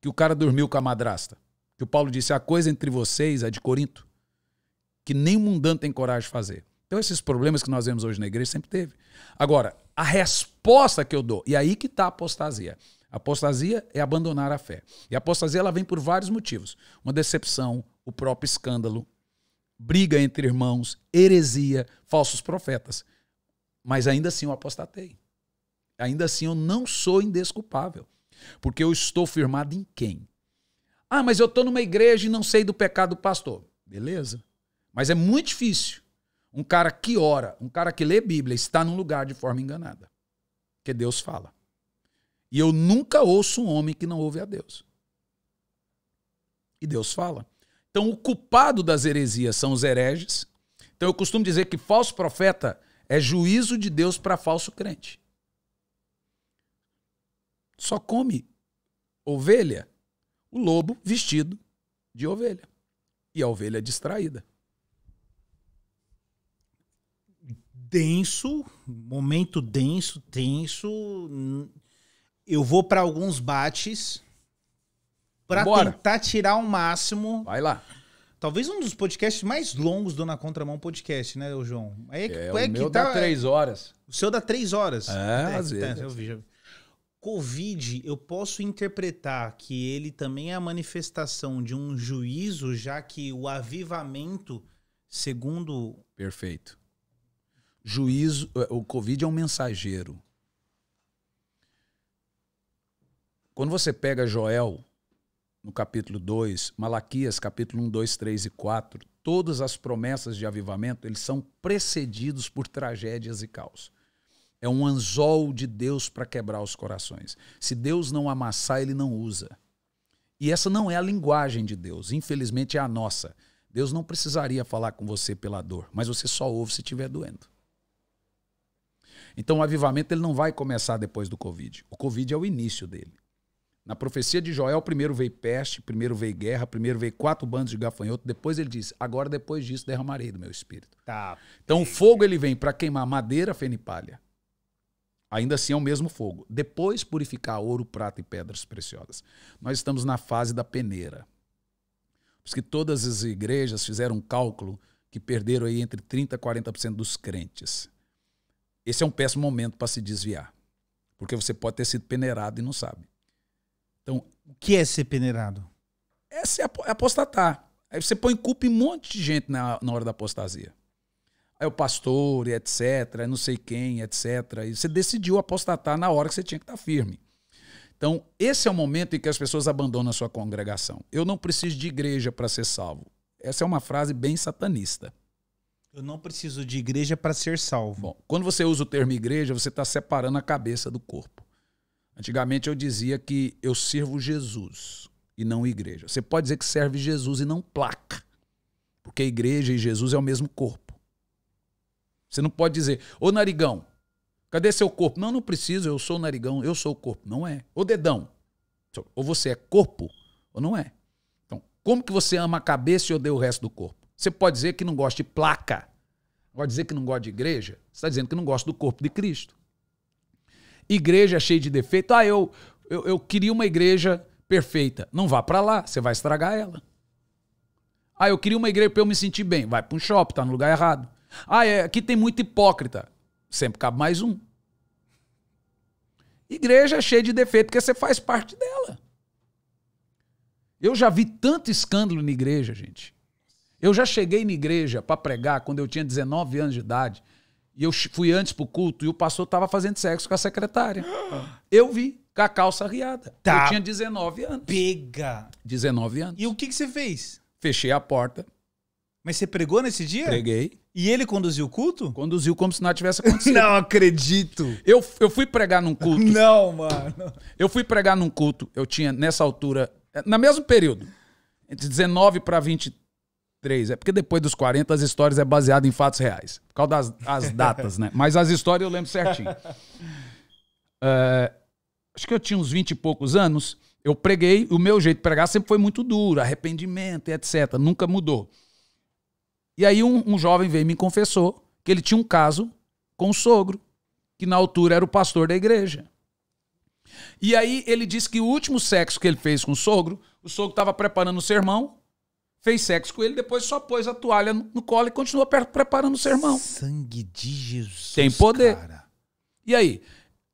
que o cara dormiu com a madrasta. Que o Paulo disse: a coisa entre vocês é de Corinto, que nem mundano tem coragem de fazer. Então, esses problemas que nós vemos hoje na igreja sempre teve. Agora, a resposta que eu dou, e aí que está a apostasia. apostasia é abandonar a fé. E a apostasia ela vem por vários motivos: uma decepção, o próprio escândalo, briga entre irmãos, heresia, falsos profetas. Mas ainda assim eu apostatei. Ainda assim eu não sou indesculpável. Porque eu estou firmado em quem? Ah, mas eu estou numa igreja e não sei do pecado do pastor. Beleza. Mas é muito difícil um cara que ora, um cara que lê Bíblia, está num lugar de forma enganada. Que Deus fala. E eu nunca ouço um homem que não ouve a Deus. E Deus fala. Então, o culpado das heresias são os hereges. Então, eu costumo dizer que falso profeta é juízo de Deus para falso crente. Só come ovelha o lobo vestido de ovelha. E a ovelha é distraída. Denso, momento denso, tenso. Eu vou para alguns bates para tentar tirar o máximo. Vai lá. Talvez um dos podcasts mais longos do Na Contramão Podcast, né, João? Aí é, que, é, é o meu tá, dá três horas. O seu dá três horas. É, é às tá, vezes. Tá, eu vi, já vi. Covid, eu posso interpretar que ele também é a manifestação de um juízo, já que o avivamento, segundo. Perfeito. Juízo, eh, o Covid é um mensageiro. Quando você pega Joel no capítulo 2, Malaquias, capítulo 1, 2, 3 e 4, todas as promessas de avivamento, eles são precedidos por tragédias e caos. É um anzol de Deus para quebrar os corações. Se Deus não amassar, ele não usa. E essa não é a linguagem de Deus, infelizmente é a nossa. Deus não precisaria falar com você pela dor, mas você só ouve se estiver doendo. Então o avivamento ele não vai começar depois do Covid. O Covid é o início dele. Na profecia de Joel, primeiro veio peste, primeiro veio guerra, primeiro veio quatro bandos de gafanhoto. Depois ele diz: Agora depois disso derramarei do meu espírito. Tá. Então o fogo ele vem para queimar madeira, feno e palha. Ainda assim é o mesmo fogo. Depois purificar ouro, prata e pedras preciosas. Nós estamos na fase da peneira. Porque todas as igrejas fizeram um cálculo que perderam aí entre 30% a 40% dos crentes. Esse é um péssimo momento para se desviar. Porque você pode ter sido peneirado e não sabe. Então, o que é ser peneirado? É, ser, é apostatar. Aí você põe culpa em um monte de gente na, na hora da apostasia. Aí o pastor, etc., não sei quem, etc. E você decidiu apostatar na hora que você tinha que estar tá firme. Então, esse é o momento em que as pessoas abandonam a sua congregação. Eu não preciso de igreja para ser salvo. Essa é uma frase bem satanista. Eu não preciso de igreja para ser salvo. Bom, quando você usa o termo igreja, você está separando a cabeça do corpo. Antigamente eu dizia que eu sirvo Jesus e não igreja. Você pode dizer que serve Jesus e não placa, porque igreja e Jesus é o mesmo corpo. Você não pode dizer, ô narigão, cadê seu corpo? Não, não preciso, eu sou narigão, eu sou o corpo. Não é. Ô dedão, ou você é corpo ou não é. Então, como que você ama a cabeça e odeia o resto do corpo? Você pode dizer que não gosta de placa, pode dizer que não gosta de igreja, você está dizendo que não gosta do corpo de Cristo. Igreja cheia de defeito. Ah, eu, eu, eu queria uma igreja perfeita. Não vá para lá, você vai estragar ela. Ah, eu queria uma igreja para eu me sentir bem. Vai para um shopping, tá no lugar errado. Ah, é, aqui tem muito hipócrita. Sempre cabe mais um. Igreja cheia de defeito, porque você faz parte dela. Eu já vi tanto escândalo na igreja, gente. Eu já cheguei na igreja para pregar quando eu tinha 19 anos de idade e eu fui antes pro culto e o pastor tava fazendo sexo com a secretária. *gasps* Eu vi, com a calça riada. Tá. Eu tinha 19 anos. Pega! 19 anos. E o que, que você fez? Fechei a porta. Mas você pregou nesse dia? Preguei. E ele conduziu o culto? Conduziu como se nada tivesse *laughs* acontecido. não acredito. Eu, eu fui pregar num culto. *laughs* não, mano. Eu fui pregar num culto. Eu tinha, nessa altura, na mesmo período, entre 19 para 23 três. É porque depois dos 40 as histórias é baseada em fatos reais. Por causa das as datas, né? Mas as histórias eu lembro certinho. É, acho que eu tinha uns 20 e poucos anos. Eu preguei, o meu jeito de pregar sempre foi muito duro, arrependimento e etc. Nunca mudou. E aí um, um jovem veio e me confessou que ele tinha um caso com o sogro, que na altura era o pastor da igreja. E aí ele disse que o último sexo que ele fez com o sogro, o sogro estava preparando o sermão, fez sexo com ele, depois só pôs a toalha no, no colo e continuou preparando o sermão. Sangue de Jesus. Tem poder. Cara. E aí?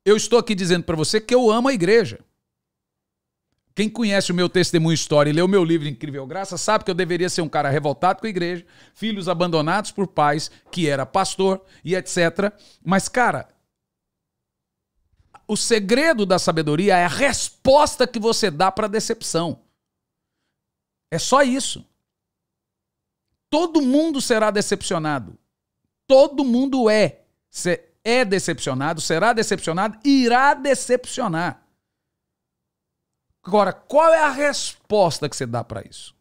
Eu estou aqui dizendo para você que eu amo a igreja. Quem conhece o meu testemunho história e leu meu livro Incrível Graça sabe que eu deveria ser um cara revoltado com a igreja, filhos abandonados por pais, que era pastor e etc. Mas, cara, o segredo da sabedoria é a resposta que você dá para a decepção. É só isso. Todo mundo será decepcionado. Todo mundo é. é decepcionado, será decepcionado, irá decepcionar. Agora, qual é a resposta que você dá para isso?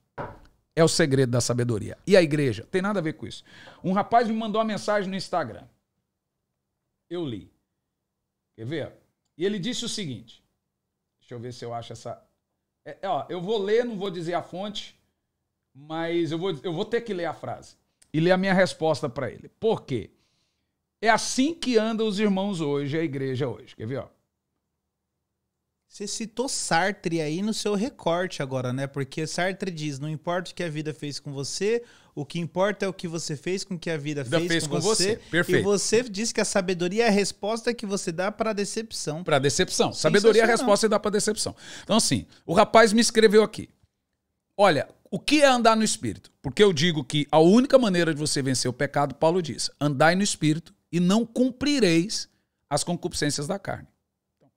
É o segredo da sabedoria. E a igreja? Tem nada a ver com isso. Um rapaz me mandou uma mensagem no Instagram. Eu li. Quer ver? E ele disse o seguinte: deixa eu ver se eu acho essa. É, é ó, eu vou ler, não vou dizer a fonte, mas eu vou, eu vou ter que ler a frase e ler a minha resposta para ele. Por quê? É assim que andam os irmãos hoje, a igreja hoje. Quer ver, ó? Você citou Sartre aí no seu recorte agora, né? Porque Sartre diz: não importa o que a vida fez com você, o que importa é o que você fez com o que a vida, a vida fez, fez, com, com você. você. Perfeito. E você diz que a sabedoria é a resposta que você dá para a decepção. Para decepção. Sabedoria é a resposta que dá para decepção. Então, assim, o rapaz me escreveu aqui: olha, o que é andar no espírito? Porque eu digo que a única maneira de você vencer o pecado, Paulo diz: andai no espírito e não cumprireis as concupiscências da carne. Então,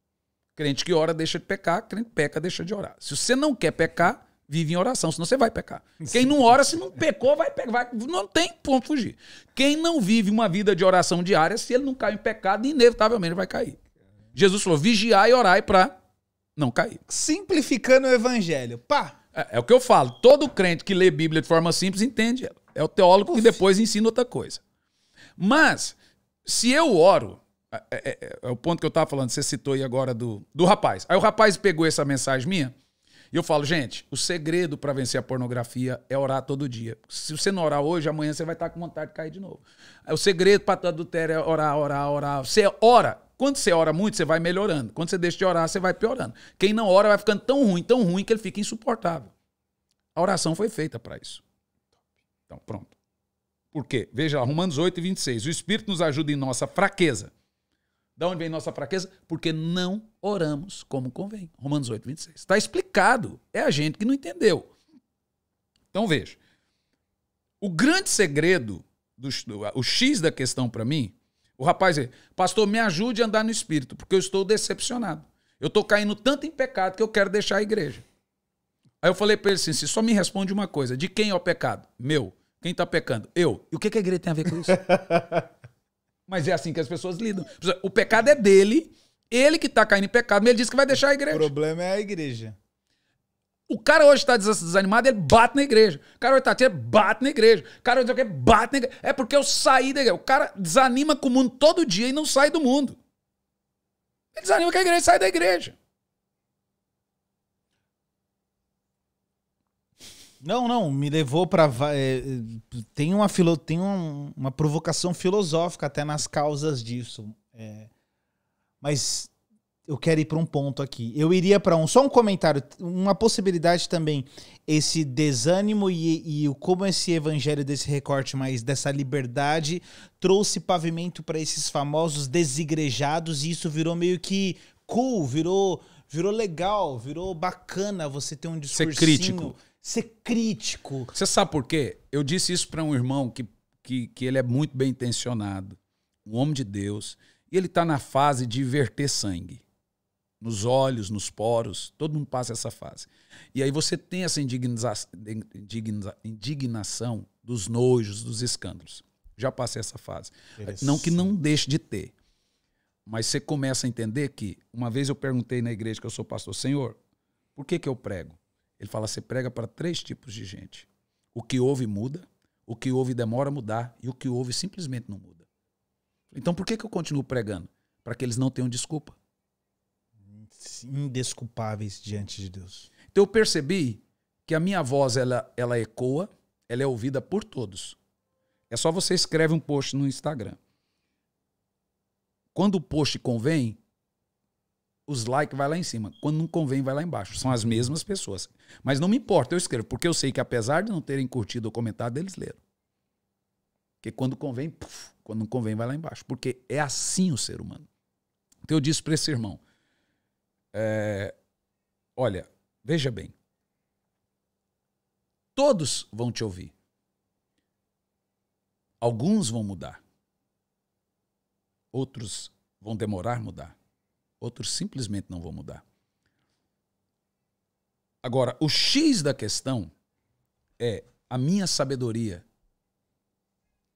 crente que ora deixa de pecar, crente peca deixa de orar. Se você não quer pecar, vive em oração, senão você vai pecar. Quem não ora, se não pecou, vai pecar. não tem como fugir. Quem não vive uma vida de oração diária, se ele não cai em pecado, inevitavelmente vai cair. Jesus falou: vigiai e orai para não cair. Simplificando o evangelho. Pá, é, é, o que eu falo. Todo crente que lê Bíblia de forma simples entende. É o teólogo que depois ensina outra coisa. Mas, se eu oro, é, é, é, é o ponto que eu estava falando, você citou aí agora do, do rapaz. Aí o rapaz pegou essa mensagem minha e eu falo, gente, o segredo para vencer a pornografia é orar todo dia. Se você não orar hoje, amanhã você vai estar tá com vontade de cair de novo. É, o segredo para adultério é orar, orar, orar. Você ora. Quando você ora muito, você vai melhorando. Quando você deixa de orar, você vai piorando. Quem não ora vai ficando tão ruim, tão ruim que ele fica insuportável. A oração foi feita para isso. Então, pronto. Por quê? Veja lá, Romanos 8, 26. O Espírito nos ajuda em nossa fraqueza. Da onde vem nossa fraqueza? Porque não oramos como convém. Romanos 8, 26. Está explicado. É a gente que não entendeu. Então veja. O grande segredo, do, o X da questão para mim, o rapaz aí, é, pastor, me ajude a andar no espírito, porque eu estou decepcionado. Eu estou caindo tanto em pecado que eu quero deixar a igreja. Aí eu falei para ele assim: se só me responde uma coisa, de quem é o pecado? Meu. Quem está pecando? Eu. E o que, a igreja tem a ver com isso? *laughs* mas é assim que as pessoas lidam. O pecado é dele, ele que está caindo em pecado, mas ele diz que vai deixar a igreja. O problema é a igreja. O cara hoje está desanimado, ele bate na igreja. O cara hoje está bate na igreja. O cara hoje bate na igreja. É porque eu saí da igreja. O cara desanima com o mundo todo dia e não sai do mundo. Ele desanima com a igreja sai da igreja. Não, não, me levou para é, tem uma filo, tem uma provocação filosófica até nas causas disso. É, mas eu quero ir para um ponto aqui. Eu iria para um. Só um comentário. Uma possibilidade também. Esse desânimo e, e como esse evangelho desse recorte, mas dessa liberdade, trouxe pavimento para esses famosos desigrejados e isso virou meio que cool, virou, virou legal, virou bacana você ter um discurso. Ser crítico. Ser crítico. Você sabe por quê? Eu disse isso para um irmão que, que, que ele é muito bem intencionado, um homem de Deus, e ele está na fase de verter sangue nos olhos, nos poros, todo mundo passa essa fase. E aí você tem essa indignação dos nojos, dos escândalos. Já passei essa fase. Não que não deixe de ter, mas você começa a entender que, uma vez eu perguntei na igreja que eu sou pastor, Senhor, por que, que eu prego? Ele fala, você prega para três tipos de gente. O que ouve muda, o que ouve demora a mudar e o que ouve simplesmente não muda. Então por que, que eu continuo pregando? Para que eles não tenham desculpa indesculpáveis diante de Deus. Então eu percebi que a minha voz ela, ela ecoa, ela é ouvida por todos. É só você escreve um post no Instagram. Quando o post convém, os likes vai lá em cima. Quando não convém, vai lá embaixo. São as mesmas pessoas. Mas não me importa, eu escrevo, porque eu sei que apesar de não terem curtido ou comentado, eles leram. Porque quando convém, quando não convém, vai lá embaixo. Porque é assim o ser humano. Então eu disse para esse irmão: é, olha, veja bem. Todos vão te ouvir. Alguns vão mudar. Outros vão demorar a mudar. Outros simplesmente não vão mudar. Agora, o X da questão é a minha sabedoria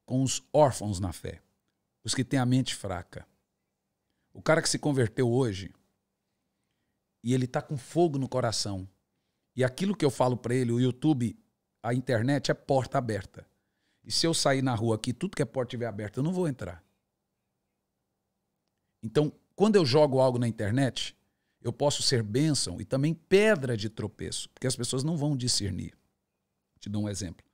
com os órfãos na fé, os que têm a mente fraca. O cara que se converteu hoje, e ele está com fogo no coração. E aquilo que eu falo para ele, o YouTube, a internet é porta aberta. E se eu sair na rua aqui, tudo que é porta estiver aberta, eu não vou entrar. Então, quando eu jogo algo na internet, eu posso ser bênção e também pedra de tropeço, porque as pessoas não vão discernir. Te dou um exemplo.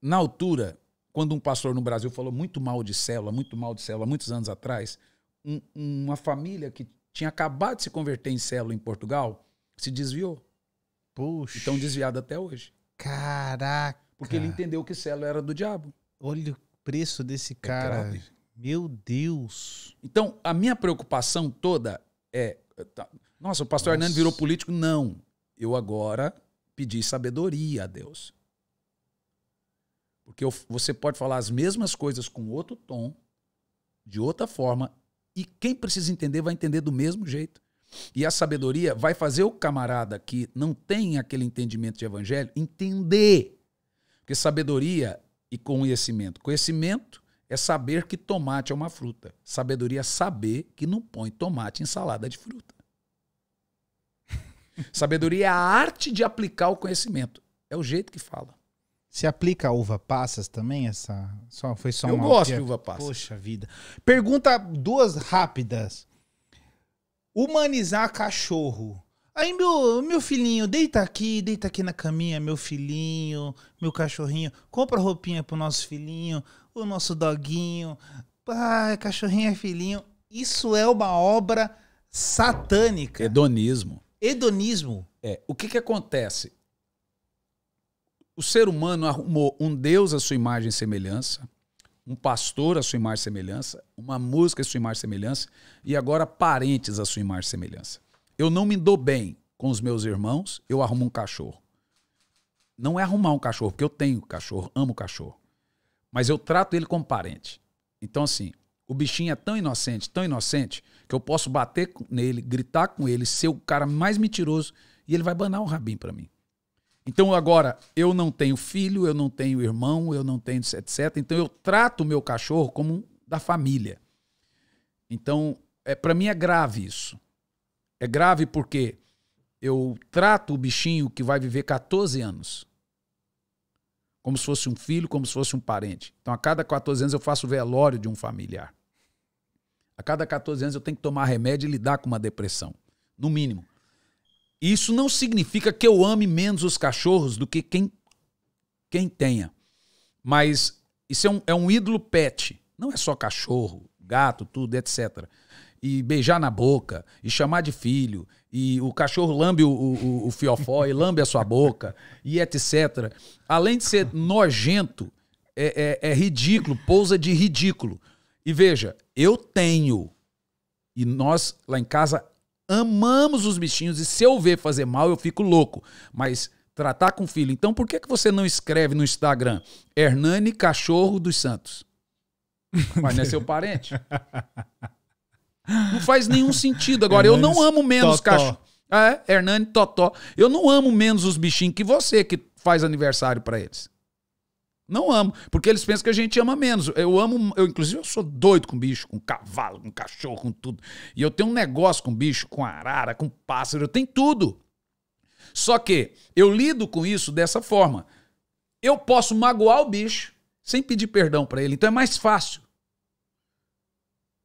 Na altura, quando um pastor no Brasil falou muito mal de célula, muito mal de célula, muitos anos atrás, um, uma família que tinha acabado de se converter em celo em Portugal, se desviou. Puxa. Então desviado até hoje. Caraca. Porque ele entendeu que celo era do diabo. Olha o preço desse é cara. É Meu Deus. Então, a minha preocupação toda é. nossa, o pastor Hernando virou político? Não. Eu agora pedi sabedoria a Deus. Porque eu, você pode falar as mesmas coisas com outro tom, de outra forma, e quem precisa entender vai entender do mesmo jeito. E a sabedoria vai fazer o camarada que não tem aquele entendimento de evangelho entender. Porque sabedoria e conhecimento. Conhecimento é saber que tomate é uma fruta. Sabedoria é saber que não põe tomate em salada de fruta. *laughs* sabedoria é a arte de aplicar o conhecimento. É o jeito que fala. Se aplica a uva passas também? Essa só foi só Eu uma gosto de uva passas. Poxa vida. Pergunta duas rápidas. Humanizar cachorro. Aí meu, meu filhinho, deita aqui, deita aqui na caminha, meu filhinho, meu cachorrinho, compra roupinha pro nosso filhinho, o nosso doguinho. Pai, cachorrinho é filhinho. Isso é uma obra satânica. Hedonismo. Hedonismo. É, o que que acontece? O ser humano arrumou um Deus à sua imagem e semelhança, um pastor à sua imagem e semelhança, uma música à sua imagem e semelhança e agora parentes à sua imagem e semelhança. Eu não me dou bem com os meus irmãos, eu arrumo um cachorro. Não é arrumar um cachorro, porque eu tenho cachorro, amo cachorro. Mas eu trato ele como parente. Então, assim, o bichinho é tão inocente, tão inocente, que eu posso bater nele, gritar com ele, ser o cara mais mentiroso, e ele vai banar o rabinho para mim. Então agora eu não tenho filho, eu não tenho irmão, eu não tenho etc. Então eu trato o meu cachorro como um da família. Então é para mim é grave isso. É grave porque eu trato o bichinho que vai viver 14 anos como se fosse um filho, como se fosse um parente. Então a cada 14 anos eu faço o velório de um familiar. A cada 14 anos eu tenho que tomar remédio e lidar com uma depressão, no mínimo. Isso não significa que eu ame menos os cachorros do que quem, quem tenha. Mas isso é um, é um ídolo pet. Não é só cachorro, gato, tudo, etc. E beijar na boca, e chamar de filho, e o cachorro lambe o, o, o fiofó e lambe a sua boca, e etc. Além de ser nojento, é, é, é ridículo, pousa de ridículo. E veja, eu tenho, e nós lá em casa amamos os bichinhos e se eu ver fazer mal, eu fico louco. Mas tratar com filho, então por que, que você não escreve no Instagram Hernani Cachorro dos Santos? Mas não é seu parente? Não faz nenhum sentido. Agora, eu não amo menos cachorro. É, Hernani Totó. Eu não amo menos os bichinhos que você que faz aniversário para eles. Não amo, porque eles pensam que a gente ama menos. Eu amo, eu inclusive eu sou doido com bicho, com cavalo, com cachorro, com tudo. E eu tenho um negócio com bicho, com arara, com pássaro, eu tenho tudo. Só que eu lido com isso dessa forma. Eu posso magoar o bicho sem pedir perdão para ele, então é mais fácil.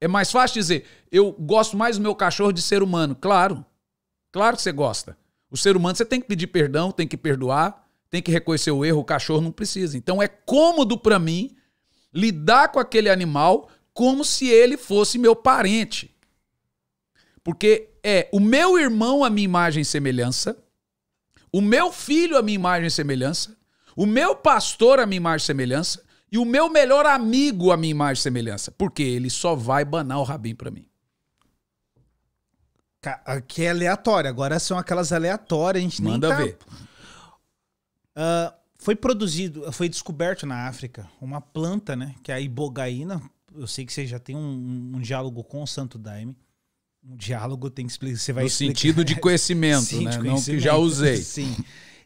É mais fácil dizer, eu gosto mais do meu cachorro de ser humano. Claro. Claro que você gosta. O ser humano você tem que pedir perdão, tem que perdoar, tem que reconhecer o erro, o cachorro não precisa. Então é cômodo para mim lidar com aquele animal como se ele fosse meu parente. Porque é o meu irmão a minha imagem e semelhança, o meu filho a minha imagem e semelhança, o meu pastor a minha imagem e semelhança e o meu melhor amigo a minha imagem e semelhança, porque ele só vai banar o rabinho para mim. Que é aleatório, agora são aquelas aleatórias, a gente Manda nem tá... ver. Uh, foi produzido, foi descoberto na África uma planta, né? Que é a ibogaína. Eu sei que você já tem um, um diálogo com o Santo Daime. Um diálogo tem que explicar. Você vai no explicar. sentido de *laughs* conhecimento, Sim, né? De conhecimento. Não que já usei. *laughs* Sim.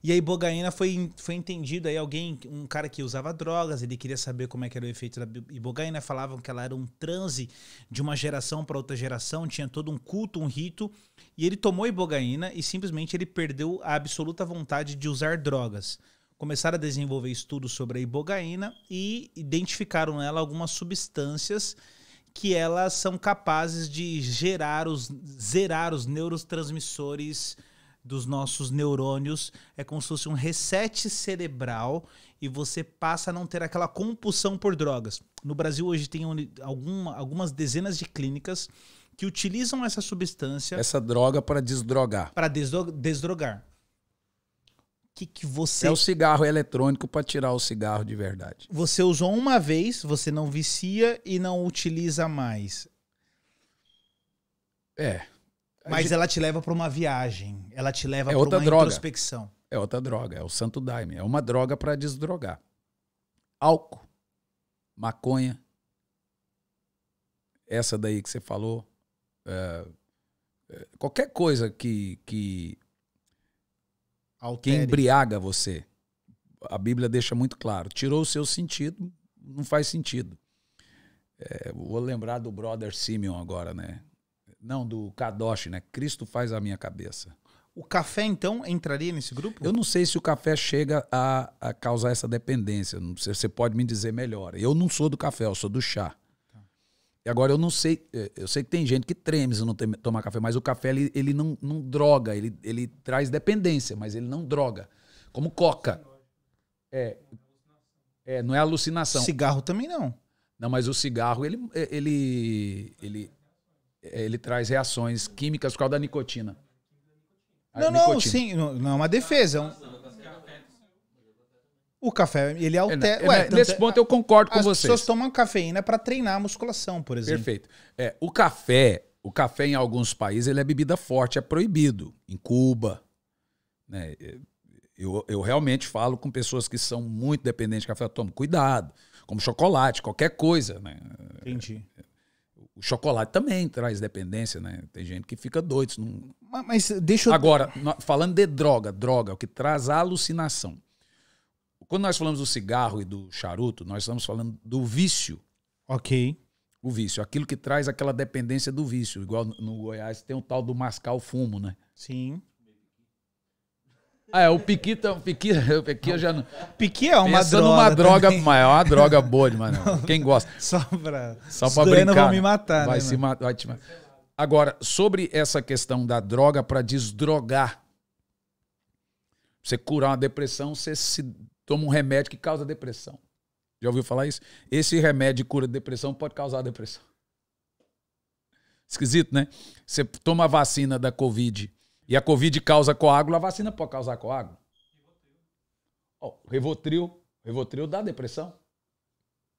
E a ibogaína foi, foi entendido aí alguém, um cara que usava drogas, ele queria saber como é que era o efeito da ibogaína, falavam que ela era um transe de uma geração para outra geração, tinha todo um culto, um rito, e ele tomou ibogaína e simplesmente ele perdeu a absoluta vontade de usar drogas. Começaram a desenvolver estudos sobre a ibogaína e identificaram nela algumas substâncias que elas são capazes de gerar os zerar os neurotransmissores dos nossos neurônios. É como se fosse um reset cerebral e você passa a não ter aquela compulsão por drogas. No Brasil hoje tem alguma, algumas dezenas de clínicas que utilizam essa substância. Essa droga para desdrogar. Para desdro desdrogar. Que, que você... É o cigarro eletrônico para tirar o cigarro de verdade. Você usou uma vez, você não vicia e não utiliza mais. É. Mas gente... ela te leva para uma viagem, ela te leva é para uma droga. introspecção. É outra droga, é o santo daime. É uma droga para desdrogar. Álcool, maconha, essa daí que você falou, é, é, qualquer coisa que, que, que embriaga você. A Bíblia deixa muito claro. Tirou o seu sentido, não faz sentido. É, vou lembrar do brother Simeon agora, né? Não, do Kadosh, né? Cristo faz a minha cabeça. O café, então, entraria nesse grupo? Eu não sei se o café chega a, a causar essa dependência. Não sei, você pode me dizer melhor. Eu não sou do café, eu sou do chá. Tá. E agora eu não sei, é, eu sei que tem gente que treme se não tem, tomar café, mas o café ele, ele não, não droga, ele, ele traz dependência, mas ele não droga. Como coca. É, é, não é alucinação. Cigarro também não. Não, mas o cigarro, ele, é, ele, ele, é, ele traz reações químicas por causa da nicotina. A não, nicotina. não, sim, não é uma defesa. É um... O café, ele é, né, altera. É, né, Ué, nesse ponto eu concordo com as vocês. As pessoas tomam cafeína para treinar a musculação, por exemplo. Perfeito. É, o café, o café em alguns países ele é bebida forte, é proibido. Em Cuba, né? Eu, eu realmente falo com pessoas que são muito dependentes de café, eu tomo cuidado, como chocolate, qualquer coisa, né? Entendi. O chocolate também traz dependência, né? Tem gente que fica doido. Não... Mas, mas deixa eu... Agora, falando de droga, droga, é o que traz alucinação. Quando nós falamos do cigarro e do charuto, nós estamos falando do vício. Ok. O vício, aquilo que traz aquela dependência do vício. Igual no Goiás tem o tal do mascar o fumo, né? Sim. Ah, é, o Piquita, Piqui, tá- *laughs* Piqui eu já não. Piqui é uma Pensa droga. numa droga, também. uma droga boa demais, né? Quem gosta. Só pra. Só pra brincar. vão me né? matar, vai né? Se mano? vai te matar. Agora, sobre essa questão da droga para desdrogar. Você curar uma depressão, você se toma um remédio que causa depressão. Já ouviu falar isso? Esse remédio que cura depressão pode causar depressão. Esquisito, né? Você toma a vacina da Covid e a Covid causa coágulo, a vacina pode causar coágulo. Oh, Revotril. Revotril dá depressão.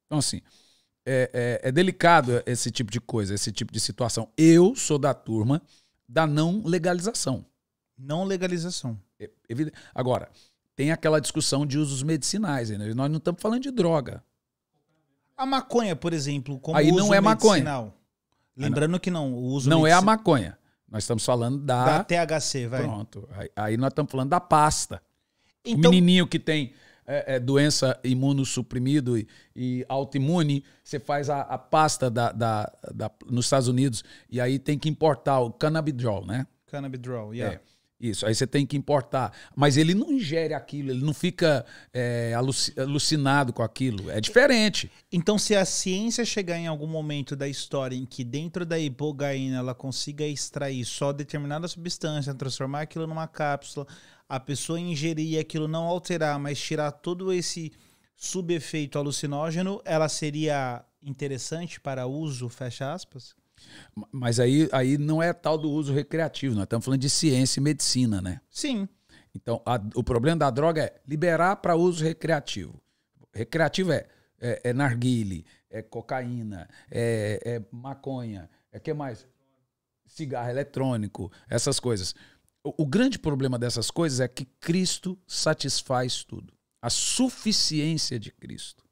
Então, assim, é, é, é, delicado esse tipo de coisa, esse tipo de situação. Eu sou da turma da não legalização. Não legalização. É, Agora, tem aquela discussão de usos medicinais. Né? Nós não estamos falando de droga. A maconha, por exemplo, como Aí uso é não é medicinal. maconha. Lembrando que não, o uso Não é a maconha. Nós estamos falando da. Da THC, vai. Pronto. Aí, aí nós estamos falando da pasta. Então... O menininho que tem é, é, doença imunossuprimido e, e autoimune, você faz a, a pasta da, da, da, nos Estados Unidos e aí tem que importar o cannabidrol né? cannabidrol yeah. É. Isso, aí você tem que importar. Mas ele não ingere aquilo, ele não fica é, alucinado com aquilo. É diferente. Então, se a ciência chegar em algum momento da história em que dentro da hipogaína ela consiga extrair só determinada substância, transformar aquilo numa cápsula, a pessoa ingerir aquilo não alterar, mas tirar todo esse subefeito alucinógeno, ela seria interessante para uso, fecha aspas? Mas aí, aí não é tal do uso recreativo, nós estamos falando de ciência e medicina, né? Sim. Então, a, o problema da droga é liberar para uso recreativo. Recreativo é, é, é narguile, é cocaína, é, é maconha, é que mais? Cigarro eletrônico, essas coisas. O, o grande problema dessas coisas é que Cristo satisfaz tudo. A suficiência de Cristo.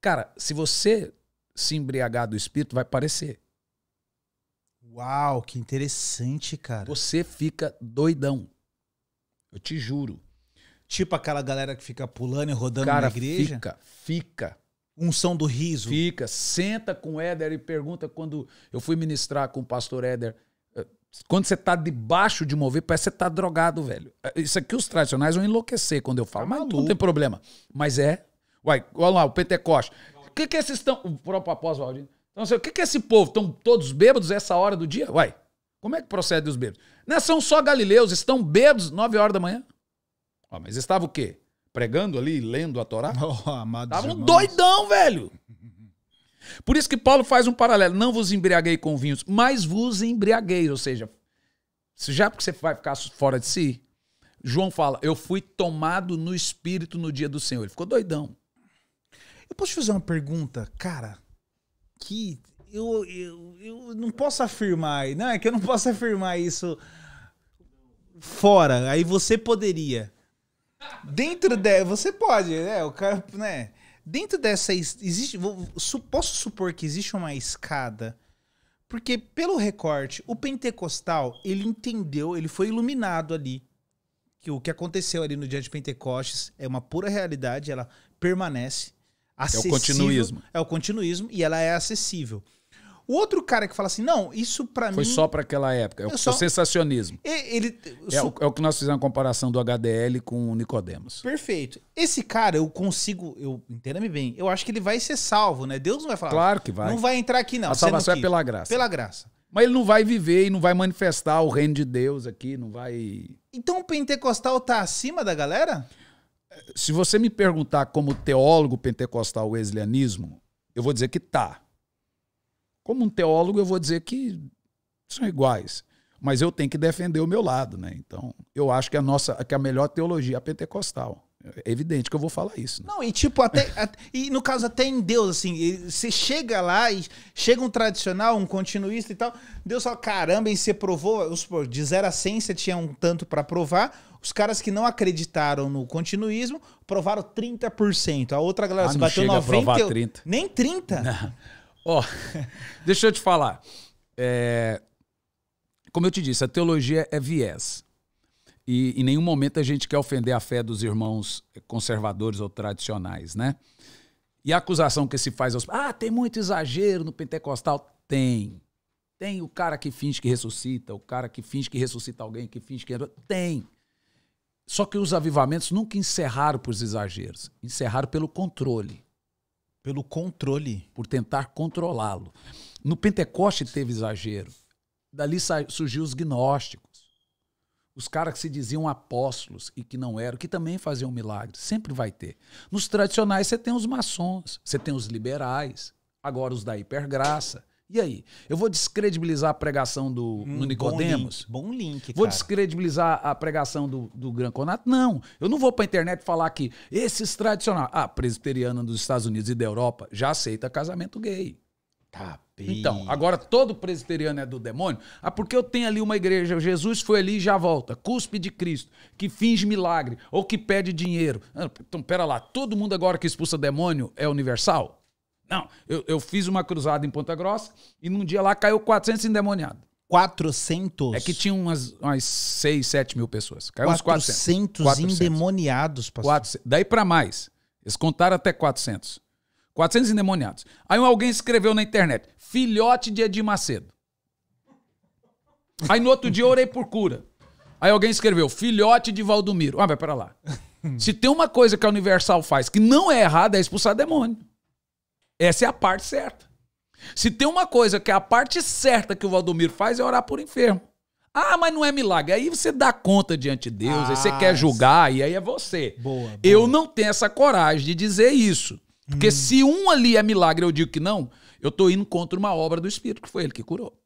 Cara, se você se embriagar do Espírito, vai parecer. Uau, que interessante, cara. Você fica doidão. Eu te juro. Tipo aquela galera que fica pulando e rodando cara, na igreja? Fica, fica. Unção do riso. Fica. Senta com o Éder e pergunta quando eu fui ministrar com o pastor Éder. Eh, quando você tá debaixo de mover, parece que você tá drogado, velho. Eh, isso aqui os tradicionais vão enlouquecer quando eu falo. Tá mas maluco. não tem problema. Mas é. Uai, olha lá, o Pentecoste. O que, que esses estão. O próprio apóstolo Valdir? Então, assim, o que, que é esse povo? Estão todos bêbados essa hora do dia? Uai, como é que procede os bêbados? Não são só galileus, estão bêbados 9 horas da manhã. Ó, mas estava o quê? Pregando ali, lendo a Torá? Estavam *laughs* oh, doidão, velho! Por isso que Paulo faz um paralelo. Não vos embriaguei com vinhos, mas vos embriaguei. Ou seja, já porque você vai ficar fora de si, João fala, eu fui tomado no espírito no dia do Senhor. Ele ficou doidão. Eu posso te fazer uma pergunta, cara? que eu, eu, eu não posso afirmar. Não, é que eu não posso afirmar isso fora. Aí você poderia. Dentro de. Você pode, né? O cara, né? Dentro dessa. Existe. Vou, posso supor que existe uma escada. Porque pelo recorte, o pentecostal, ele entendeu, ele foi iluminado ali. Que o que aconteceu ali no dia de Pentecostes é uma pura realidade, ela permanece acessível. É o continuismo. É o continuismo e ela é acessível. O outro cara que fala assim, não, isso para mim... Foi só para aquela época, é o, é só... o sensacionismo. Ele, é, o, é, o, que nós fizemos a comparação do HDL com o Nicodemos. Perfeito. Esse cara, eu consigo, eu entenda-me bem, eu acho que ele vai ser salvo, né? Deus não vai falar... Claro que vai. Não vai entrar aqui não. A salvação é pela graça. Pela graça. Mas ele não vai viver e não vai manifestar o reino de Deus aqui, não vai... Então o pentecostal tá acima da galera? se você me perguntar como teólogo pentecostal wesleyanismo, eu vou dizer que tá. Como um teólogo, eu vou dizer que são iguais. Mas eu tenho que defender o meu lado, né? Então, eu acho que a nossa, que a melhor teologia é a pentecostal. É evidente que eu vou falar isso. Né? Não, e tipo, até, *laughs* até, E no caso, até em Deus, assim, você chega lá e chega um tradicional, um continuista e tal. Deus fala, caramba, e você provou, de zero a 100 você tinha um tanto para provar. Os caras que não acreditaram no continuismo provaram 30%. A outra galera, ah, não bateu 90%. 30. Nem 30%. Ó, oh, *laughs* deixa eu te falar. É, como eu te disse, a teologia é viés e em nenhum momento a gente quer ofender a fé dos irmãos conservadores ou tradicionais, né? E a acusação que se faz aos. Ah, tem muito exagero no pentecostal. Tem. Tem o cara que finge que ressuscita, o cara que finge que ressuscita alguém, que finge que. Tem. Só que os avivamentos nunca encerraram por exageros, encerraram pelo controle. Pelo controle. Por tentar controlá-lo. No Pentecoste teve exagero. Dali surgiu os gnósticos os caras que se diziam apóstolos e que não eram, que também faziam milagres, sempre vai ter. Nos tradicionais você tem os maçons, você tem os liberais, agora os da hipergraça. E aí? Eu vou descredibilizar a pregação do hum, Nicodemos? Bom link, Vou descredibilizar a pregação do, do Gran Conato? Não. Eu não vou para a internet falar que esses tradicionais... Ah, presbiteriana dos Estados Unidos e da Europa já aceita casamento gay. Tá então, agora todo presbiteriano é do demônio? Ah, porque eu tenho ali uma igreja, Jesus foi ali e já volta, cuspe de Cristo, que finge milagre ou que pede dinheiro. Ah, então, pera lá, todo mundo agora que expulsa demônio é universal? Não, eu, eu fiz uma cruzada em Ponta Grossa e num dia lá caiu 400 endemoniados. 400? É que tinha umas, umas 6, 7 mil pessoas. Caiu 400, uns 400. 400 endemoniados, pastor. 400. Daí para mais. Eles contaram até 400. 400 endemoniados. Aí alguém escreveu na internet, filhote de Edir Macedo. Aí no outro dia eu orei por cura. Aí alguém escreveu, filhote de Valdomiro. Ah, mas pera lá. *laughs* Se tem uma coisa que a Universal faz que não é errada, é expulsar demônio. Essa é a parte certa. Se tem uma coisa que é a parte certa que o Valdomiro faz, é orar por enfermo. Ah, mas não é milagre. Aí você dá conta diante de Deus, ah, aí você ah, quer julgar, e aí é você. Boa, boa. Eu não tenho essa coragem de dizer isso. Porque hum. se um ali é milagre eu digo que não, eu estou indo contra uma obra do Espírito, que foi ele que curou.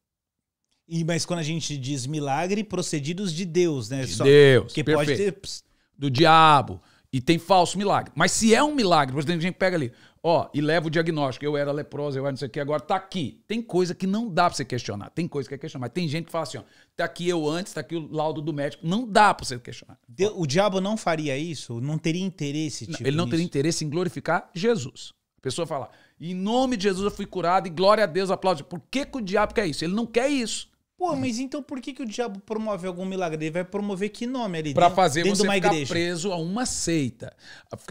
E, mas quando a gente diz milagre, procedidos de Deus, né? De Só, Deus. Que perfeito. pode ter. Do diabo. E tem falso milagre. Mas se é um milagre, por exemplo, a gente pega ali, Ó, e leva o diagnóstico. Eu era leprosa, eu era não sei o que, agora tá aqui. Tem coisa que não dá pra você questionar. Tem coisa que é questionar. Mas tem gente que fala assim, ó, tá aqui eu antes, tá aqui o laudo do médico. Não dá pra você questionar. Deu, o diabo não faria isso? Não teria interesse, tipo, não, Ele não nisso. teria interesse em glorificar Jesus. A pessoa fala, em nome de Jesus eu fui curado e glória a Deus, aplaude. Por que, que o diabo quer isso? Ele não quer isso. Pô, mas então por que, que o diabo promove algum milagre? Ele vai promover que nome ali Para fazer dentro você ficar igreja? preso a uma seita.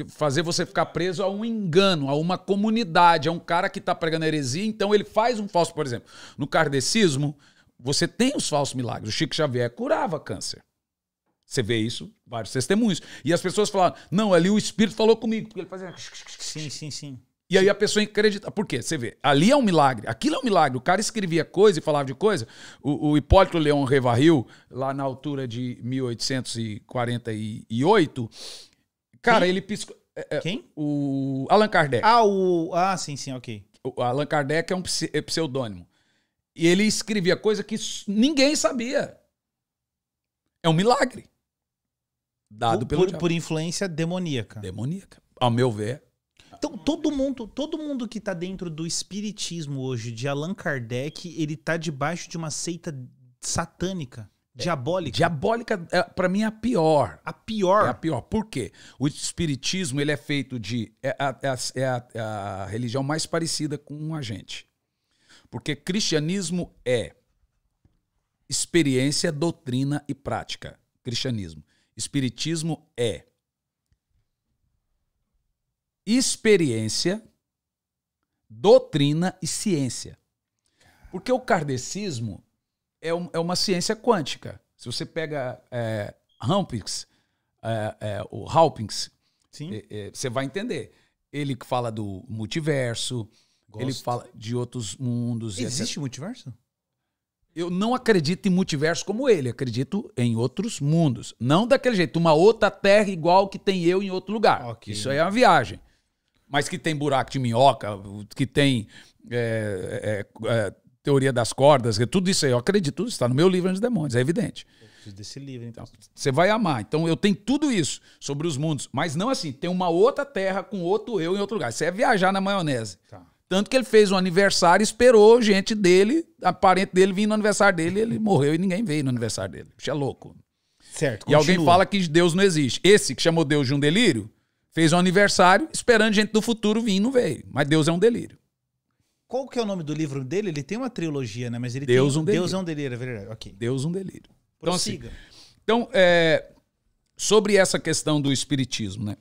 Fazer você ficar preso a um engano, a uma comunidade, a um cara que está pregando heresia, então ele faz um falso, por exemplo. No kardecismo, você tem os falsos milagres. O Chico Xavier curava câncer. Você vê isso, vários testemunhos. E as pessoas falaram, não, ali o Espírito falou comigo, porque ele fazia... Sim, sim, sim. E aí a pessoa acredita. Por quê? Você vê, ali é um milagre. Aquilo é um milagre. O cara escrevia coisa e falava de coisa. O, o Hipólito Leon Revarril, lá na altura de 1848, cara, Quem? ele piscou. É, é, Quem? O Allan Kardec. Ah, o... ah, sim, sim, ok. O Allan Kardec é um é pseudônimo. E ele escrevia coisa que ninguém sabia. É um milagre. Dado por, pelo por, por influência demoníaca. Demoníaca. Ao meu ver, então, todo mundo, todo mundo que tá dentro do espiritismo hoje, de Allan Kardec, ele tá debaixo de uma seita satânica. É, diabólica. Diabólica, é, para mim, é a pior. A pior? É a pior. Por quê? O espiritismo ele é feito de. É a, é a, é a é religião mais parecida com a gente. Porque cristianismo é experiência, doutrina e prática. Cristianismo. Espiritismo é experiência, doutrina e ciência. Porque o kardecismo é, um, é uma ciência quântica. Se você pega é, Hampings, é, é, o Halpings, é, é, você vai entender. Ele fala do multiverso, Gosto. ele fala de outros mundos. Existe multiverso? Eu não acredito em multiverso como ele, acredito em outros mundos. Não daquele jeito, uma outra terra igual que tem eu em outro lugar. Okay. Isso aí é uma viagem mas que tem buraco de minhoca, que tem é, é, é, teoria das cordas, tudo isso aí, eu acredito, tudo está no meu livro Anjos Demônios, é evidente. Desse livro, então. então. Você vai amar. Então eu tenho tudo isso sobre os mundos. Mas não assim, tem uma outra terra com outro eu em outro lugar. Você é viajar na maionese. Tá. Tanto que ele fez um aniversário, esperou gente dele, a parente dele vindo no aniversário dele, ele morreu e ninguém veio no aniversário dele. Isso é louco. Certo. E continua. alguém fala que Deus não existe. Esse que chamou Deus de um delírio, Fez um aniversário esperando gente do futuro vir e não veio. Mas Deus é um delírio. Qual que é o nome do livro dele? Ele tem uma trilogia, né? Mas ele Deus tem... É um delírio. Deus é um delírio, é verdade. Okay. Deus é um delírio. Então, assim, então é, sobre essa questão do espiritismo, né?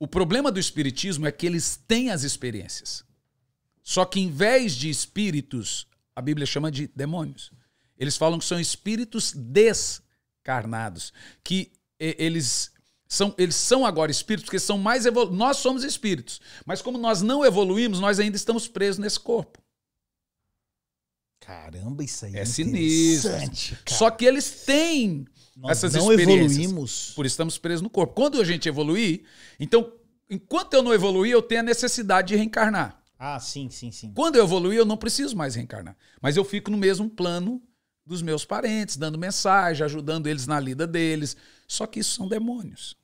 O problema do espiritismo é que eles têm as experiências. Só que em vez de espíritos, a Bíblia chama de demônios. Eles falam que são espíritos descarnados, que eles são, eles são agora espíritos porque são mais evolu nós somos espíritos, mas como nós não evoluímos, nós ainda estamos presos nesse corpo. Caramba, isso aí é, é sinistro. Cara. Só que eles têm nós essas não experiências. evoluímos. Por isso estamos presos no corpo. Quando a gente evoluir, então enquanto eu não evoluir, eu tenho a necessidade de reencarnar. Ah, sim, sim, sim. Quando eu evoluir, eu não preciso mais reencarnar, mas eu fico no mesmo plano dos meus parentes, dando mensagem, ajudando eles na lida deles. Só que isso são demônios.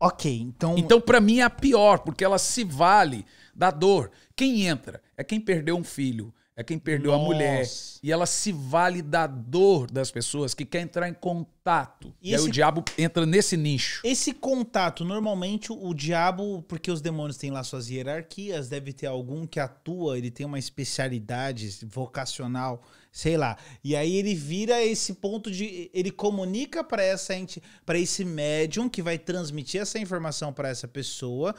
Ok, então. Então, para mim, é a pior, porque ela se vale da dor. Quem entra é quem perdeu um filho, é quem perdeu Nossa. a mulher. E ela se vale da dor das pessoas que quer entrar em contato. E, e esse... aí o diabo entra nesse nicho. Esse contato, normalmente o diabo, porque os demônios têm lá suas hierarquias, deve ter algum que atua, ele tem uma especialidade vocacional, sei lá. E aí ele vira esse ponto de ele comunica para essa para esse médium que vai transmitir essa informação para essa pessoa.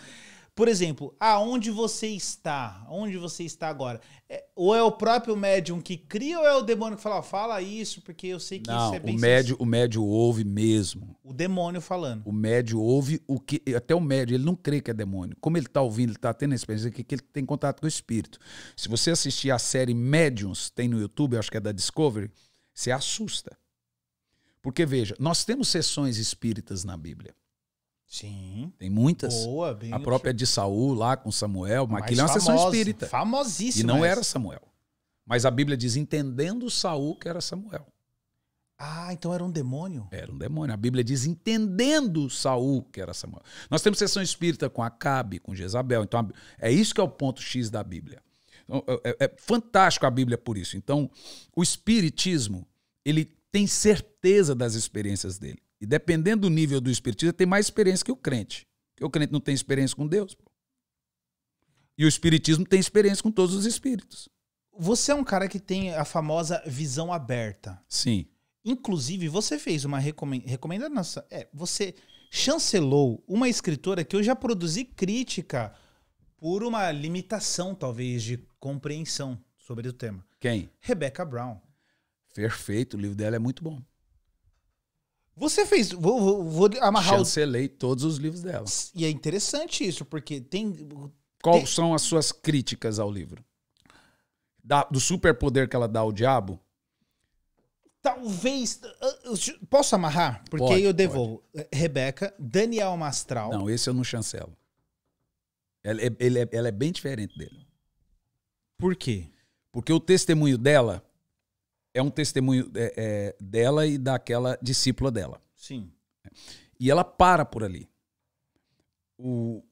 Por exemplo, aonde você está? Onde você está agora? É, ou é o próprio médium que cria ou é o demônio que fala, oh, fala isso, porque eu sei que Não, isso é bem... O médium, o médium ouve mesmo. O demônio falando. O médium ouve o que... Até o médium, ele não crê que é demônio. Como ele está ouvindo, ele está tendo a experiência que ele tem contato com o espírito. Se você assistir a série Médiums, tem no YouTube, acho que é da Discovery, você assusta. Porque veja, nós temos sessões espíritas na Bíblia. Sim. Tem muitas. Boa, bem A própria de Saul lá com Samuel, mas, aquilo é uma famosa, sessão espírita. Famosíssima. E não essa. era Samuel. Mas a Bíblia diz entendendo Saul que era Samuel. Ah, então era um demônio? Era um demônio. A Bíblia diz entendendo Saul que era Samuel. Nós temos sessão espírita com Acabe, com Jezabel. Então é isso que é o ponto X da Bíblia. Então, é, é, é fantástico a Bíblia por isso. Então, o espiritismo, ele tem certeza das experiências dele. E dependendo do nível do espiritismo tem mais experiência que o crente. Porque o crente não tem experiência com Deus. E o espiritismo tem experiência com todos os espíritos. Você é um cara que tem a famosa visão aberta. Sim. Inclusive, você fez uma recomenda... recomendação. É, você chancelou uma escritora que eu já produzi crítica por uma limitação, talvez, de compreensão sobre o tema. Quem? Rebecca Brown. Perfeito, o livro dela é muito bom. Você fez. Vou, vou, vou amarrar. Chancelei o... todos os livros dela. E é interessante isso, porque tem. Qual tem... são as suas críticas ao livro? Da, do superpoder que ela dá ao diabo? Talvez. Ah, ah, posso amarrar? Porque pode, eu devolvo. Pode. Eh, Rebeca, Daniel Mastral. Não, esse eu não chancelo. Ela é, é, ela é bem diferente dele. Por quê? Porque o testemunho dela é um testemunho é, é, dela e daquela discípula dela. Sim. E ela para por ali. O,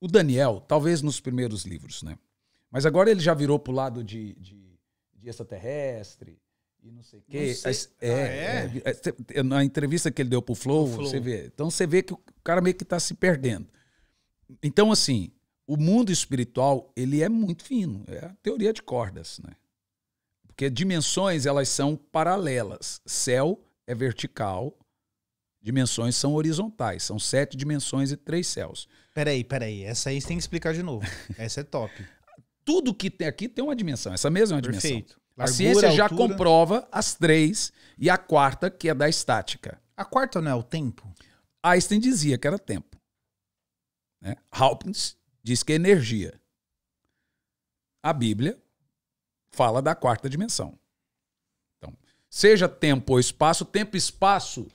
o Daniel, talvez nos primeiros livros, né? Mas agora ele já virou pro lado de, de, de extraterrestre e não sei o quê. É, ah, é, é? É, é? na entrevista que ele deu pro Flow, você vê. Então você vê que o cara meio que tá se perdendo. Então, assim, o mundo espiritual, ele é muito fino. É a teoria de cordas, né? Porque dimensões elas são paralelas. Céu é vertical, dimensões são horizontais. São sete dimensões e três céus. Peraí, peraí. Essa aí você tem que explicar de novo. *laughs* Essa é top. Tudo que tem aqui tem uma dimensão. Essa mesma é uma dimensão. Perfeito. Largura, a ciência já altura. comprova as três e a quarta, que é da estática. A quarta não é o tempo? Einstein dizia que era tempo. Né? Hawkins diz que é energia. A Bíblia fala da quarta dimensão. Então, seja tempo ou espaço, tempo e espaço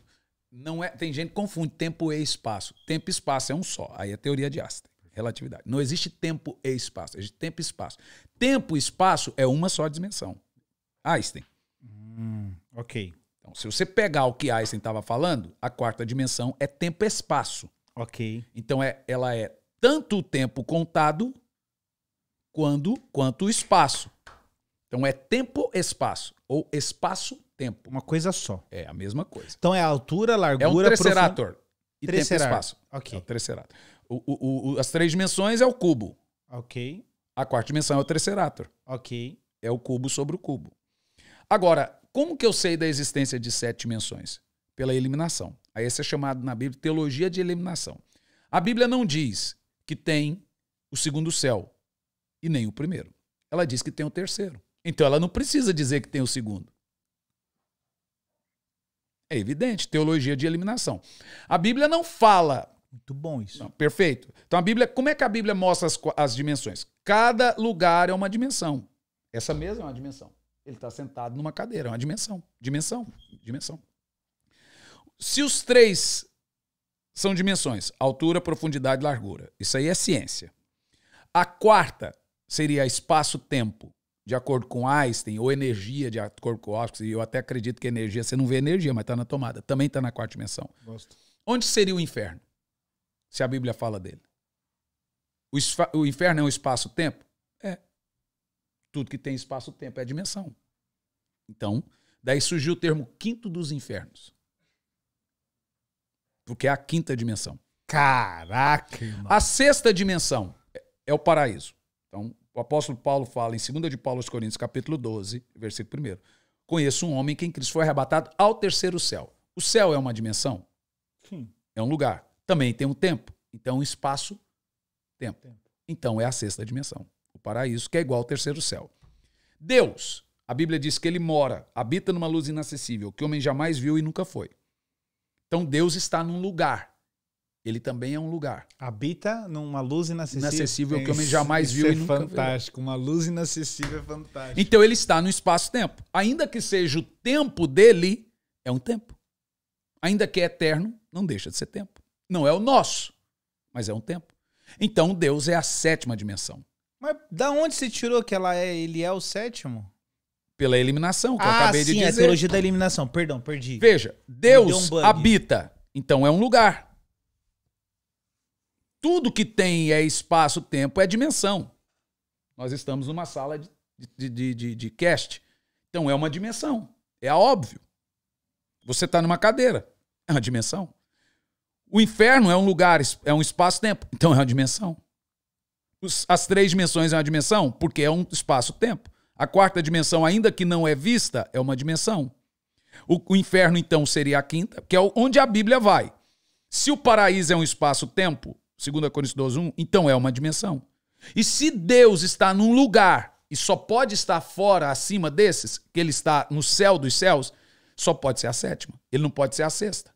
não é. Tem gente que confunde tempo e espaço. Tempo e espaço é um só. Aí é teoria de Einstein, relatividade. Não existe tempo e espaço, existe tempo e espaço. Tempo e espaço é uma só dimensão. Einstein. Hum, ok. Então, se você pegar o que Einstein estava falando, a quarta dimensão é tempo e espaço. Ok. Então é, ela é tanto o tempo contado quando, quanto o espaço. Então é tempo-espaço ou espaço-tempo. Uma coisa só. É a mesma coisa. Então é altura, largura, É um tricerator. Profund... E tempo-espaço. Ok. É O, o, o, as três dimensões é o cubo. Ok. A quarta dimensão é o tricerator. Ok. É o cubo sobre o cubo. Agora, como que eu sei da existência de sete dimensões? Pela eliminação. Aí esse é chamado na Bíblia teologia de eliminação. A Bíblia não diz que tem o segundo céu e nem o primeiro. Ela diz que tem o terceiro. Então ela não precisa dizer que tem o segundo. É evidente, teologia de eliminação. A Bíblia não fala. Muito bom isso. Não, perfeito. Então a Bíblia, como é que a Bíblia mostra as, as dimensões? Cada lugar é uma dimensão. Essa mesa é uma dimensão. Ele está sentado numa cadeira, é uma dimensão. Dimensão, dimensão. Se os três são dimensões: altura, profundidade e largura. Isso aí é ciência. A quarta seria espaço-tempo de acordo com Einstein, ou energia, de acordo com Hawking, e eu até acredito que energia, você não vê energia, mas está na tomada, também está na quarta dimensão. Gosto. Onde seria o inferno? Se a Bíblia fala dele. O, o inferno é um espaço-tempo? É. Tudo que tem espaço-tempo é dimensão. Então, daí surgiu o termo quinto dos infernos. Porque é a quinta dimensão. Caraca! Irmão. A sexta dimensão é, é o paraíso. Então, o apóstolo Paulo fala em 2 de Paulo aos Coríntios, capítulo 12, versículo 1. Conheço um homem que em Cristo foi arrebatado ao terceiro céu. O céu é uma dimensão? Sim. É um lugar. Também tem um tempo. Então, espaço, tempo. tempo. Então, é a sexta dimensão. O paraíso, que é igual ao terceiro céu. Deus, a Bíblia diz que ele mora, habita numa luz inacessível, que o homem jamais viu e nunca foi. Então, Deus está num lugar ele também é um lugar. Habita numa luz inacessível. Inacessível que o homem jamais viu e nunca fantástico, viu. uma luz inacessível é fantástico. Então ele está no espaço-tempo. Ainda que seja o tempo dele, é um tempo. Ainda que é eterno, não deixa de ser tempo. Não é o nosso, mas é um tempo. Então Deus é a sétima dimensão. Mas da onde se tirou que ela é, ele é o sétimo? Pela eliminação, que ah, eu acabei sim, de dizer. Ah, sim, a teologia da eliminação. Perdão, perdi. Veja, Deus um habita, então é um lugar. Tudo que tem é espaço, tempo, é dimensão. Nós estamos numa sala de, de, de, de, de cast. Então é uma dimensão. É óbvio. Você está numa cadeira. É uma dimensão. O inferno é um lugar, é um espaço-tempo. Então é uma dimensão. As três dimensões é uma dimensão? Porque é um espaço-tempo. A quarta dimensão, ainda que não é vista, é uma dimensão. O, o, inferno, então, seria a quinta, que é onde a Bíblia vai. Se o paraíso é um espaço-tempo, 2 Coríntios 12, 1, então é uma dimensão. E se Deus está num lugar e só pode estar fora, acima desses, que ele está no céu dos céus, só pode ser a sétima. Ele não pode ser a sexta.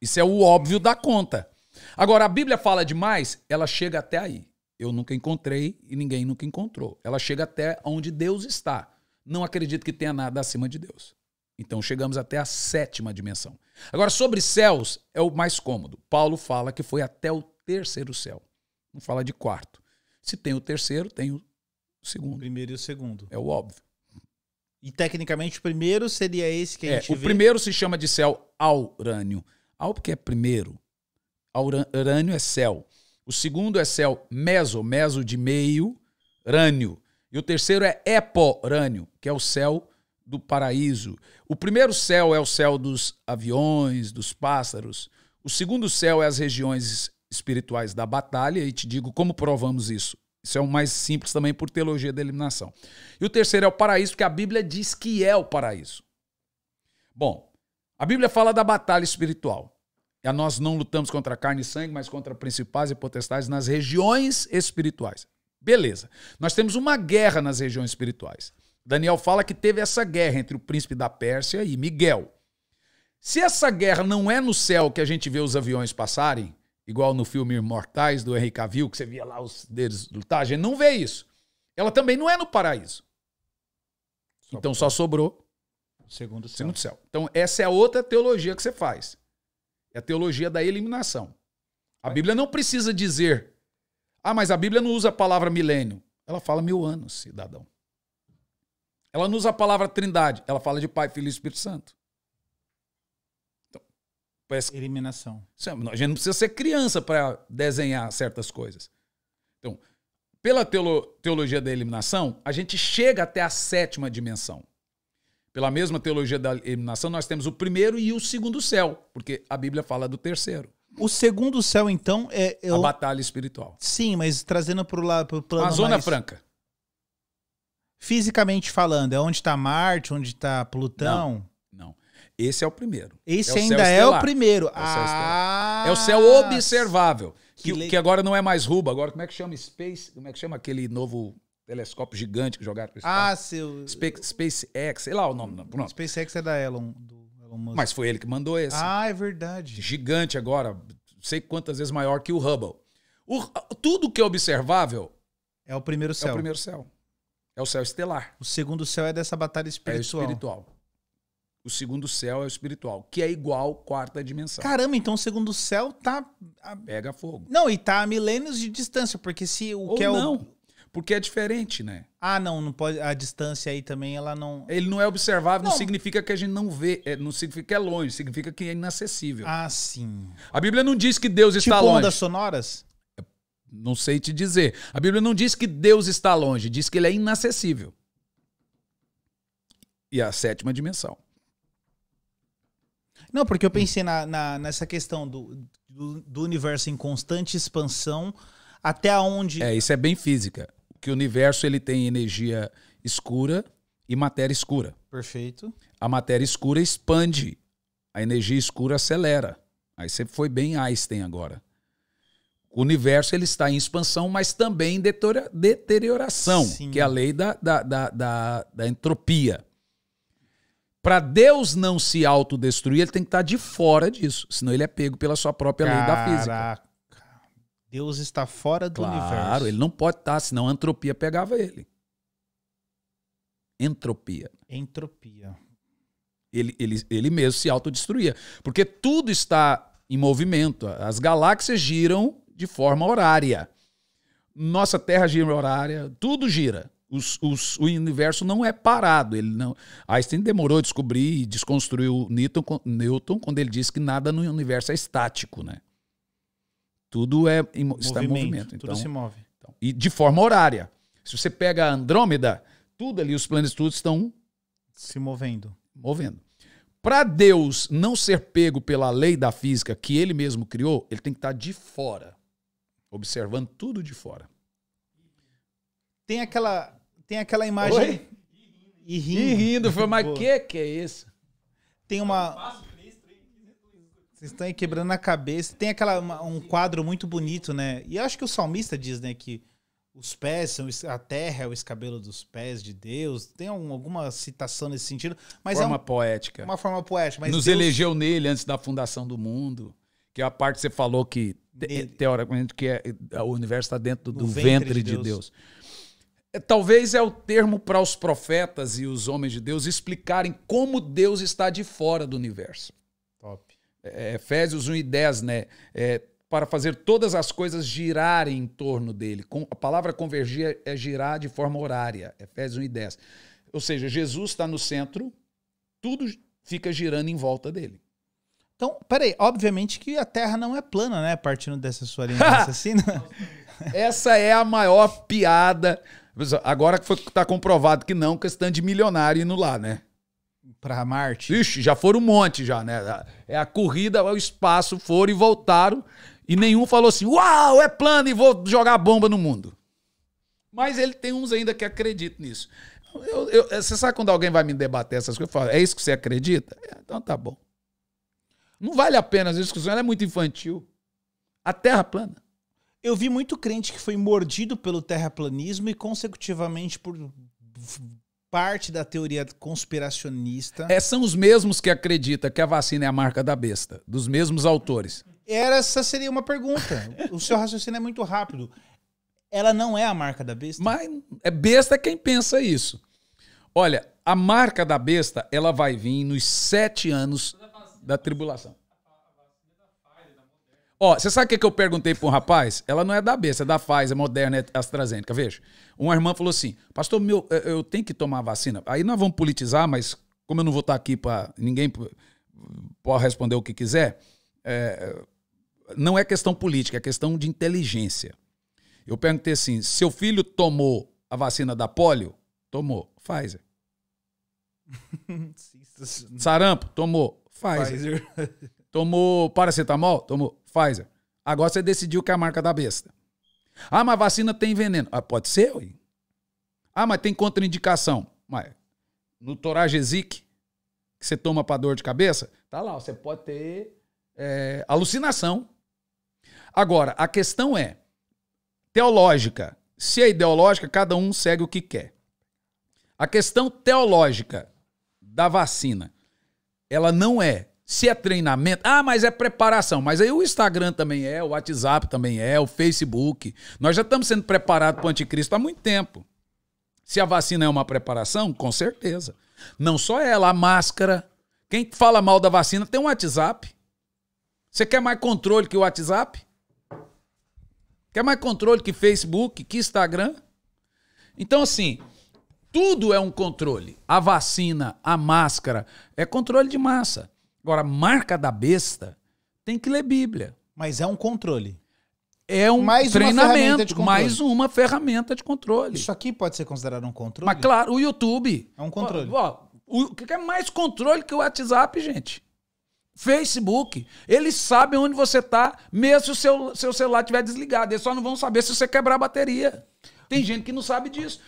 Isso é o óbvio da conta. Agora, a Bíblia fala demais, ela chega até aí. Eu nunca encontrei e ninguém nunca encontrou. Ela chega até onde Deus está. Não acredito que tenha nada acima de Deus. Então chegamos até a sétima dimensão. Agora, sobre céus, é o mais cômodo. Paulo fala que foi até o terceiro céu. Não fala de quarto. Se tem o terceiro, tem o segundo. O primeiro e o segundo. É o óbvio. E tecnicamente o primeiro seria esse que a é, gente O vê. primeiro se chama de céu aurânio. Al porque é primeiro. Aurânio é céu. O segundo é céu meso, meso de meio, rânio. E o terceiro é eporânio, que é o céu do paraíso. O primeiro céu é o céu dos aviões, dos pássaros. O segundo céu é as regiões espirituais da batalha, e te digo como provamos isso. Isso é o mais simples também por teologia da eliminação. E o terceiro é o paraíso, que a Bíblia diz que é o paraíso. Bom, a Bíblia fala da batalha espiritual. E nós não lutamos contra carne e sangue, mas contra principais e potestades nas regiões espirituais. Beleza. Nós temos uma guerra nas regiões espirituais. Daniel fala que teve essa guerra entre o príncipe da Pérsia e Miguel. Se essa guerra não é no céu que a gente vê os aviões passarem, igual no filme Imortais do Henry Cavill, que você via lá os deles lutar, a gente não vê isso. Ela também não é no paraíso. Só então só sobrou segundo o céu. segundo céu. Então essa é outra teologia que você faz. É a teologia da eliminação. A é. Bíblia não precisa dizer, ah, mas a Bíblia não usa a palavra milênio. Ela fala mil anos, cidadão. Ela não usa a palavra trindade, ela fala de Pai, Filho e Espírito Santo. Então, parece... Eliminação. É, a gente não precisa ser criança para desenhar certas coisas. Então, pela teologia da eliminação, a gente chega até a sétima dimensão. Pela mesma teologia da eliminação, nós temos o primeiro e o segundo céu, porque a Bíblia fala do terceiro. O segundo céu, então, é. Eu... É a batalha espiritual. Sim, mas trazendo para o lado. plano a Zona mais... Franca. Fisicamente falando, é onde está Marte, onde está Plutão? Não, Esse é o primeiro. Esse é ainda é o primeiro. É o, ah, é o céu observável. Que, que, que, agora não é mais Ruba, agora como é que chama Space? Como é que chama aquele novo telescópio gigante que jogaram para o Ah, seu. Space, SpaceX, sei lá o nome. Pronto. SpaceX é da Elon. Do Elon Musk. Mas foi ele que mandou esse. Ah, é verdade. Gigante agora, sei quantas vezes maior que o Hubble. O, tudo que é observável. É o primeiro céu. É o primeiro céu. É o céu estelar. O segundo céu é dessa batalha é espiritual. É o espiritual. O segundo céu é o espiritual, que é igual quarta dimensão. Caramba, então o segundo céu tá. Pega fogo. Não, e tá a milênios de distância, porque se o Ou que é não, o... Porque é diferente, né? Ah, não, não pode. A distância aí também ela não. Ele não é observável, não, não significa que a gente não vê. É, não significa que é longe, significa que é inacessível. Ah, sim. A Bíblia não diz que Deus tipo está longe. Ondas sonoras? não sei te dizer. A Bíblia não diz que Deus está longe, diz que ele é inacessível. E a sétima dimensão. Não, porque eu pensei na, na nessa questão do, do, do, universo em constante expansão, até onde. É, isso é bem física. Que o universo ele tem energia escura e matéria escura. Perfeito. A matéria escura expande, a energia escura acelera. Aí você foi bem Einstein agora. O universo ele está em expansão, mas também em deterioração, Sim. que é a lei da, da, da, da, da entropia. Para Deus não se autodestruir, ele tem que estar de fora disso, senão ele é pego pela sua própria Caraca. lei da física. Deus está fora do claro, universo. Claro, ele não pode estar, senão a entropia pegava ele. Entropia. Entropia. Ele, ele, ele mesmo se autodestruía. Porque tudo está em movimento. As galáxias giram de forma horária. Nossa Terra gira horária, tudo gira. Os, os, o universo não é parado. Ele não. Einstein demorou a descobrir e desconstruiu Newton, Newton quando ele disse que nada no universo é estático, né? Tudo é em, está em movimento. Tudo então, tudo se move. Então, e de forma horária. Se você pega a Andrômeda, tudo ali, os planetas todos estão se movendo. Movendo. Para Deus não ser pego pela lei da física que ele mesmo criou, ele tem que estar tá de fora observando tudo de fora. Tem aquela, tem aquela imagem. Oi? E rindo. E rindo. Falei, mas o que, que é isso? Tem uma. Vocês estão aí quebrando a cabeça. Tem aquela, uma, um quadro muito bonito, né? E acho que o salmista diz, né, que os pés são a terra é o escabelo dos pés de Deus. Tem alguma citação nesse sentido? Mas é forma é poética. Uma forma poética. Nos Deus... elegeu nele antes da fundação do mundo que é a parte que você falou que teoricamente que é, é o universo está dentro do, ventre, ventre, de Deus. Deus. É, talvez é o termo para os profetas e os homens de Deus explicarem como Deus está de fora do universo. Top. É, é Efésios 1 e 10, né? É, para fazer todas as coisas girarem em torno dele. Com, a palavra convergir é girar de forma horária. Efésios 1 e 10. Ou seja, Jesus está no centro, tudo fica girando em volta dele. Então, peraí, obviamente que a Terra não é plana, né? Partindo dessa sua linha assassina. *laughs* Essa é a maior piada. Agora que está comprovado que não, questão de milionário indo lá, né? Para Marte. Ixi, já foram um monte já, né? É a corrida ao é espaço, foram e voltaram. E nenhum falou assim, uau, é plano e vou jogar bomba no mundo. Mas ele tem uns ainda que acreditam nisso. Eu, eu, você sabe quando alguém vai me debater essas coisas? Eu falo, é isso que você acredita? É, então tá bom. Não vale a pena, a discussão é muito infantil. A terra plana. Eu vi muito crente que foi mordido pelo terraplanismo e, consecutivamente, por parte da teoria conspiracionista. É, são os mesmos que acreditam que a vacina é a marca da besta, dos mesmos autores. Era, essa seria uma pergunta. o seu raciocínio é muito rápido. Ela não é a marca da besta? Mas é besta quem pensa isso. Olha, a marca da besta, ela vai vir nos sete anos da tribulação. Ó, você sabe o que, que eu perguntei para um rapaz? Ela não é da besta, é da Pfizer, Moderna, é AstraZeneca. Veja, uma irmã falou assim, pastor, meu, eu tenho que tomar vacina. Aí nós vamos politizar, mas como eu não vou estar aqui para ninguém pode responder o que quiser, é, não é questão política, é questão de inteligência. Eu perguntei assim, seu filho tomou a vacina da polio? Tomou. Pfizer. *laughs* É Sarampo? Tomou. Pfizer. Pfizer. *laughs* Tomou paracetamol? Tomou Pfizer. Agora você decidiu que é a marca da besta. Ah, mas vacina tem veneno. Ah, pode ser, ui. Ah, mas tem contraindicação. Mas no Toragesic, que você toma para dor de cabeça, tá lá, você pode ter é, alucinação. Agora, a questão é teológica. Se é ideológica, cada um segue o que quer. A questão teológica da vacina ela não é. Se é treinamento, ah, mas é preparação. Mas aí o Instagram também é, o WhatsApp também é, o Facebook. Nós já estamos sendo preparados para o anticristo há muito tempo. Se a vacina é uma preparação, com certeza. Não só ela, a máscara. Quem fala mal da vacina tem um WhatsApp. Você quer mais controle que o WhatsApp? Quer mais controle que Facebook, que Instagram? Então, assim, tudo é um controle. A vacina, a máscara, é controle de massa. Agora, marca da besta tem que ler Bíblia. Mas é um controle. É um mais treinamento, uma mais uma ferramenta de controle. Isso aqui pode ser considerado um controle? Mas claro, o YouTube. É um controle. Ó, ó, o que é mais controle que o WhatsApp, gente? Facebook. Eles sabem onde você está, mesmo se o seu, seu celular estiver desligado. Eles só não vão saber se você quebrar a bateria. Tem gente que não sabe disso.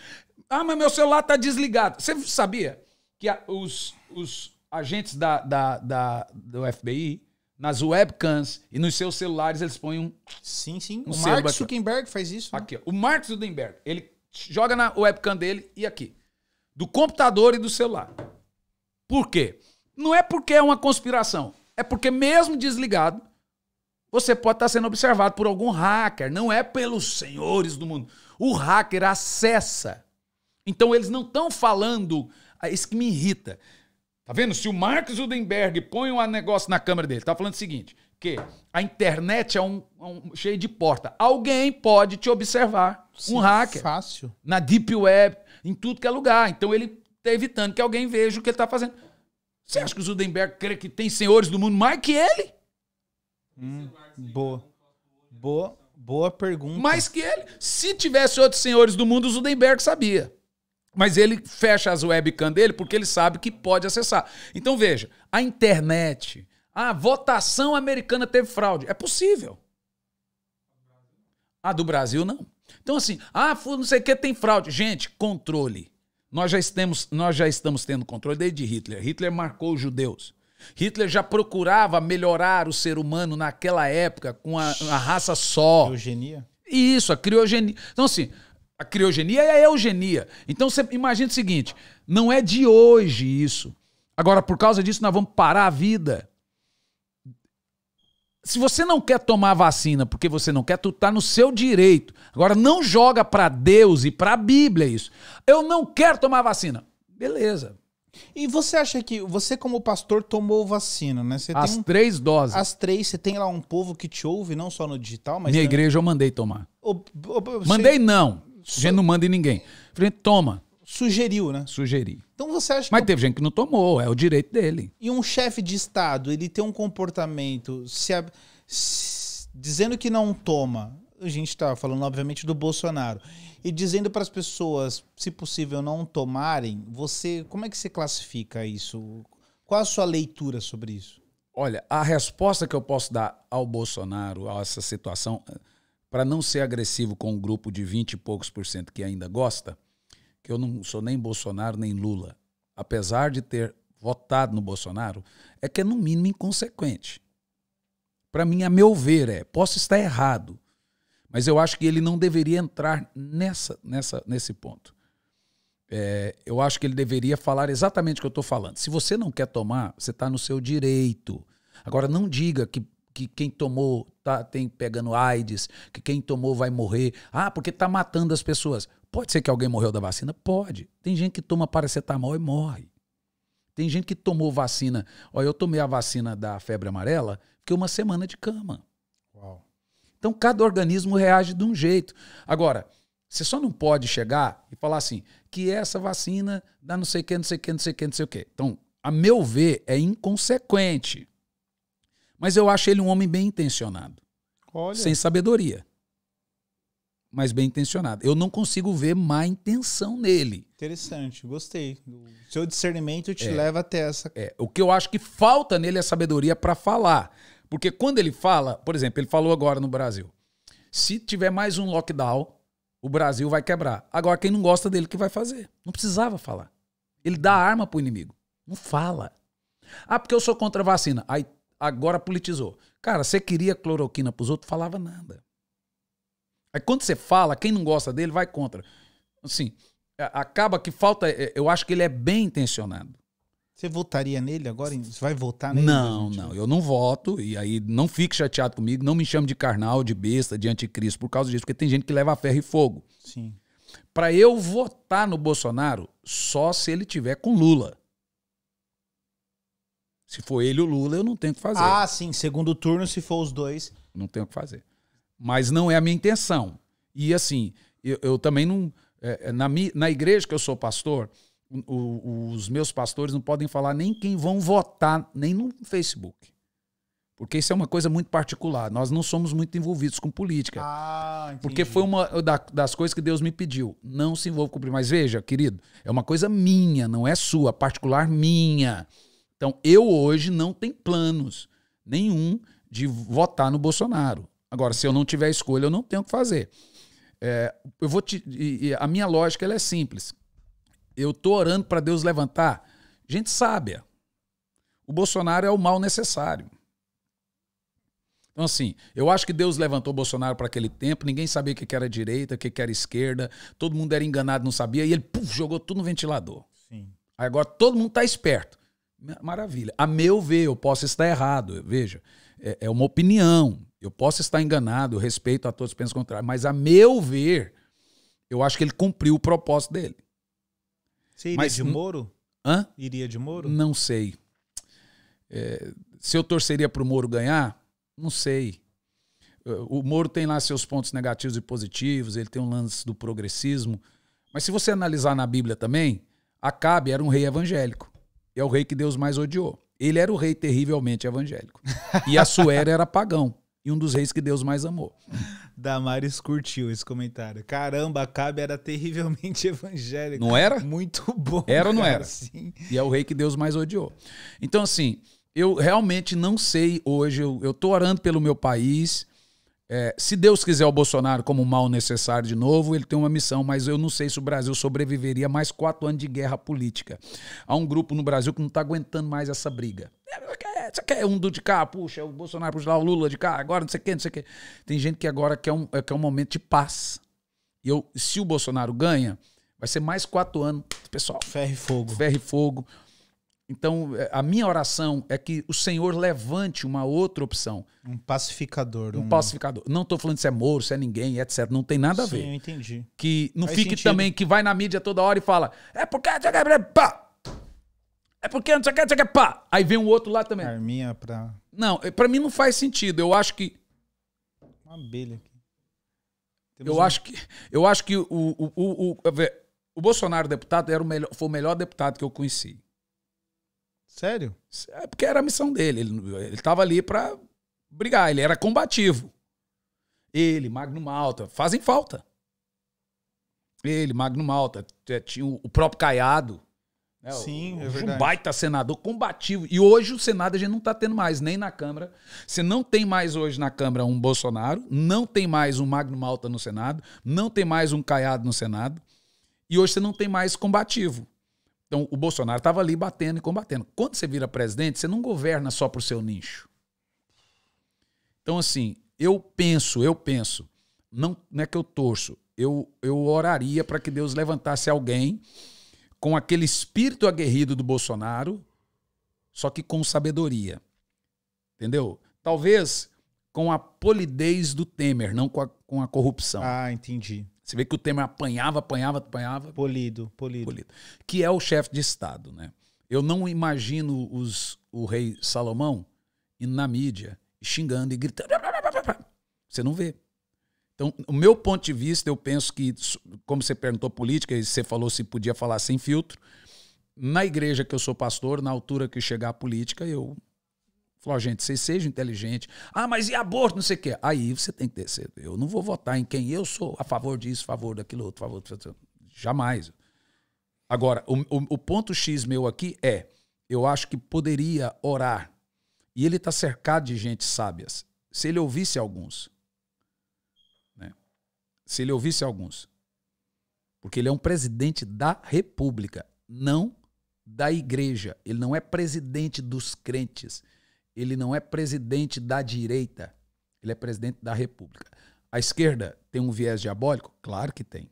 Ah, mas meu celular está desligado. Você sabia que a, os, os agentes da, da, da, do FBI, nas webcams e nos seus celulares, eles põem um. Sim, sim. Um o Mark Zuckerberg faz isso. Né? Aqui, ó. o Mark Zuckerberg, ele joga na webcam dele e aqui. Do computador e do celular. Por quê? Não é porque é uma conspiração. É porque, mesmo desligado, você pode estar tá sendo observado por algum hacker. Não é pelos senhores do mundo. O hacker acessa então eles não estão falando. Ah, isso que me irrita. Tá vendo? Se o Mark Zuckerberg põe um negócio na câmera dele, tá falando o seguinte: que a internet é um, é um cheio de porta. Alguém pode te observar. Sim, um hacker. Fácil. Na Deep Web, em tudo que é lugar. Então ele tá evitando que alguém veja o que ele tá fazendo. Você acha que o Zudenberg crê que tem senhores do mundo mais que ele? Hum, boa. Boa, boa pergunta. Mais que ele. Se tivesse outros senhores do mundo, o Zudenberg sabia. Mas ele fecha as webcam dele porque ele sabe que pode acessar. Então veja, a internet, a votação americana teve fraude. É possível. A do Brasil não. Então assim, ah, não sei o que tem fraude. Gente, controle. Nós já, estamos, nós já estamos tendo controle desde Hitler. Hitler marcou os judeus. Hitler já procurava melhorar o ser humano naquela época com a, a raça só. Criogenia. Isso, a criogenia. Então, assim, a criogenia e é a eugenia. Então você imagina o seguinte: não é de hoje isso. Agora, por causa disso, nós vamos parar a vida. Se você não quer tomar vacina porque você não quer, tu tá no seu direito. Agora, não joga para Deus e para a Bíblia isso. Eu não quero tomar vacina. Beleza. E você acha que você, como pastor, tomou vacina, né? Você as três doses. As três, você tem lá um povo que te ouve, não só no digital, mas. Minha também... igreja eu mandei tomar. O, o, o, mandei você... não. A gente não manda em ninguém. Falei, toma. Sugeriu, né? Sugeri. Então você acha Mas teve gente que não tomou, é o direito dele. E um chefe de Estado, ele tem um comportamento se, se... dizendo que não toma. A gente está falando, obviamente, do Bolsonaro. E dizendo para as pessoas, se possível, não tomarem, você. Como é que você classifica isso? Qual a sua leitura sobre isso? Olha, a resposta que eu posso dar ao Bolsonaro, a essa situação para não ser agressivo com um grupo de 20 e poucos por cento que ainda gosta, que eu não sou nem Bolsonaro nem Lula, apesar de ter votado no Bolsonaro, é que é no mínimo inconsequente. Para mim, a meu ver, é. Posso estar errado, mas eu acho que ele não deveria entrar nessa, nessa, nesse ponto. É, eu acho que ele deveria falar exatamente o que eu estou falando. Se você não quer tomar, você está no seu direito. Agora, não diga que que quem tomou tá tem pegando AIDS, que quem tomou vai morrer. Ah, porque tá matando as pessoas. Pode ser que alguém morreu da vacina? Pode. Tem gente que toma paracetamol e morre. Tem gente que tomou vacina. Olha, eu tomei a vacina da febre amarela, fiquei uma semana de cama. Uau. Então, cada organismo reage de um jeito. Agora, você só não pode chegar e falar assim, que essa vacina dá não sei o que, não sei o que, não sei o que, não sei o que. Então, a meu ver, é inconsequente. Mas eu acho ele um homem bem intencionado. Olha. Sem sabedoria. Mas bem intencionado. Eu não consigo ver má intenção nele. Interessante, gostei. O seu discernimento te é, leva até essa. É, o que eu acho que falta nele é sabedoria para falar. Porque quando ele fala, por exemplo, ele falou agora no Brasil: se tiver mais um lockdown, o Brasil vai quebrar. Agora, quem não gosta dele, que vai fazer? Não precisava falar. Ele dá arma pro inimigo. Não fala. Ah, porque eu sou contra a vacina. Aí agora politizou. Cara, você queria cloroquina para os outros, falava nada. Aí quando você fala, quem não gosta dele vai contra. Assim, acaba que falta. É, eu acho que ele é bem intencionado. Você votaria nele agora? Você vai votar nele? Não, não. Eu não voto. E aí não fique chateado comigo. Não me chame de carnal, de besta, de anticristo por causa disso. Porque tem gente que leva ferro e fogo. Sim. Para eu votar no Bolsonaro, só se ele tiver com Lula. Se for ele o Lula, eu não tenho o que fazer. Ah, sim, segundo turno, se for os dois. Não tenho o que fazer. Mas não é a minha intenção. E assim, eu, eu também não. É, é na, na igreja que eu sou pastor, o, os meus pastores não podem falar nem quem vão votar, nem no Facebook. Porque isso é uma coisa muito particular. Nós não somos muito envolvidos com política. Ah, porque foi uma das coisas que Deus me pediu. Não se envolva com política. Mas veja, querido, é uma coisa minha, não é sua, particular minha. Então, eu hoje não tenho planos nenhum de votar no Bolsonaro. Agora, se eu não tiver escolha, eu não tenho o que fazer. É, eu vou te, a minha lógica ela é simples. Eu estou orando para Deus levantar gente sábia. O Bolsonaro é o mal necessário. Então, assim, eu acho que Deus levantou o Bolsonaro para aquele tempo, ninguém sabia o que era direita, o que era esquerda, todo mundo era enganado, não sabia, e ele puf, jogou tudo no ventilador. Sim. Aí agora todo mundo está esperto. Maravilha. A meu ver, eu posso estar errado. Veja, é, é uma opinião. Eu posso estar enganado, respeito a todos que pensam contrário, mas a meu ver, eu acho que ele cumpriu o propósito dele. Você iria mas, de Moro? Hã? Iria de Moro? Não sei. É, se eu torceria para o Moro ganhar, não sei. É, o Moro tem lá seus pontos negativos e positivos, ele tem um lance do progressismo. Mas se você analisar na Bíblia também, Acabe era um rei evangélico é o rei que Deus mais odiou. Ele era o rei terrivelmente evangélico. E Assuero era pagão. E um dos reis que Deus mais amou. Damaris curtiu esse comentário. Caramba, Acabe era terrivelmente *laughs* evangélico. Não era? Muito bom. Era ou não era? Sim. E é o rei que Deus mais odiou. Então, assim, eu realmente não sei hoje. Eu, eu tô orando pelo meu país. É, se Deus quiser o Bolsonaro como mal necessário de novo, ele tem uma missão, mas eu não sei se o Brasil sobreviveria mais quatro anos de guerra política. Há um grupo no Brasil que não está aguentando mais essa briga. É, você quer um do de cá, puxa, o Bolsonaro puxa lá, o Lula de cá, agora não sei o que, não sei o que. Tem gente que agora quer um, é, quer um momento de paz. E eu, se o Bolsonaro ganha, vai ser mais quatro anos, pessoal. ferre e fogo. ferre e fogo. Então, é, a minha oração é que o Senhor levante uma outra opção. Um pacificador. Um, um... pacificador. Não estou falando se é Moro, se é ninguém, etc. Não tem nada a ver. Sim, eu entendi. Que não Faz fique sentido. também que vai na mídia toda hora e fala: é porque. Pá! É porque não sei o que, não pá! Aí vem um outro lá também. Arminha pra. Não, é, para mim não faz sentido. Eu acho que. Uma abelha aqui. Temos eu, um... acho que, eu acho que o, o, o, o, o Bolsonaro, deputado, era o melhor, foi o melhor deputado que eu conheci Sério? É porque era a missão dele. Ele, ele tava ali para brigar, ele era combativo. Ele, Magno Malta, fazem falta. Ele, Magno Malta, é, tinha o próprio Caiado. Né? Sim, é o, é verdade. Um baita senador combativo. E hoje o Senado a gente não está tendo mais, nem na Câmara. Você não tem mais hoje na Câmara um Bolsonaro, não tem mais um Magno Malta no Senado, não tem mais um Caiado no Senado. E hoje você não tem mais combativo. Então, o Bolsonaro estava ali batendo e combatendo. Quando você vira presidente, você não governa só para o seu nicho. Então, assim, eu penso, eu penso, não, não é que eu torço, eu, eu oraria para que Deus levantasse alguém com aquele espírito aguerrido do Bolsonaro, só que com sabedoria. Entendeu? Talvez com a polidez do Temer, não com a, com a corrupção. Ah, entendi. Você vê que o Temer apanhava, apanhava, apanhava. Polido, polido. polido. Que é o chefe de Estado, né? Eu não imagino os, o rei Salomão indo na mídia, xingando e gritando. Você não vê. Então, o meu ponto de vista, eu penso que, como você perguntou política, e você falou se podia falar sem filtro, na igreja que eu sou pastor, na altura que chegar a política, eu Falou, gente, vocês sejam inteligentes. Ah, mas e aborto, não sei o quê. Aí você tem que descer. Eu não vou votar em quem eu sou a favor disso, favor daquilo outro, favor daquilo. Jamais. Agora, o, o, o ponto X meu aqui é, eu acho que poderia orar. E ele está cercado de gente sábias. Se ele ouvisse alguns. Né? Se ele ouvisse alguns. Porque ele é um presidente da república, não da igreja. Ele não é presidente dos crentes ele não é presidente da direita, ele é presidente da República. A esquerda tem um viés diabólico? Claro que tem.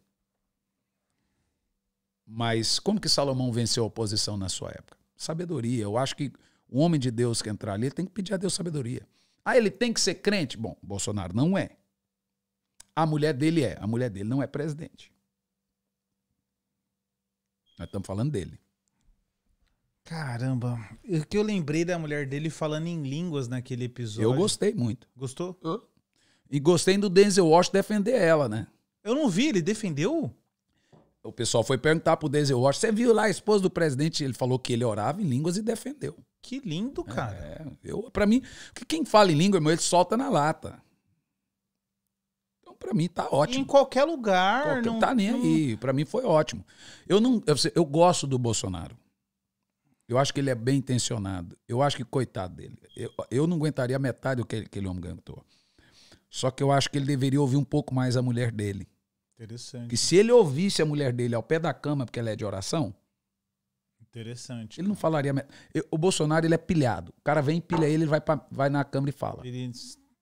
Mas como que Salomão venceu a oposição na sua época? Sabedoria. Eu acho que o homem de Deus que entrar ali tem que pedir a Deus sabedoria. Ah, ele tem que ser crente? Bom, Bolsonaro não é. A mulher dele é. A mulher dele não é presidente. Nós estamos falando dele. Caramba, o que eu lembrei da mulher dele falando em línguas naquele episódio. Eu gostei muito. Gostou? E gostei do Denzel Washington defender ela, né? Eu não vi, ele defendeu? O pessoal foi perguntar pro Denzel Washington, você viu lá a esposa do presidente? Ele falou que ele orava em línguas e defendeu. Que lindo, é, cara. É, eu, pra mim, quem fala em língua, irmão, ele solta na lata. Então, pra mim, tá ótimo. em qualquer lugar. Qualquer, não tá nem aí. Pra mim, foi ótimo. Eu, não, eu, eu gosto do Bolsonaro. Eu acho que ele é bem intencionado. Eu acho que, coitado dele, eu, eu não aguentaria metade do que aquele homem aguentou. Só que eu acho que ele deveria ouvir um pouco mais a mulher dele. Interessante. Que se ele ouvisse a mulher dele ao pé da cama, porque ela é de oração. Interessante. Ele não falaria. Eu, o Bolsonaro, ele é pilhado. O cara vem, pilha ele, ele vai, pra, vai na cama e fala. Ele...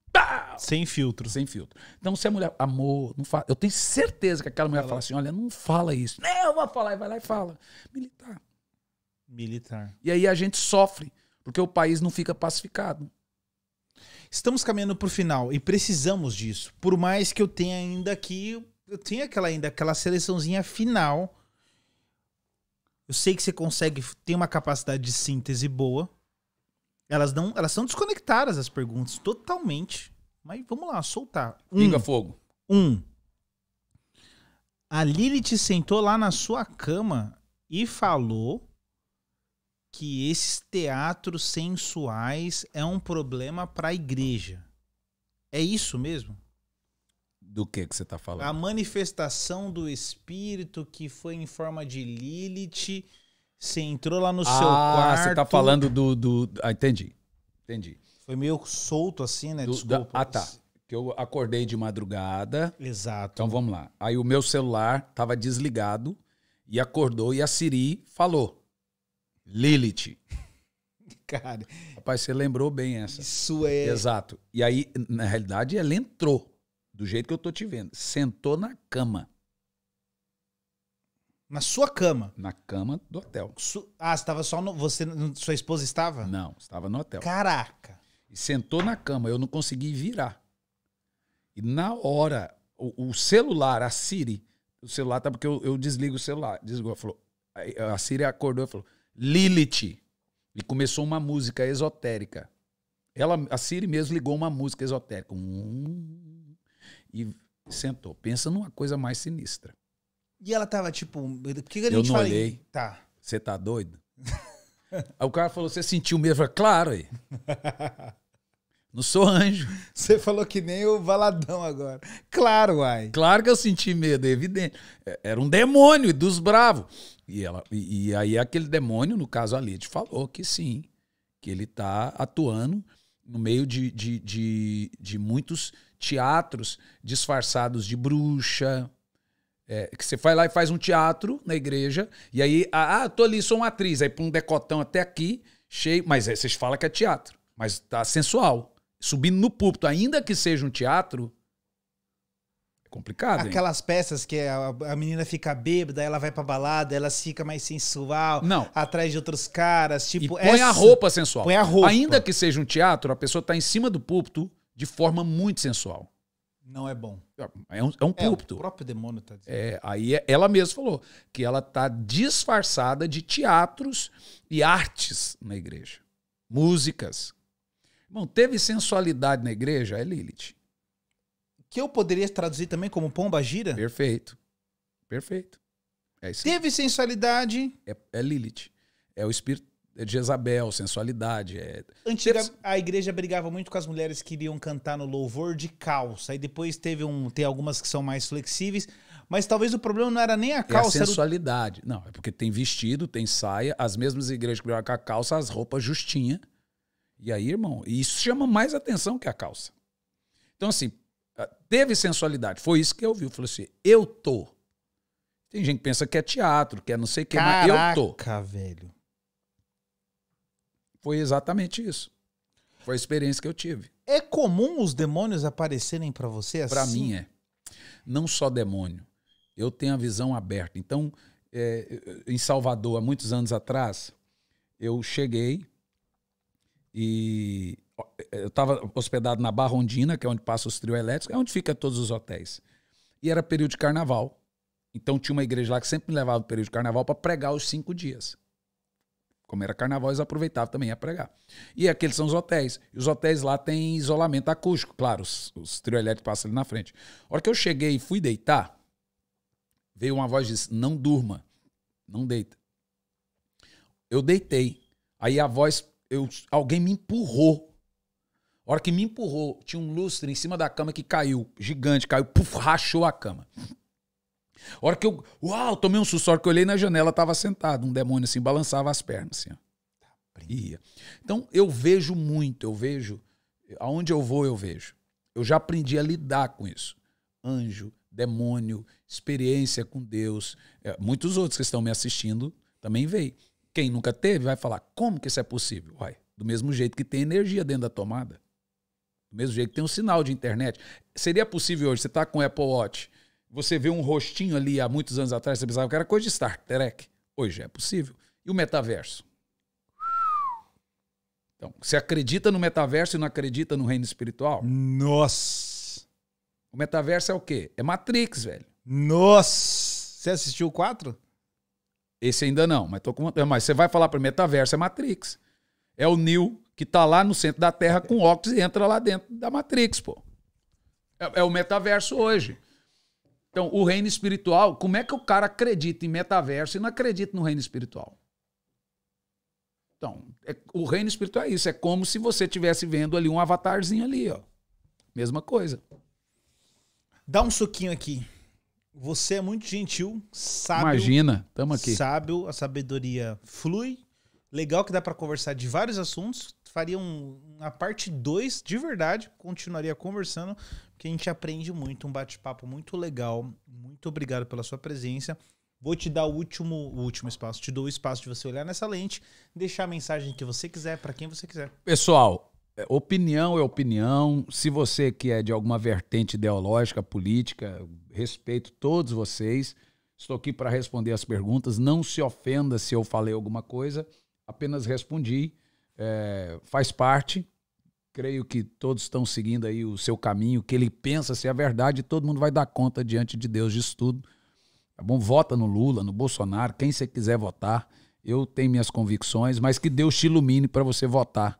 Tá! Sem filtro. Sem filtro. Então, se a mulher. Amor, não fala. Eu tenho certeza que aquela mulher fala, fala assim: olha, não fala isso. Não, eu vou falar. E vai lá e fala. Militar militar. E aí a gente sofre, porque o país não fica pacificado. Estamos caminhando para o final e precisamos disso. Por mais que eu tenha ainda aqui, eu tenho aquela ainda aquela seleçãozinha final. Eu sei que você consegue, tem uma capacidade de síntese boa. Elas não, elas são desconectadas as perguntas totalmente. Mas vamos lá, soltar. Um, Liga fogo. Um. A Lili te sentou lá na sua cama e falou que esses teatros sensuais é um problema para a igreja. É isso mesmo? Do que que você está falando? A manifestação do espírito que foi em forma de Lilith, você entrou lá no ah, seu quarto. Ah, você está falando do, do ah, entendi. Entendi. Foi meio solto assim, né? Do, Desculpa. Da, ah, tá. Que eu acordei de madrugada. Exato. Então vamos lá. Aí o meu celular estava desligado e acordou e a Siri falou. Lilith. *laughs* Cara. Rapaz, você lembrou bem essa. Isso é. Exato. E aí, na realidade, ela entrou, do jeito que eu tô te vendo. Sentou na cama. Na sua cama? Na cama do hotel. Su ah, estava só no. Você, sua esposa estava? Não, estava no hotel. Caraca! E sentou na cama, eu não consegui virar. E na hora, o, o celular, a Siri, o celular tá porque eu, eu desligo o celular. Desligou, falou. A Siri acordou e falou: Lilith. E começou uma música esotérica. Ela, a Siri mesmo ligou uma música esotérica. Hum, e sentou. Pensa numa coisa mais sinistra. E ela tava tipo. Por que, que a gente Eu não fala olhei. Em... Tá. Você tá doido? Aí o cara falou: Você sentiu mesmo? Eu falei, claro. Aí. *laughs* Não sou anjo. *laughs* Você falou que nem o Valadão agora. Claro, uai. Claro que eu senti medo, é evidente. É, era um demônio dos bravos. E, ela, e, e aí aquele demônio, no caso a te falou que sim, que ele está atuando no meio de, de, de, de, muitos teatros disfarçados de bruxa. É, que você vai lá e faz um teatro na igreja, e aí, ah, ah tô ali, sou uma atriz. Aí põe um decotão até aqui, cheio, mas aí vocês falam que é teatro, mas tá sensual subindo no púlpito, ainda que seja um teatro, é complicado. Aquelas hein? peças que a, a, menina fica bêbada, ela vai pra balada, ela fica mais sensual, não. atrás de outros caras, tipo. E põe essa... a roupa sensual. Põe a roupa. Ainda que seja um teatro, a pessoa tá em cima do púlpito de forma muito sensual. Não é bom. É um, é um púlpito. É, é, o próprio demônio tá dizendo. É, aí é, ela mesma falou que ela tá disfarçada de teatros e artes na igreja. Músicas, Bom, teve sensualidade na igreja? É Lilith. Que eu poderia traduzir também como pomba gira? Perfeito. Perfeito. É teve aí. sensualidade? É, é Lilith. É o espírito é de Jezabel, sensualidade. É... Antiga, a igreja brigava muito com as mulheres que iriam cantar no louvor de calça. E depois teve um, tem algumas que são mais flexíveis. Mas talvez o problema não era nem a calça. É a sensualidade. O... Não, é porque tem vestido, tem saia. As mesmas igrejas que brigavam com a calça, as roupas justinha. E aí, irmão, isso chama mais atenção que a calça. Então, assim, ah, teve sensualidade. Foi isso que eu vi. Eu falei assim, eu tô. Tem gente que pensa que é teatro, que é não sei o que, mas eu tô. Caraca, velho. Foi exatamente isso. Foi a experiência que eu tive. É comum os demônios aparecerem para você assim? Para mim é. Não só demônio. Eu tenho a visão aberta. Então, é, em Salvador, há muitos anos atrás, eu cheguei e é, eu estava hospedado na Barrondina, que é onde passa os trio elétricos, é onde fica todos os hotéis. E era período de carnaval. Então tinha uma igreja lá que sempre me levava no período de carnaval para pregar os cinco dias. Como era carnaval, eles aproveitavam também a pregar. E aqueles são os hotéis. E os hotéis lá têm isolamento acústico, claro, os, os trio elétricos passam ali na frente. A hora que eu cheguei e fui deitar, veio uma voz e disse: Não durma, não deita. Eu deitei. Aí a voz eu, alguém me empurrou. A hora que me empurrou, tinha um lustre em cima da cama que caiu, gigante, caiu, puf, rachou a cama. A hora que eu, uau, tomei um susto, a hora que eu olhei na janela, tava sentado, um demônio assim, balançava as pernas, assim, ó. Tá Ia. Então, eu vejo muito, eu vejo, aonde eu vou, eu vejo. Eu já aprendi a lidar com isso. Anjo, demônio, experiência com Deus. É, muitos outros que estão me assistindo também veem. Quem nunca teve vai falar: como que isso é possível? Uai, do mesmo jeito que tem energia dentro da tomada, do mesmo jeito que tem um sinal de internet. Seria possível hoje, você está com o Apple Watch, você vê um rostinho ali há muitos anos atrás, você pensava que era coisa de Star Trek. Hoje é possível. E o metaverso? Então, você acredita no metaverso e não acredita no reino espiritual? Nossa! O metaverso é o quê? É Matrix, velho. Nossa! Você assistiu o 4? Esse ainda não, mas tô com Mas você vai falar para metaverso é, é Matrix. É o Neo que tá lá no centro da Terra com óculos e entra lá dentro da Matrix, pô. É, é o metaverso hoje. Então, o reino espiritual, como é que o cara acredita em metaverso e não acredita no reino espiritual? Então, é, o reino espiritual é isso. É como se você estivesse vendo ali um avatarzinho ali, ó. Mesma coisa. Dá um suquinho aqui. Você é muito gentil, sábio. Imagina, estamos aqui. Sábio, a sabedoria flui. Legal que dá para conversar de vários assuntos. Faria um, uma parte 2 de verdade, continuaria conversando, porque a gente aprende muito, um bate-papo muito legal. Muito obrigado pela sua presença. Vou te dar o último, o último espaço. Te dou o espaço de você olhar nessa lente, deixar a mensagem que você quiser para quem você quiser. Pessoal, é, opinião é opinião. Se você que é de alguma vertente ideológica, política, respeito todos vocês. Estou aqui para responder as perguntas. Não se ofenda se eu falei alguma coisa. Apenas respondi. É, faz parte. Creio que todos estão seguindo aí o seu caminho, que ele pensa ser a verdade. todo mundo vai dar conta diante de Deus disso tudo. Tá bom? Vota no Lula, no Bolsonaro, quem você quiser votar. Eu tenho minhas convicções, mas que Deus te ilumine para você votar.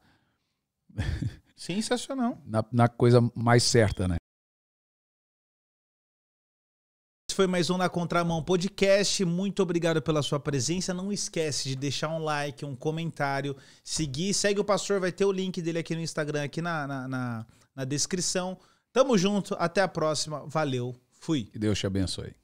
Sensacional. *laughs* Na, na coisa mais certa, né? foi mais um Na Contramão Podcast. Muito obrigado pela sua presença. Não esquece de deixar um like, um comentário, seguir. Segue o pastor, vai ter o link dele aqui no Instagram, aqui na, na, na, na descrição. Tamo junto, até a próxima. Valeu, fui. Que Deus te abençoe.